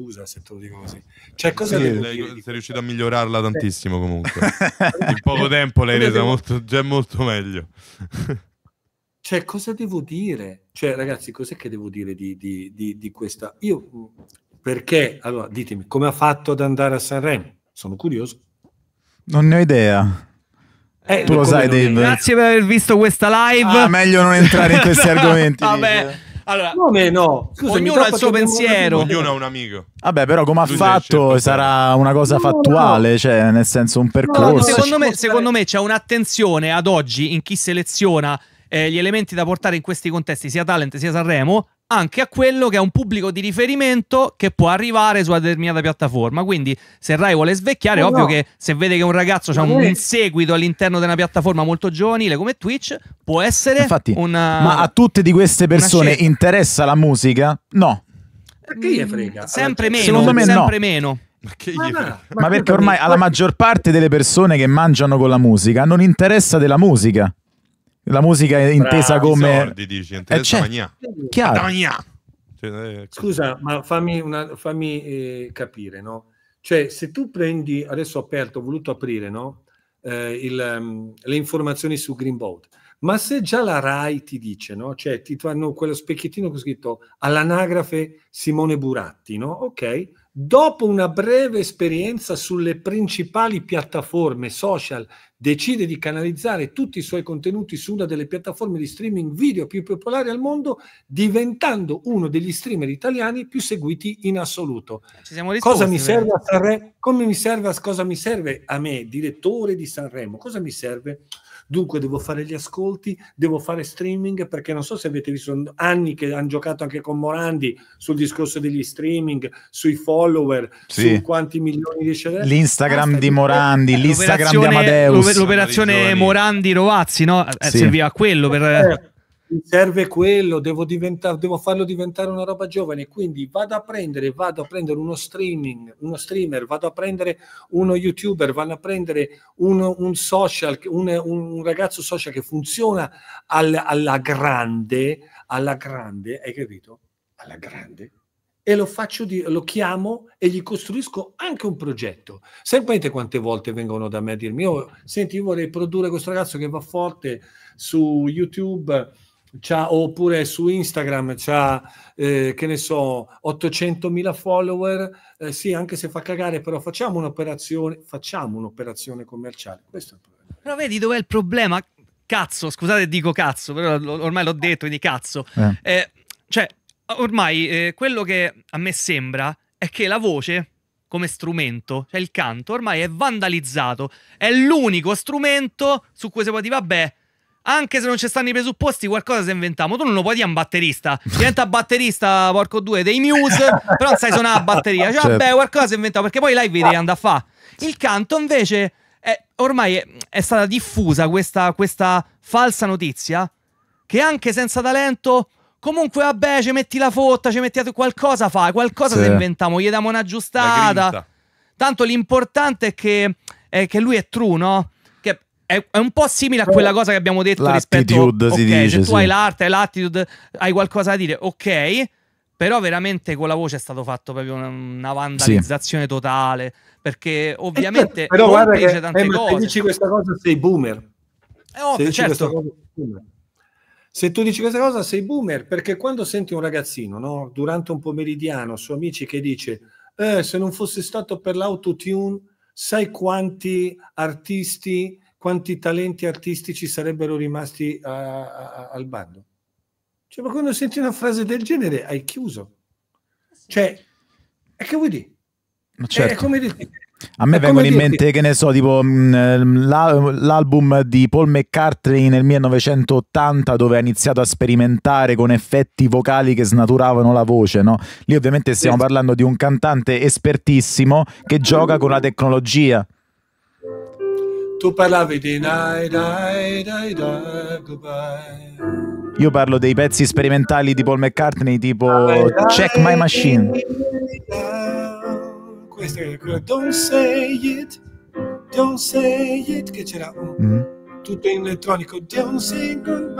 scusa se te lo dico così. Cioè, cosa sì, lei, sei riuscito a migliorarla tantissimo comunque. In poco tempo l'hai resa molto, già molto meglio. Cioè, cosa devo dire? Cioè, ragazzi, cos'è che devo dire di, di, di, di questa? Io, perché, allora, ditemi, come ha fatto ad andare a Sanremo? Sono curioso. Non ne ho idea. Eh, tu lo sai, Dave. Grazie per aver visto questa live. Ah, meglio non entrare in questi argomenti. Vabbè. Allora, come no? Scusa, ognuno ha il suo pensiero. Ognuno ha un amico. Vabbè, però come ha fatto sarà una cosa no, fattuale, no. cioè nel senso un percorso. No, secondo, me, secondo me c'è un'attenzione ad oggi in chi seleziona eh, gli elementi da portare in questi contesti, sia Talent sia Sanremo, anche a quello che è un pubblico di riferimento che può arrivare su una determinata piattaforma. Quindi, se Rai vuole svecchiare, oh, eh, è ovvio no. che se vede che un ragazzo ha un, seguito all'interno di una piattaforma molto giovanile come Twitch, può essere Infatti, una. Ma eh, a tutte di queste persone interessa la musica? No. Perché gli frega? Sempre meno, Secondo me sempre no. meno. Ma, ma, no, ma perché ormai alla maggior parte delle persone che mangiano con la musica non interessa della musica. La musica è intesa Bravo, come... Soldi, dici, intesa eh, certo. cioè, eh, Chiaro. Ecco. Maniera. Scusa, ma fammi, una, fammi eh, capire, no? Cioè, se tu prendi, adesso ho aperto, ho voluto aprire, no? Eh, il, um, le informazioni su Greenboat, ma se già la RAI ti dice, no? Cioè, ti fanno quello specchiettino che ho scritto all'anagrafe Simone Buratti, no? Ok, Dopo una breve esperienza sulle principali piattaforme social, decide di canalizzare tutti i suoi contenuti su una delle piattaforme di streaming video più popolari al mondo, diventando uno degli streamer italiani più seguiti in assoluto. Eh, risposti, cosa mi serve a Sanremo? Come mi serve, a, cosa mi serve a me, direttore di Sanremo? Cosa mi serve? dunque devo fare gli ascolti, devo fare streaming, perché non so se avete visto anni che hanno giocato anche con Morandi sul discorso degli streaming, sui follower, sì. su quanti milioni di scelte. L'Instagram di Morandi, l'Instagram di Amadeus. L'operazione Morandi-Rovazzi, no? Eh, sì. Serviva a quello per... Eh mi serve quello, devo, devo, farlo diventare una roba giovane, quindi vado a prendere, vado a prendere uno streaming, uno streamer, vado a prendere uno youtuber, vado a prendere uno, un social, un, un, ragazzo social che funziona alla, alla grande, alla grande, hai capito? Alla grande, e lo, faccio di, lo chiamo e gli costruisco anche un progetto. Sapete quante volte vengono da me a dirmi, oh, senti, io vorrei produrre questo ragazzo che va forte su YouTube c'ha, oppure su Instagram c'ha, eh, che ne so, 800.000 follower, eh, sì, anche se fa cagare, però facciamo un'operazione, facciamo un'operazione commerciale. Questo è il problema. Però vedi dov'è il problema? Cazzo, scusate, dico cazzo, però ormai l'ho detto, quindi cazzo. Eh. eh cioè, ormai eh, quello che a me sembra è che la voce come strumento, cioè il canto, ormai è vandalizzato. È l'unico strumento su cui si può dire, vabbè, anche se non ci stanno i presupposti, qualcosa si inventiamo. Tu non lo puoi dire a un batterista. Diventa batterista, porco due, dei Muse, però non sai suonare la batteria. Cioè, certo. vabbè, qualcosa si inventiamo, perché poi live devi andare a fare. Il canto invece, è, ormai è, è, stata diffusa questa, questa falsa notizia che anche senza talento... Comunque, vabbè, ci metti la fotta, ci metti qualcosa, fa qualcosa sì. se inventiamo, gli diamo una giustata. Tanto l'importante è che, è che lui è true, no? è, è, un po' simile a eh, quella cosa che abbiamo detto l'attitude, rispetto a okay, dice, se tu hai l'arte, hai l'attitude, hai qualcosa da dire, ok. Però veramente con la voce è stato fatto proprio una, vandalizzazione sì. totale. Perché eh, certo, ovviamente. però guarda che, tante eh, cose. se dici questa cosa sei boomer. Eh, ovvio, se certo. Cosa, Se tu dici questa cosa sei boomer, perché quando senti un ragazzino, no, durante un pomeridiano, su amici che dice eh, se non fosse stato per l'autotune, sai quanti artisti quanti talenti artistici sarebbero rimasti a, a, al bando. Cioè, ma quando senti una frase del genere hai chiuso. Cioè, e che vuoi dire? Certo. È, è certo. come dire a me vengono in mente, che ne so, tipo mm, l'album di Paul McCartney nel 1980 dove ha iniziato a sperimentare con effetti vocali che snaturavano la voce, no? Lì ovviamente stiamo parlando di un cantante espertissimo che gioca con la tecnologia. Tu parlavi di dai dai dai goodbye. Io parlo dei pezzi sperimentali di Paul McCartney, tipo Check My Machine. Questo è quello. Don't say it, don't say it, che c'era un... Mm tutto in elettronico. Don't say goodbye.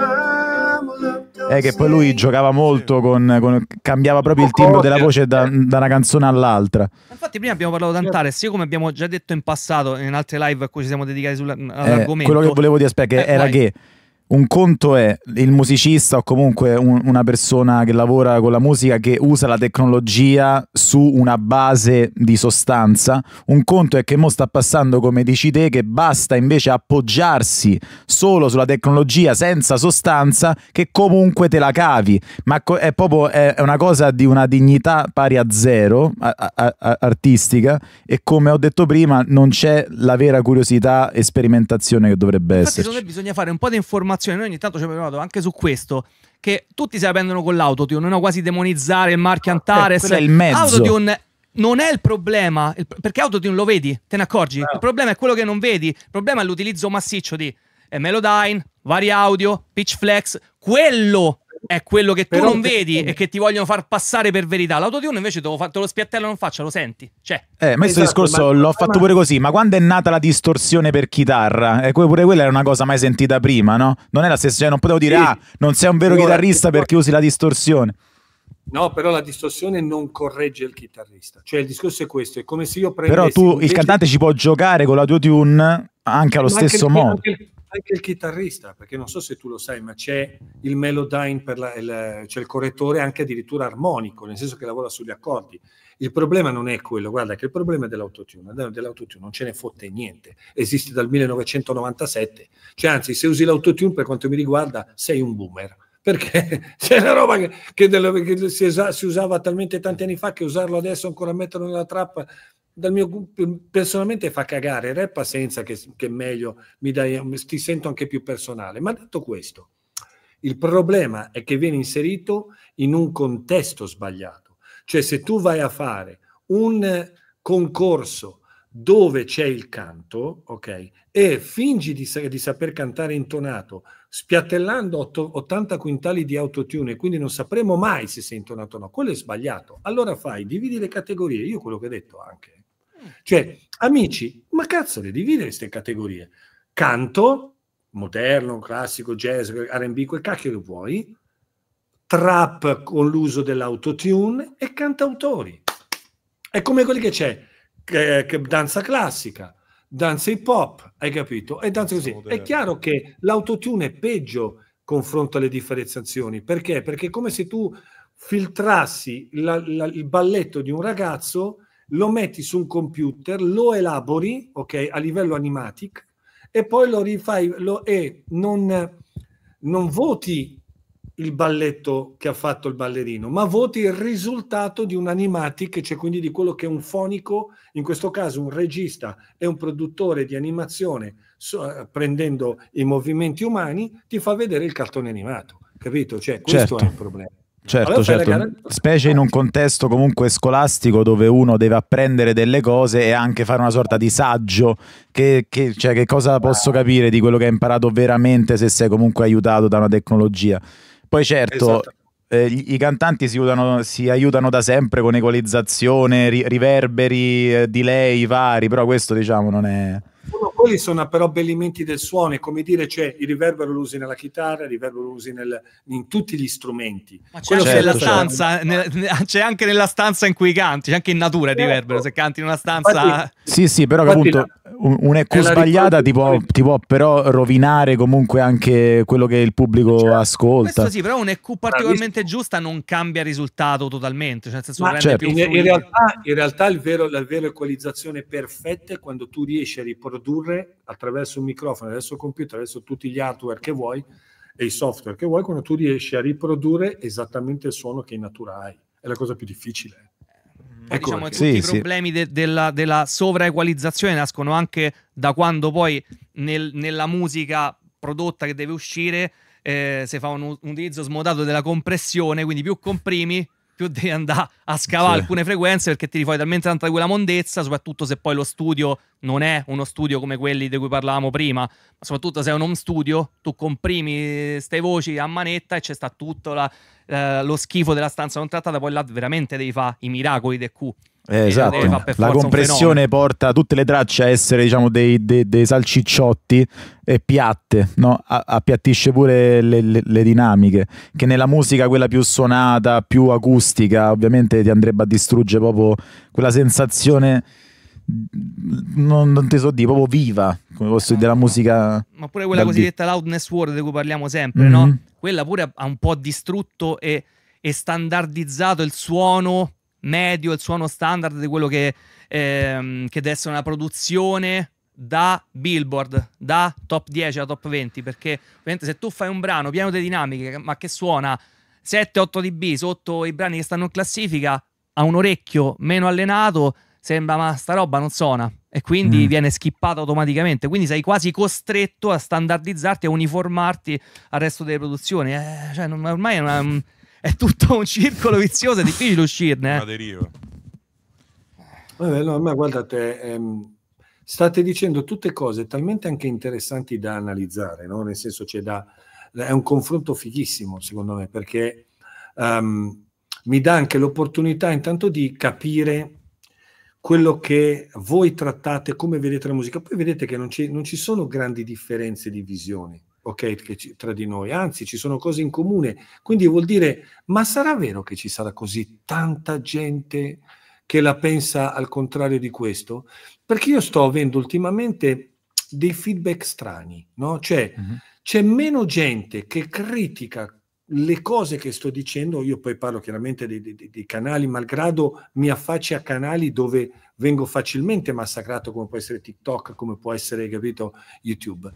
È che poi lui giocava molto con, con cambiava proprio il timbro della voce da, da, una canzone all'altra. Infatti, prima abbiamo parlato d'Antares. Io, come abbiamo già detto in passato, in altre live a cui ci siamo dedicati sull'argomento, eh, quello che volevo dire è che eh, era vai. che un conto è il musicista o comunque un, una persona che lavora con la musica che usa la tecnologia su una base di sostanza, un conto è che mo sta passando come dici te che basta invece appoggiarsi solo sulla tecnologia senza sostanza che comunque te la cavi, ma è proprio è una cosa di una dignità pari a zero a, a, a, artistica e come ho detto prima non c'è la vera curiosità e sperimentazione che dovrebbe essere. Secondo me bisogna fare un po' di informazione informazione, noi ogni tanto ci abbiamo provato anche su questo, che tutti se la prendono con l'autotune, non è quasi demonizzare il marchio eh, Antares. Eh, è il mezzo. Autotune non è il problema, il, perché autotune lo vedi, te ne accorgi? No. Eh. Il problema è quello che non vedi, il problema è l'utilizzo massiccio di eh, Melodyne, vari audio, pitch flex, quello è quello che tu Però non te... vedi e che ti vogliono far passare per verità. L'autotune invece te lo, fa... te lo spiattellano non faccia, lo senti. Cioè. Eh, ma questo esatto, discorso ma... l'ho fatto pure così, ma quando è nata la distorsione per chitarra, e pure quella era una cosa mai sentita prima, no? Non è la stessa, cioè non potevo dire, sì. ah, non sei un vero no, chitarrista perché usi la distorsione. No, però la distorsione non corregge il chitarrista. Cioè, il discorso è questo: è come se io prendessi. Però tu, invece... il cantante ci può giocare con l'autotune anche allo ma stesso anche, modo. Anche il, anche il, chitarrista, perché non so se tu lo sai, ma c'è il melodyne, la, il, c'è il correttore anche addirittura armonico, nel senso che lavora sugli accordi. Il problema non è quello, guarda che il problema è dell'autotune, dell'autotune non ce ne fotte niente, esiste dal 1997, cioè anzi se usi l'autotune per quanto mi riguarda sei un boomer perché c'è la roba che, che, delle, che si, esa, si, usava talmente tanti anni fa che usarlo adesso ancora metterlo nella trappa dal mio personalmente fa cagare il rap senza che, che meglio mi dai, ti sento anche più personale ma detto questo il problema è che viene inserito in un contesto sbagliato cioè se tu vai a fare un concorso dove c'è il canto, ok? E fingi di, di saper cantare intonato, spiattellando otto- 80 quintali di autotune, quindi non sapremo mai se sei intonato o no. Quello è sbagliato. Allora fai, dividi le categorie, io quello che ho detto anche. Cioè, amici, ma cazzo, le divide queste categorie. Canto, moderno, classico, jazz, RB, quel cacchio che vuoi, trap con l'uso dell'autotune e cantautori. È come quelli che c'è che, danza classica, danza hip hop, hai capito? E danza così. È chiaro che l'autotune è peggio confronto alle differenziazioni. Perché? Perché è come se tu filtrassi la, la, il balletto di un ragazzo, lo metti su un computer, lo elabori okay, a livello animatic e poi lo rifai lo, e non, non voti il balletto che ha fatto il ballerino, ma voti il risultato di un animatic, cioè quindi di quello che un fonico, in questo caso un regista e un produttore di animazione, so, prendendo i movimenti umani, ti fa vedere il cartone animato, capito? Cioè, questo certo. è il problema. Certo, allora, certo. specie in un contesto comunque scolastico dove uno deve apprendere delle cose e anche fare una sorta di saggio, che, che, cioè, che cosa posso ah. capire di quello che hai imparato veramente se sei comunque aiutato da una tecnologia? Poi certo, esatto. eh, i cantanti si, udano, si, aiutano da sempre con equalizzazione, ri- riverberi, eh, delay vari, però questo diciamo non è... Sono, quelli sono però bellimenti del suono, è come dire, cioè, il riverbero lo usi nella chitarra, il riverbero lo usi nel, in tutti gli strumenti. Ma c'è, anche, certo, stanza, nel, ah, c'è anche nella stanza in cui canti, c'è anche in natura certo. il riverbero, se canti in una stanza... Infatti, sì, sì, però infatti, appunto un'EQ sbagliata ti può, ti può, però rovinare comunque anche quello che il pubblico certo. ascolta. Questo sì, però un'EQ particolarmente giusta non cambia risultato totalmente, cioè nel senso rende certo. più in, in, realtà, in realtà il vero, la vera equalizzazione perfetta è quando tu riesci a riportare produrre attraverso un microfono, attraverso il computer, attraverso tutti gli hardware che vuoi e i software che vuoi, quando tu riesci a riprodurre esattamente il suono che in natura hai. È la cosa più difficile. Ecco diciamo, sì, tutti sì. i problemi de- della, della sovraequalizzazione nascono anche da quando poi nel, nella musica prodotta che deve uscire eh, se fa un, un, utilizzo smodato della compressione, quindi più comprimi più devi andare a scavare sì. alcune frequenze perché ti fuori talmente tanta di quella mondezza, soprattutto se poi lo studio non è uno studio come quelli di cui parlavamo prima, ma soprattutto se è un home studio, tu comprimi queste eh, voci a manetta e c'è sta tutto la, eh, lo schifo della stanza non trattata, poi là veramente devi fare i miracoli del Q. Eh, esatto, la compressione porta tutte le tracce a essere diciamo, dei, dei, dei salcicciotti e eh, piatte, no? a, appiattisce pure le, le, le, dinamiche, che nella musica quella più suonata, più acustica, ovviamente ti andrebbe a distruggere proprio quella sensazione, non, non ti so dire, proprio viva, come posso dire, della eh, musica... Ma pure quella cosiddetta di... loudness world di cui parliamo sempre, mm -hmm. no? Quella pure ha un po' distrutto e, e standardizzato il suono medio, il suono standard di quello che, ehm, che deve essere una produzione da Billboard, da top 10 a top 20, perché ovviamente se tu fai un brano pieno di dinamiche, ma che suona 7-8 dB sotto i brani che stanno in classifica, a un orecchio meno allenato, sembra ma sta roba non suona e quindi mm. viene skippata automaticamente, quindi sei quasi costretto a standardizzarti, a uniformarti al resto delle produzioni, eh, cioè ormai è una... Mm, è tutto un circolo vizioso, è difficile uscirne. Eh. La deriva. Vabbè, no, ma guarda ehm, state dicendo tutte cose talmente anche interessanti da analizzare, no? nel senso c'è da... è un confronto fighissimo secondo me, perché um, mi dà anche l'opportunità intanto di capire quello che voi trattate, come vedete la musica. Poi vedete che non ci, non ci sono grandi differenze di visioni ok, ci, tra di noi, anzi ci sono cose in comune, quindi vuol dire, ma sarà vero che ci sarà così tanta gente che la pensa al contrario di questo? Perché io sto avendo ultimamente dei feedback strani, no? Cioè mm-hmm. c'è meno gente che critica le cose che sto dicendo, io poi parlo chiaramente dei, dei, dei, canali, malgrado mi affaccio a canali dove vengo facilmente massacrato, come può essere TikTok, come può essere, capito, YouTube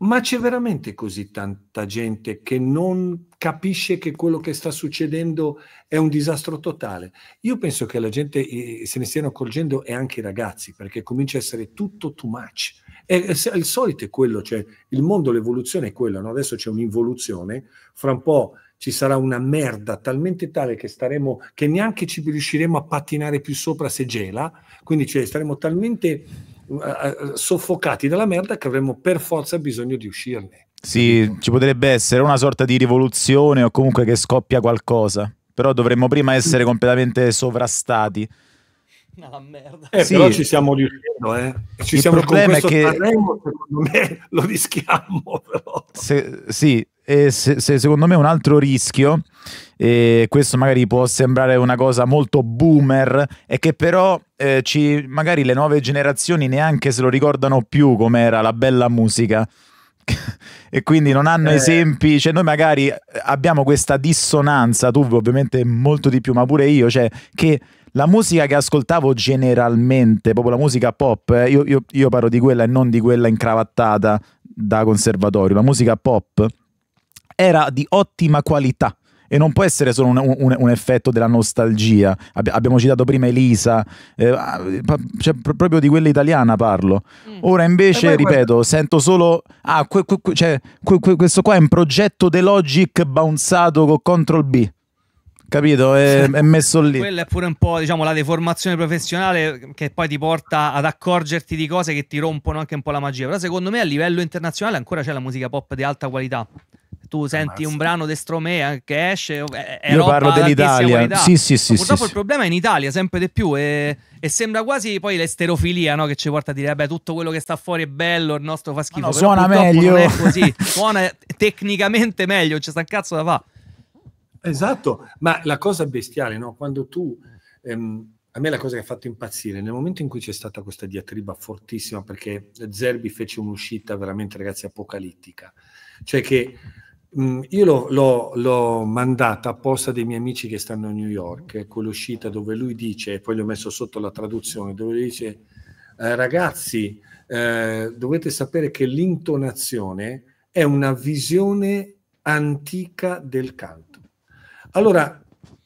ma c'è veramente così tanta gente che non capisce che quello che sta succedendo è un disastro totale? Io penso che la gente se ne stiano accorgendo e anche i ragazzi, perché comincia a essere tutto too much. È, è, è il solito è quello, cioè il mondo, l'evoluzione è quella, no? adesso c'è un'involuzione, fra un po' ci sarà una merda talmente tale che, staremo, che neanche ci riusciremo a pattinare più sopra se gela, quindi cioè, staremo talmente soffocati dalla merda che avremmo per forza bisogno di uscirne. Sì, ci potrebbe essere una sorta di rivoluzione o comunque che scoppia qualcosa, però dovremmo prima essere completamente sovrastati una merda. Eh, sì. però ci stiamo riuscendo, eh. Ci Il siamo problema è che... Sanremo, secondo me, lo rischiamo, però. Se, sì, e se, se, secondo me un altro rischio, e questo magari può sembrare una cosa molto boomer, è che però eh, ci, magari le nuove generazioni neanche se lo ricordano più com'era la bella musica. e quindi non hanno eh. esempi, cioè noi magari eh, abbiamo questa dissonanza, tu ovviamente molto di più, ma pure io, cioè che la musica che ascoltavo generalmente, proprio la musica pop, eh, io, io, io parlo di quella e non di quella incravattata da conservatorio, la musica pop era di ottima qualità e non può essere solo un, un, un effetto della nostalgia. abbiamo citato prima Elisa, eh, ah, cioè, proprio di quella italiana parlo. Mm. Ora invece, ripeto, questo... sento solo, ah, que, que, que, cioè, questo qua è un progetto The Logic bounzato con Ctrl B capito? È, è, messo lì. Quella è pure un po' diciamo la deformazione professionale che poi ti porta ad accorgerti di cose che ti rompono anche un po' la magia. Però secondo me a livello internazionale ancora c'è la musica pop di alta qualità tu senti un brano di Stromea che esce, è eh, eh, Io parlo dell'Italia. Sì, sì, sì, purtroppo il problema è in Italia sempre di più e, e sembra quasi poi l'esterofilia no? che ci porta a dire vabbè tutto quello che sta fuori è bello, il nostro fa schifo. no, suona meglio. Non è così, suona tecnicamente meglio, c'è sta cazzo da fa. Esatto, ma la cosa bestiale, no? quando tu... Ehm, a me la cosa che ha fatto impazzire, nel momento in cui c'è stata questa diatriba fortissima, perché Zerbi fece un'uscita veramente, ragazzi, apocalittica, cioè che Mm, io l'ho, l'ho, l'ho, mandata apposta dei miei amici che stanno a New York, eh, quell'uscita dove lui dice, e poi gli ho messo sotto la traduzione, dove dice, eh, ragazzi, eh, dovete sapere che l'intonazione è una visione antica del canto. Allora,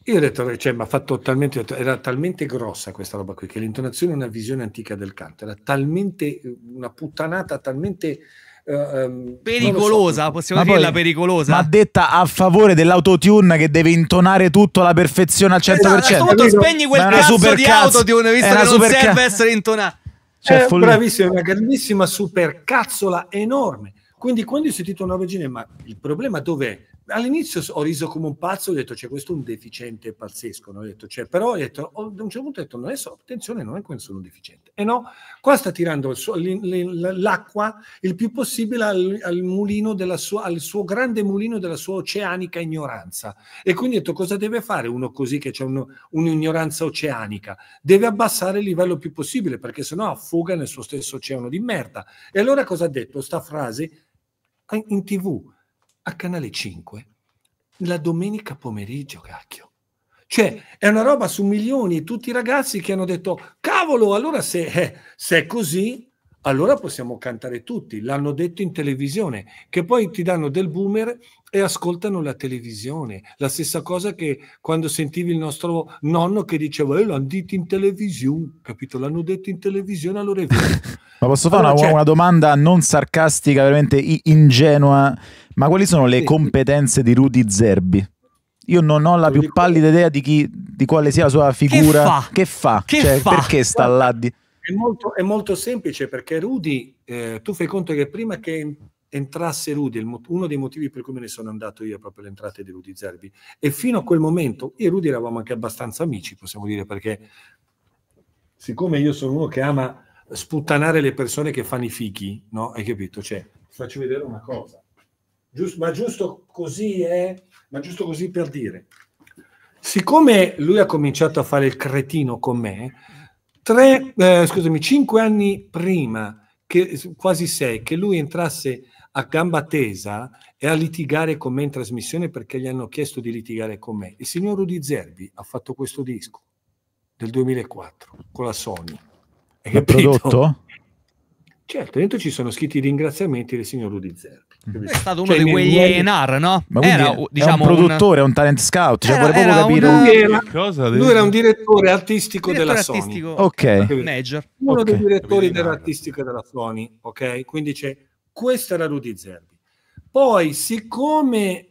io ho detto, cioè, ma fatto talmente, era talmente grossa questa roba qui, che l'intonazione è una visione antica del canto, era talmente eh, una puttanata, talmente Uh, pericolosa, so. possiamo ma dirla poi, pericolosa. Ma detta a favore dell'autotune che deve intonare tutto alla perfezione al 100%. Esatto, a questo spegni quel cazzo di cazzo. autotune visto che non serve cazzo. essere intonato. Cioè, eh, è bravissima, una grandissima supercazzola enorme. Quindi quando io ho sentito una vagina, ma il problema dov'è? all'inizio ho riso come un pazzo, ho detto c'è cioè, questo è un deficiente pazzesco, no? ho detto, cioè, però ho detto, ho, ad un certo punto ho detto no, adesso attenzione, non è nessuno deficiente. E no, qua sta tirando il suo, l'acqua il più possibile al, al, sua, al, suo grande mulino della sua oceanica ignoranza. E quindi ho detto cosa deve fare uno così che c'è un, un'ignoranza oceanica? Deve abbassare il livello più possibile perché sennò affoga nel suo stesso oceano di merda. E allora cosa ha detto? Sta frase in tv a Canale 5 la domenica pomeriggio, cacchio. Cioè, è una roba su milioni, tutti i ragazzi che hanno detto, cavolo, allora se, eh, se è così, allora possiamo cantare tutti. L'hanno detto in televisione, che poi ti danno del boomer e ascoltano la televisione. La stessa cosa che quando sentivi il nostro nonno che diceva eh, l'hanno detto in televisione, capito? L'hanno detto in televisione, allora è vero. Ma posso fare allora, una, cioè... una, domanda non sarcastica, veramente ingenua? Ma quali sono le competenze di Rudy Zerbi? Io non ho la più pallida idea di, chi, di quale sia la sua figura. Che fa? Che fa? Che cioè, fa? Perché sta là di... È molto, è molto semplice perché Rudy, eh, tu fai conto che prima che entrasse Rudy, uno dei motivi per cui me ne sono andato io è proprio l'entrata di Rudy Zerbi, e fino a quel momento io e Rudy eravamo anche abbastanza amici, possiamo dire, perché siccome io sono uno che ama sputtanare le persone che fanno i fichi, no? Hai capito? Cioè, faccio vedere una cosa. Giusto, ma giusto così è, ma giusto così per dire. Siccome lui ha cominciato a fare il cretino con me, tre, eh, scusami, cinque anni prima, che, quasi sei, che lui entrasse a gamba tesa e a litigare con me in trasmissione perché gli hanno chiesto di litigare con me. Il signor Rudy Zerbi ha fatto questo disco del 2004 con la Sony. Hai L'ha prodotto? Certo, dentro ci sono scritti i ringraziamenti del signor Rudy Zerbi. Mm-hmm. È stato uno cioè, di quegli A&R, no? Ma era diciamo, un produttore, un, un talent scout, cioè era, vorrei capire... Una... Lui, era, devi... lui, era, un direttore artistico direttore della artistico. Sony. Ok. Major. Uno okay. dei direttori dell'artistico della Sony, ok? Quindi c'è... Questo era Rudy Zerbi. Poi, siccome,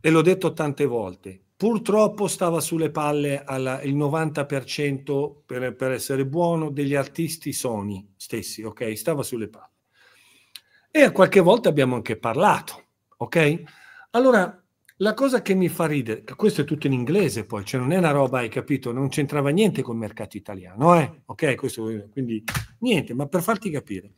e l'ho detto tante volte, purtroppo stava sulle palle alla, il 90% per, per, essere buono degli artisti Sony stessi, ok? Stava sulle palle. E a qualche volta abbiamo anche parlato, ok? Allora, la cosa che mi fa ridere, questo è tutto in inglese poi, cioè non è una roba, hai capito, non c'entrava niente col mercato italiano, eh? Ok, questo, quindi niente, ma per farti capire.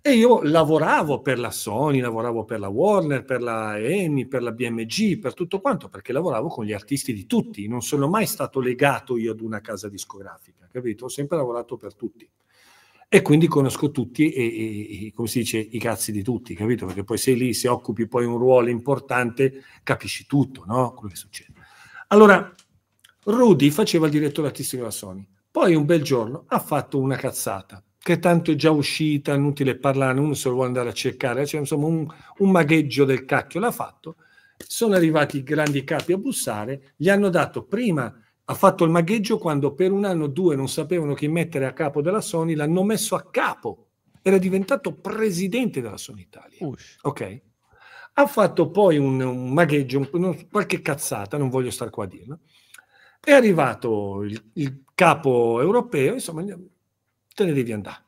E io lavoravo per la Sony, lavoravo per la Warner, per la EMI, per la BMG, per tutto quanto, perché lavoravo con gli artisti di tutti. Non sono mai stato legato io ad una casa discografica, capito? Ho sempre lavorato per tutti. E quindi conosco tutti e, e, come si dice, i cazzi di tutti, capito? Perché poi sei lì, se occupi poi un ruolo importante, capisci tutto, no? Quello che succede. Allora, Rudy faceva il direttore artistico della Sony. Poi un bel giorno ha fatto una cazzata che tanto è già uscita, inutile parlare, uno se lo vuole andare a cercare, cioè, insomma un, un magheggio del cacchio l'ha fatto, sono arrivati i grandi capi a bussare, gli hanno dato prima, ha fatto il magheggio quando per un anno o due non sapevano chi mettere a capo della Sony, l'hanno messo a capo, era diventato presidente della Sony Italia. Ush. Ok? Ha fatto poi un, un magheggio, un, qualche cazzata, non voglio star qua a dirlo, è arrivato il, il capo europeo, insomma te ne devi andare.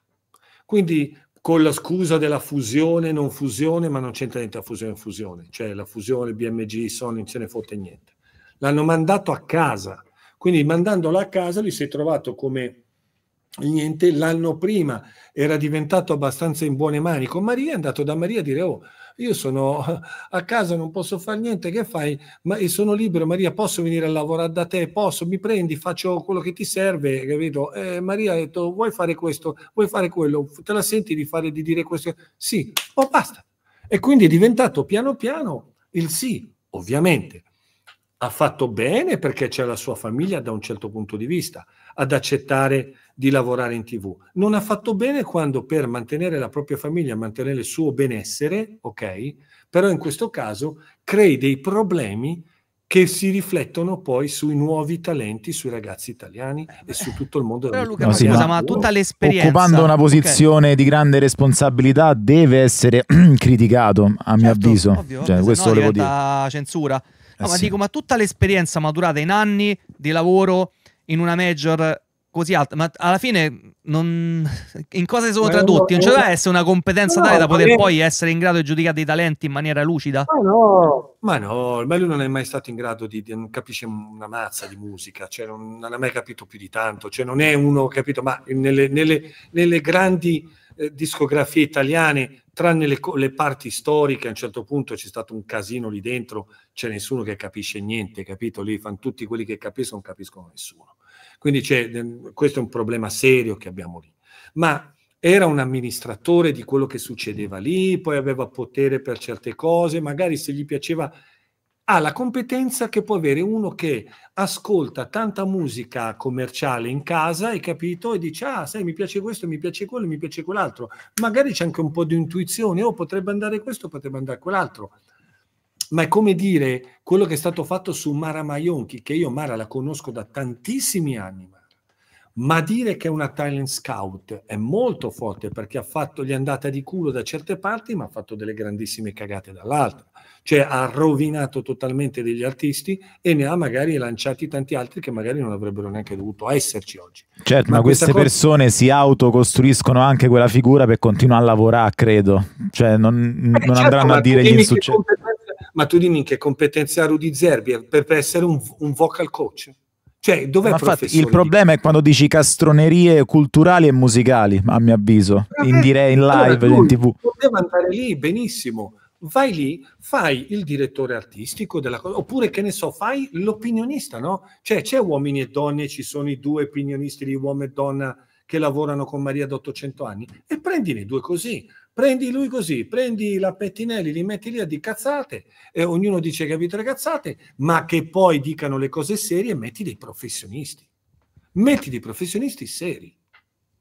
Quindi con la scusa della fusione, non fusione, ma non c'entra niente la fusione, fusione, cioè la fusione BMG, Sony, non se ne fotte niente. L'hanno mandato a casa, quindi mandandolo a casa lui si è trovato come niente, l'anno prima era diventato abbastanza in buone mani con Maria, è andato da Maria a dire oh, io sono a casa, non posso fare niente, che fai? Ma, e sono libero, Maria, posso venire a lavorare da te? Posso, mi prendi, faccio quello che ti serve, capito? Eh, Maria ha detto, vuoi fare questo, vuoi fare quello, te la senti di, fare, di dire questo? Sì, o oh, basta. E quindi è diventato piano piano il sì, ovviamente ha fatto bene perché c'è la sua famiglia da un certo punto di vista ad accettare di lavorare in tv. Non ha fatto bene quando per mantenere la propria famiglia, mantenere il suo benessere, ok? Però in questo caso crei dei problemi che si riflettono poi sui nuovi talenti, sui ragazzi italiani eh, e su tutto il mondo. Però Luca, ma scusa, ma tutta l'esperienza... Occupando una posizione okay. di grande responsabilità deve essere criticato, a certo, mio avviso. Ovvio, cioè, questo no volevo dire. censura. No, eh ma sì. dico, ma tutta l'esperienza maturata in anni di lavoro in una major così alta, ma alla fine non... in cosa si sono ma tradotti? Non ci deve essere una competenza no, tale da poter perché... poi essere in grado di giudicare dei talenti in maniera lucida? Ma no, ma no, lui non è mai stato in grado di, di non capisce una mazza di musica, cioè non, non, ha mai capito più di tanto, cioè non è uno capito, ma nelle, nelle, nelle grandi eh, discografie italiane tranne le, le, parti storiche, a un certo punto c'è stato un casino lì dentro, c'è nessuno che capisce niente, capito? Lì fanno tutti quelli che capiscono, non capiscono nessuno. Quindi ehm, questo è un problema serio che abbiamo lì. Ma era un amministratore di quello che succedeva lì, poi aveva potere per certe cose, magari se gli piaceva ha la competenza che può avere uno che ascolta tanta musica commerciale in casa, e capito, e dice, ah, sai, mi piace questo, mi piace quello, mi piace quell'altro. Magari c'è anche un po' di intuizione, oh, potrebbe andare questo, potrebbe andare quell'altro. Ma è come dire quello che è stato fatto su Mara Maionchi, che io Mara la conosco da tantissimi anni, ma dire che è una talent scout è molto forte perché ha fatto, gli è andata di culo da certe parti, ma ha fatto delle grandissime cagate dall'altra cioè ha rovinato totalmente degli artisti e ne ha magari lanciati tanti altri che magari non avrebbero neanche dovuto esserci oggi. Certo, ma, ma queste cosa... persone si autocostruiscono anche quella figura per continuare a lavorare, credo, cioè non, eh, non certo, andranno a dire gli insuccessi. Ma tu dimmi che competenza ha Rudy Zerbi per, per essere un, un vocal coach? Cioè, dov'è infatti, il problema è quando dici castronerie culturali e musicali, a mio avviso, eh, in direi in live allora, in tv. Poteva andare lì benissimo, vai lì, fai il direttore artistico della cosa, oppure che ne so, fai l'opinionista, no? Cioè c'è uomini e donne, ci sono i due opinionisti di uomo e donna che lavorano con Maria da 800 anni e prendili due così, prendi lui così, prendi la Pettinelli, li metti lì a di cazzate e ognuno dice che ha vinto le cazzate, ma che poi dicano le cose serie e metti dei professionisti. Metti dei professionisti seri.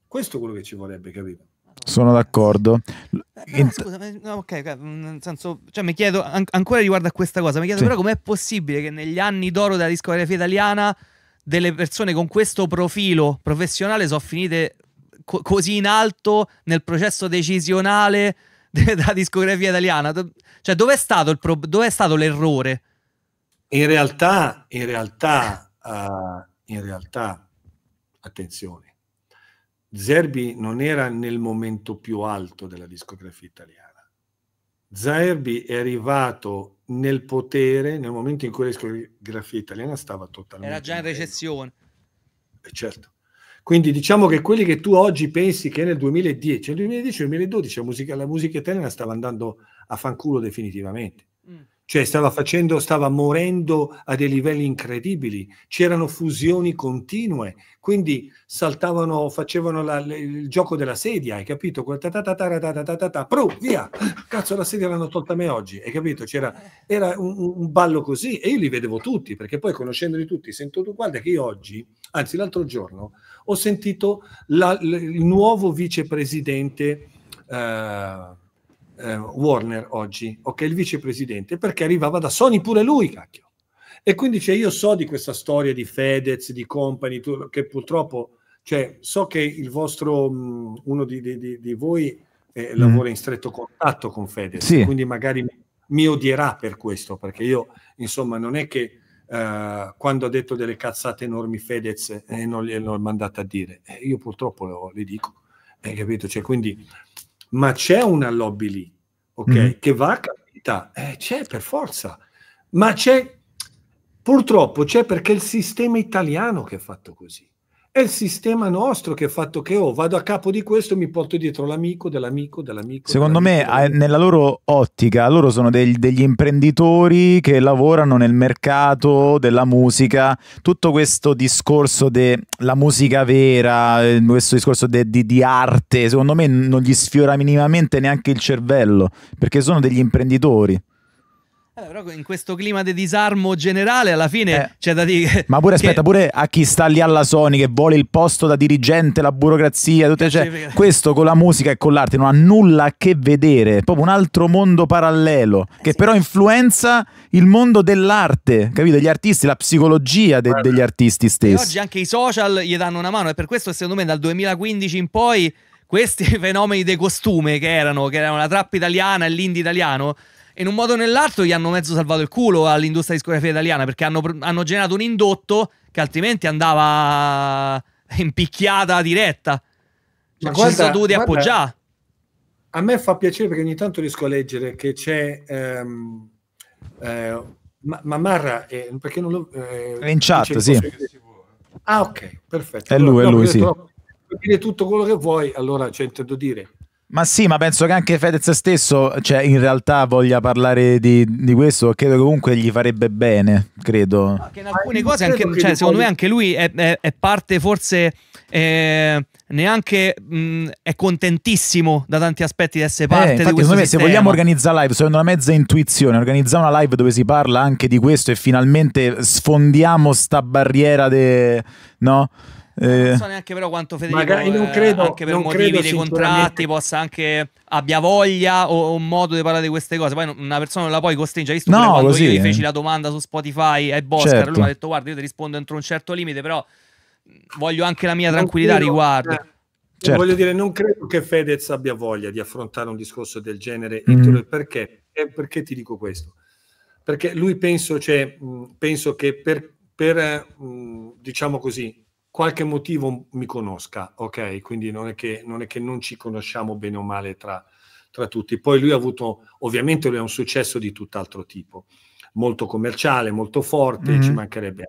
Questo è quello che ci vorrebbe, capito? Sono d'accordo. Eh, no, scusa, eh, no, mm, nel senso, cioè, mi chiedo an ancora riguardo a questa cosa, mi chiedo sì. però com'è possibile che negli anni d'oro della discografia italiana delle persone con questo profilo professionale sono finite co così in alto nel processo decisionale della discografia italiana? Cioè, dov'è stato, dov stato l'errore? In realtà, in realtà, uh, in realtà, attenzione Zerbi non era nel momento più alto della discografia italiana. Zerbi è arrivato nel potere nel momento in cui la discografia italiana stava totalmente... Era già in recessione. E eh, certo. Quindi diciamo che quelli che tu oggi pensi che nel 2010, nel 2010-2012 la musica, la musica italiana stava andando a fanculo definitivamente. Mm cioè stava facendo, stava morendo a dei livelli incredibili, c'erano fusioni continue, quindi saltavano, facevano la, le, il gioco della sedia, hai capito? Pro, via! Cazzo, la sedia l'hanno tolta a me oggi, hai capito? C'era, era un, un ballo così e io li vedevo tutti, perché poi conoscendoli tutti, sento tu, guarda che io oggi, anzi l'altro giorno, ho sentito la, l, il nuovo vicepresidente... Eh, eh, Warner oggi, ok, il vicepresidente, perché arrivava da Sony pure lui, cacchio. E quindi cioè, io so di questa storia di Fedez, di Company, che purtroppo, cioè, so che il vostro, mh, uno di, di, di voi eh, mm. lavora in stretto contatto con Fedez, sì. quindi magari mi, mi odierà per questo, perché io, insomma, non è che... Uh, quando ha detto delle cazzate enormi Fedez e eh, non gliel'ho mandata a dire. Eh, io purtroppo le, le dico, hai eh, capito? Cioè, quindi ma c'è una lobby lì, ok? Mm. Che va capita, eh, c'è per forza, ma c'è, purtroppo c'è perché il sistema italiano che è fatto così. È il sistema nostro che ha fatto che oh, vado a capo di questo e mi porto dietro l'amico dell'amico dell'amico. Secondo dell'amico, eh, me, nella loro ottica, loro sono degli, degli imprenditori che lavorano nel mercato della musica. Tutto questo discorso della musica vera, eh, questo discorso de, di, di arte, secondo me non gli sfiora minimamente neanche il cervello, perché sono degli imprenditori però in questo clima di disarmo generale, alla fine eh, c'è da dire. Ma pure che... aspetta, pure a chi sta lì alla Sony che vuole il posto da dirigente, la burocrazia, tutte, eh, cioè, questo con la musica e con l'arte non ha nulla a che vedere. È proprio un altro mondo parallelo eh, che sì. però influenza il mondo dell'arte, capito? Gli artisti, la psicologia de degli artisti stessi. E oggi anche i social gli danno una mano, e per questo, secondo me, dal 2015 in poi questi fenomeni dei costume che erano, che erano la trappa italiana e l'indie italiano in un modo o nell'altro gli hanno mezzo salvato il culo all'industria discografica italiana perché hanno, hanno generato un indotto che altrimenti andava in picchiata diretta. Cioè, guarda, ci sono dovuti appoggiare. A me fa piacere perché ogni tanto riesco a leggere che c'è... Ehm, eh, ma, Marra, eh, perché non lo... Eh, in chat, sì. Ah, ok, perfetto. È lui, allora, è lui, no, sì. Detto, dire tutto quello che vuoi, allora cioè, intendo dire ma sì, ma penso che anche Fedez stesso, cioè, in realtà voglia parlare di, di questo, credo che comunque gli farebbe bene, credo. Che in alcune cose, anche, cioè, secondo poi... me anche lui è, è, è parte forse eh, neanche mh, mm, è contentissimo da tanti aspetti di essere eh, parte eh, infatti, di questo secondo me se vogliamo organizzare live, secondo una mezza intuizione, organizzare una live dove si parla anche di questo e finalmente sfondiamo sta barriera de... no? Eh, non so neanche però quanto Federico, magari non eh, credo, eh, anche per motivi dei contratti, possa anche abbia voglia o, un modo di parlare di queste cose. Poi una persona non la puoi costringere. Visto no, quando così, io gli feci eh. la domanda su Spotify e Boscar, certo. lui mi ha certo. detto guarda io ti rispondo entro un certo limite, però mm, voglio anche la mia tranquillità credo, riguardo. Eh, certo. Voglio dire, non credo che Fedez abbia voglia di affrontare un discorso del genere. Mm. Perché? Eh, perché ti dico questo? Perché lui penso, cioè, mm, penso che per, per mm, diciamo così, qualche motivo mi conosca, ok? Quindi non è che non, è che non ci conosciamo bene o male tra, tra, tutti. Poi lui ha avuto, ovviamente lui ha un successo di tutt'altro tipo, molto commerciale, molto forte, mm-hmm. ci mancherebbe.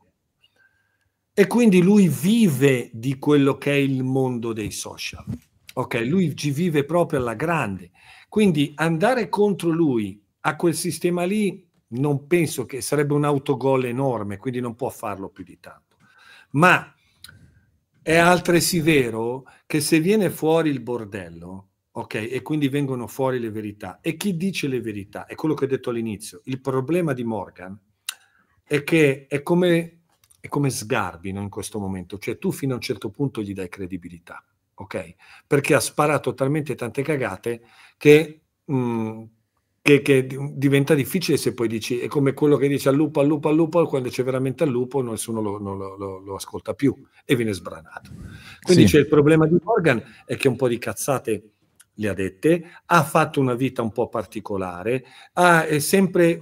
E quindi lui vive di quello che è il mondo dei social, ok? Lui ci vive proprio alla grande. Quindi andare contro lui a quel sistema lì non penso che sarebbe un autogol enorme, quindi non può farlo più di tanto. Ma è altresì vero che se viene fuori il bordello, ok, e quindi vengono fuori le verità, e chi dice le verità? È quello che ho detto all'inizio. Il problema di Morgan è che è come, è come sgarbino in questo momento, cioè tu fino a un certo punto gli dai credibilità, ok? Perché ha sparato talmente tante cagate che... Mh, che, che, diventa difficile se poi dici, è come quello che dice al lupo, al lupo, al lupo, quando c'è veramente al lupo nessuno lo, lo, lo, lo ascolta più e viene sbranato. Quindi sì. c'è il problema di Morgan, è che un po' di cazzate le ha dette, ha fatto una vita un po' particolare, ha, è sempre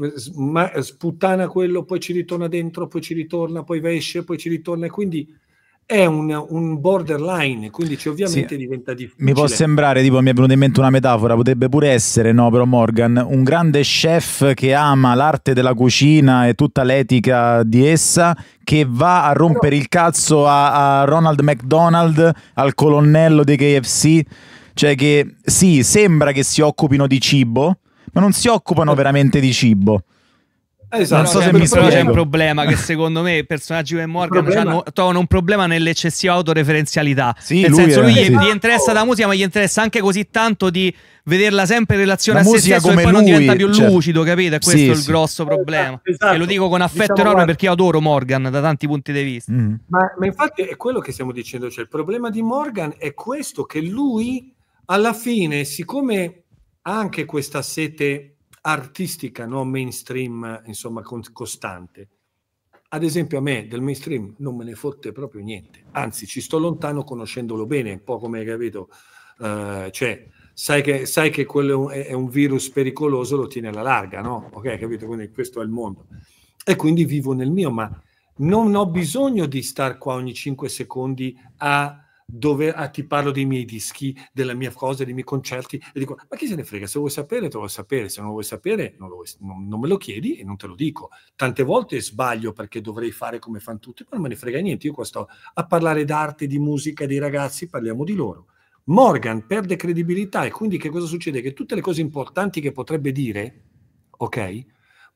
sputtana quello, poi ci ritorna dentro, poi ci ritorna, poi esce, poi ci ritorna, e quindi è un, un, borderline, quindi cioè, ovviamente sì, diventa difficile. Mi può sembrare, tipo, mi è venuta in mente una metafora, potrebbe pure essere, no, però Morgan, un grande chef che ama l'arte della cucina e tutta l'etica di essa, che va a rompere però... il cazzo a, a Ronald McDonald, al colonnello di KFC, cioè che sì, sembra che si occupino di cibo, ma non si occupano eh. veramente di cibo. Esatto. Non so se mi spiego. C'è un problema che secondo me i personaggi come Morgan trovano un problema nell'eccessiva autoreferenzialità. Sì, Nel lui senso, lui gli, gli, interessa la musica, ma gli interessa anche così tanto di vederla sempre in relazione la a se stesso e poi lui, non diventa più certo. lucido, E Questo sì, è il sì. grosso problema. Eh, esatto. E lo dico con affetto diciamo, enorme guarda... perché io adoro Morgan da tanti punti di vista. Mm. Ma, ma infatti è quello che stiamo dicendo, cioè il problema di Morgan è questo, che lui alla fine, siccome ha anche questa sete artistica, non mainstream, insomma, costante. Ad esempio a me del mainstream non me ne fotte proprio niente, anzi ci sto lontano conoscendolo bene, un po' come hai capito, uh, cioè sai che, sai che quello è un virus pericoloso, lo tiene alla larga, no? Ok, capito? Quindi questo è il mondo. E quindi vivo nel mio, ma non ho bisogno di star qua ogni 5 secondi a dove ah, ti parlo dei miei dischi, della mia cosa, dei miei concerti, e dico, ma chi se ne frega, se vuoi sapere te lo vuoi sapere, se non lo vuoi sapere non, lo vuoi, non, non, me lo chiedi e non te lo dico. Tante volte sbaglio perché dovrei fare come fanno tutti, ma non me ne frega niente, io qua sto a parlare d'arte, di musica, dei ragazzi, parliamo di loro. Morgan perde credibilità e quindi che cosa succede? Che tutte le cose importanti che potrebbe dire, ok,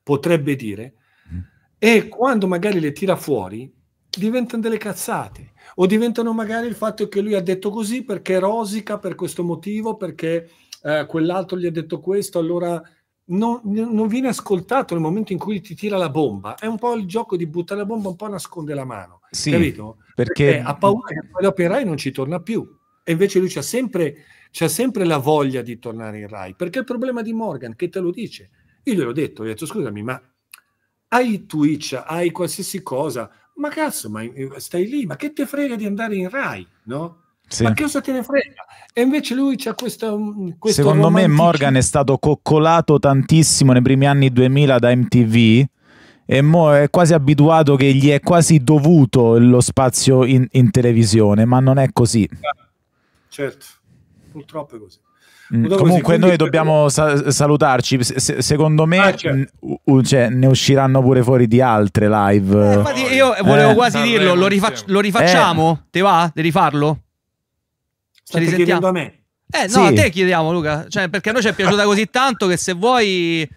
potrebbe dire, mm. e quando magari le tira fuori, diventano delle cazzate o diventano magari il fatto che lui ha detto così perché rosica per questo motivo, perché eh, quell'altro gli ha detto questo, allora non, non, viene ascoltato nel momento in cui ti tira la bomba. È un po' il gioco di buttare la bomba, un po' nasconde la mano. Sì, capito? Perché... ha paura che poi dopo in Rai non ci torna più. E invece lui c'ha sempre, c'ha sempre la voglia di tornare in Rai, perché il problema di Morgan, che te lo dice, io glielo ho detto, gli ho detto scusami, ma hai Twitch, hai qualsiasi cosa, ma cazzo, ma eh, stai lì, ma che te frega di andare in Rai, no? Sì. Ma che cosa te ne frega? E invece lui c'ha questo, mm, questo Secondo romantici... me Morgan è stato coccolato tantissimo nei primi anni 2000 da MTV e mo è quasi abituato che gli è quasi dovuto lo spazio in, in televisione, ma non è così. Certo, purtroppo è così. Mm, comunque noi dobbiamo eh, sa- salutarci. Se- secondo me ah, certo. n- cioè, ne usciranno pure fuori di altre live. Eh, infatti io eh, volevo eh, quasi dirlo, lo, rifac- lo rifacciamo? Eh. Te va di rifarlo? Ci risentiamo. a me. Eh no, sì. a te chiediamo Luca, cioè, perché a noi ci è piaciuta così tanto che se vuoi...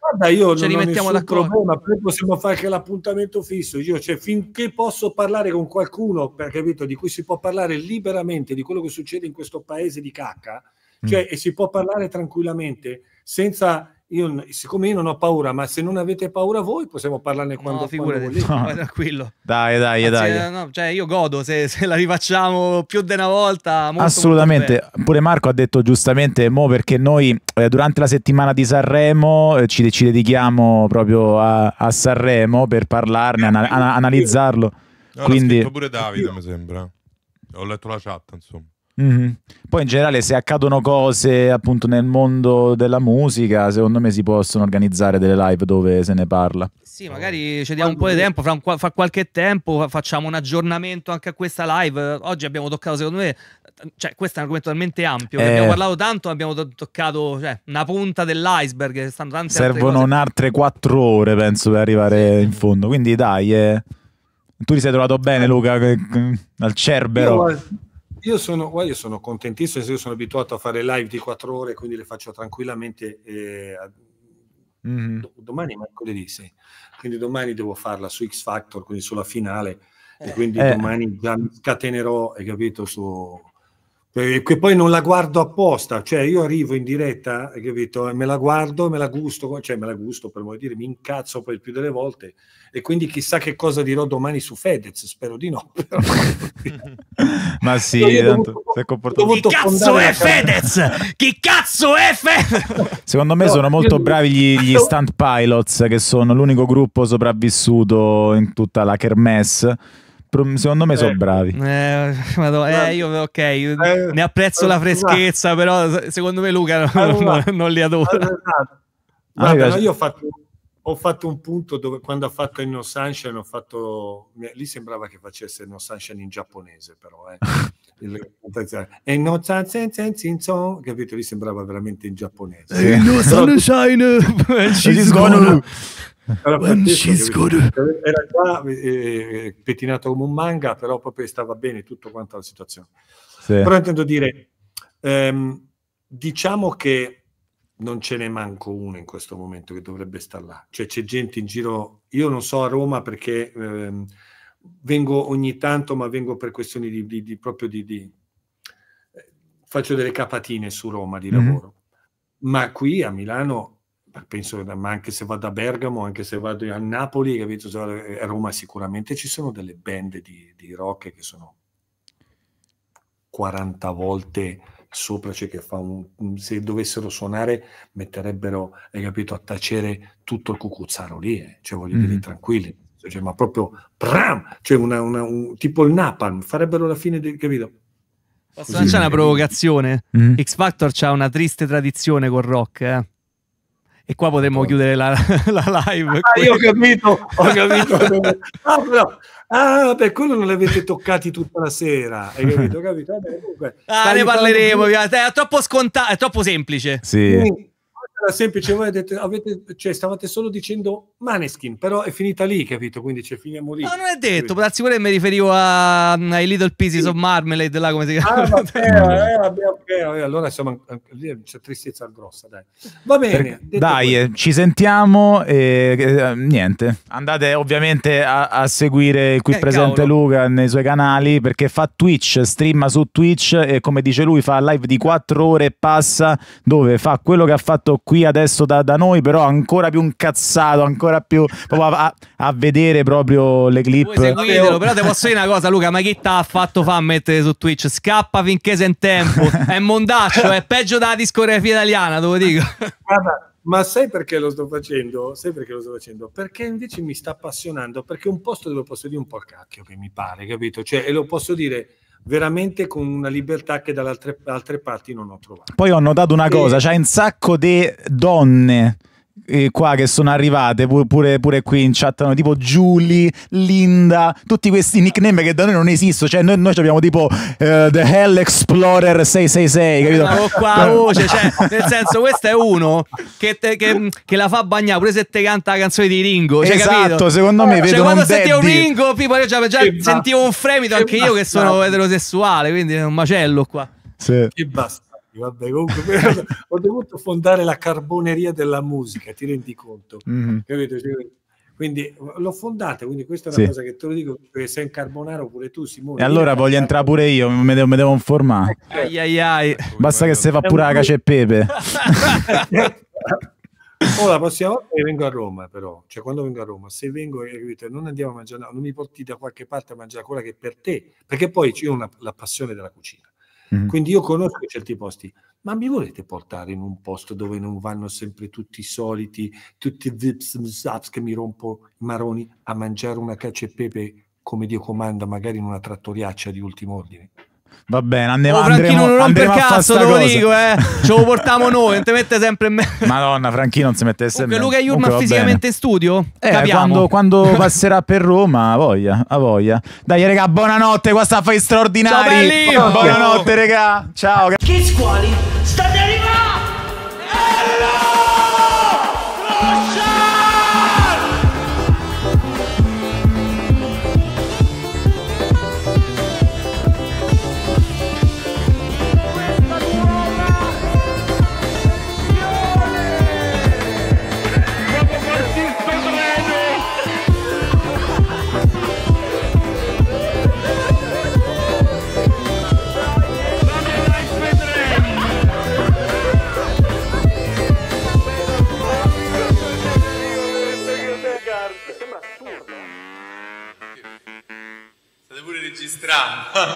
Guarda, io ci non ho nessun d'accordo. problema, poi possiamo fare anche l'appuntamento fisso. Io, cioè, finché posso parlare con qualcuno, per capito, di cui si può parlare liberamente di quello che succede in questo paese di cacca, Mm. Cioè, mm. e si può parlare tranquillamente senza... Io, siccome io non ho paura, ma se non avete paura voi possiamo parlarne quando, no, figurati, quando No, tranquillo. Dai, dai, Anzi, dai. Eh, no, cioè io godo se, se, la rifacciamo più di una volta. Molto, Assolutamente. Molto Pure Marco ha detto giustamente, mo perché noi eh, durante la settimana di Sanremo eh, ci, ci, dedichiamo proprio a, a Sanremo per parlarne, eh, ana, analizzarlo. No, Quindi... pure Davide, mi sembra. Ho letto la chat, insomma. Mm-hmm. Poi in generale se accadono cose appunto nel mondo della musica, secondo me si possono organizzare delle live dove se ne parla. Sì, magari ci diamo un po' di tempo, fra, un, fra qualche tempo facciamo un aggiornamento anche a questa live. Oggi abbiamo toccato secondo me, cioè questo è un argomento talmente ampio, eh, abbiamo parlato tanto, abbiamo toccato cioè, una punta dell'iceberg. servono altre quattro ore penso per arrivare sì. in fondo, quindi dai. Eh. Tu ti sei trovato bene, Luca, al Cerbero. Io, io sono, io sono contentissimo, io sono abituato a fare live di quattro ore, quindi le faccio tranquillamente eh, mm-hmm. domani è mercoledì, sì. Quindi domani devo farla su X Factor, quindi sulla finale, eh. e quindi eh. domani già mi scatenerò, hai capito, su eh, che poi non la guardo apposta, cioè io arrivo in diretta, capito, me la guardo, me la gusto, cioè me la gusto per voler dire, mi incazzo poi il più delle volte e quindi chissà che cosa dirò domani su Fedez, spero di no. Però... Ma sì, tanto si è comportato Chi cazzo è Fedez? Chi cazzo è Fedez? Secondo me no, sono molto io... bravi gli, gli stunt pilots che sono l'unico gruppo sopravvissuto in tutta la kermesse Secondo me sono eh, bravi. Eh, madonna, ma, eh, io, ok, eh, ne apprezzo la eh, freschezza, però secondo me Luca non, ma, non li adora. Guarda, no, ah, io ho fatto, ho fatto, un punto dove quando ha fatto il No Sunshine, ho fatto, lì sembrava che facesse il No Sunshine in giapponese, però. Eh. e no capito lì sembrava veramente in giapponese sì. no sunshine Era, pazzesco, era già eh, eh, pettinato come un manga, però proprio stava bene tutto quanto la situazione. Sì. Però intendo dire, ehm, diciamo che non ce n'è manco uno in questo momento che dovrebbe star là. Cioè c'è gente in giro, io non so a Roma perché ehm, vengo ogni tanto, ma vengo per questioni di, di, di proprio di, di eh, faccio delle capatine su Roma di mm-hmm. lavoro. Mm-hmm. Ma qui a Milano eh, penso, ma anche se vado a Bergamo, anche se vado a Napoli, capito? a Roma sicuramente ci sono delle band di, di rock che sono 40 volte sopra, cioè che fa un, se dovessero suonare metterebbero, hai capito, a tacere tutto il cucuzzaro lì, eh? cioè voglio mm-hmm. dire tranquilli, cioè, ma proprio pram, cioè una, una, un, tipo il Napalm, farebbero la fine del, capito? Posso lanciare una provocazione? Mm-hmm. X Factor ha una triste tradizione col rock, eh? e qua potremmo oh. chiudere la, la live. Ah, io ho capito, ho capito. ah, però, ah, per quello non li avete toccati tutta la sera, hai capito? capito? Vabbè, comunque, ah, ne parleremo, eh, è troppo scontato, è troppo semplice. Sì. sì era semplice, voi detto, avete, cioè, stavate solo dicendo Maneskin, però è finita lì, capito? Quindi c'è finiamo lì. No, non è detto, però darsi pure mi riferivo a, ai Little Pieces sì. of Marmalade, là come si ah, chiama. Ah, vabbè, vabbè, vabbè, allora insomma, lì c'è tristezza grossa, dai. Va bene. Per, dai, eh, ci sentiamo e eh, niente, andate ovviamente a, a seguire qui eh, presente cavolo. Luca nei suoi canali perché fa Twitch, streama su Twitch e come dice lui fa live di 4 ore e passa dove fa quello che ha fatto qui adesso da, da noi, però ancora più incazzato, ancora più a, a, vedere proprio le clip. Voi oh. però ti posso dire una cosa, Luca, ma chi t'ha fatto fa a mettere su Twitch? Scappa finché sei in tempo, è mondaccio, è peggio della discografia italiana, te lo dico. Guarda, ma sai perché lo sto facendo? Sai perché lo sto facendo? Perché invece mi sta appassionando, perché un posto dove posso dire un po' il cacchio che mi pare, capito? Cioè, e lo posso dire veramente con una libertà che dalle altre, parti non ho trovato. Poi ho notato una e... cosa, c'è cioè un sacco di donne eh, qua che sono arrivate pure, pure qui in chat, tipo Julie, Linda, tutti questi nickname che da noi non esistono, cioè noi, noi abbiamo tipo eh, The Hell Explorer 666, capito? Ma con qua voce, cioè, nel senso questo è uno che, te, che, che la fa bagnare pure se te canta la canzone di Ringo, cioè, esatto, capito? secondo me cioè, vedo quando sentivo daddy. Ringo, tipo, io già, già sentivo un fremito anche io che sono eterosessuale, quindi è un macello qua. Sì. E basta anni, vabbè, comunque ho dovuto fondare la carboneria della musica, ti rendi conto? Mm-hmm. Quindi l'ho fondata, quindi questa è una sì. cosa che te lo dico, perché sei un carbonaro pure tu Simone. E allora voglio entrare pure io, mi devo, devo informare. Eh, certo. Ai ai ai. Basta che se fa pure la cace e pepe. Oh, la prossima volta che vengo a Roma, però, cioè quando vengo a Roma, se vengo e eh, non andiamo a mangiare, non mi porti da qualche parte a mangiare quella che è per te, perché poi io ho una, la passione della cucina. Mm-hmm. Quindi io conosco certi posti, ma mi volete portare in un posto dove non vanno sempre tutti i soliti, tutti i zips, zaps che mi rompo i maroni a mangiare una cacio e pepe come Dio comanda, magari in una trattoriaccia di ultimo ordine? Va bene, andiamo, oh, Franchino, andremo, non andremo per cazzo, te lo cosa. dico, eh. Ce lo portiamo noi, non ti mette sempre in me. Madonna, Franchino non si mette sempre in me. Luca Iurman fisicamente in studio? Eh, Capiamo. quando, quando passerà per Roma, a voglia, a voglia. Dai, raga, buonanotte, qua sta a fare straordinari. Buonanotte, raga. Ciao. Che squali? State registrar.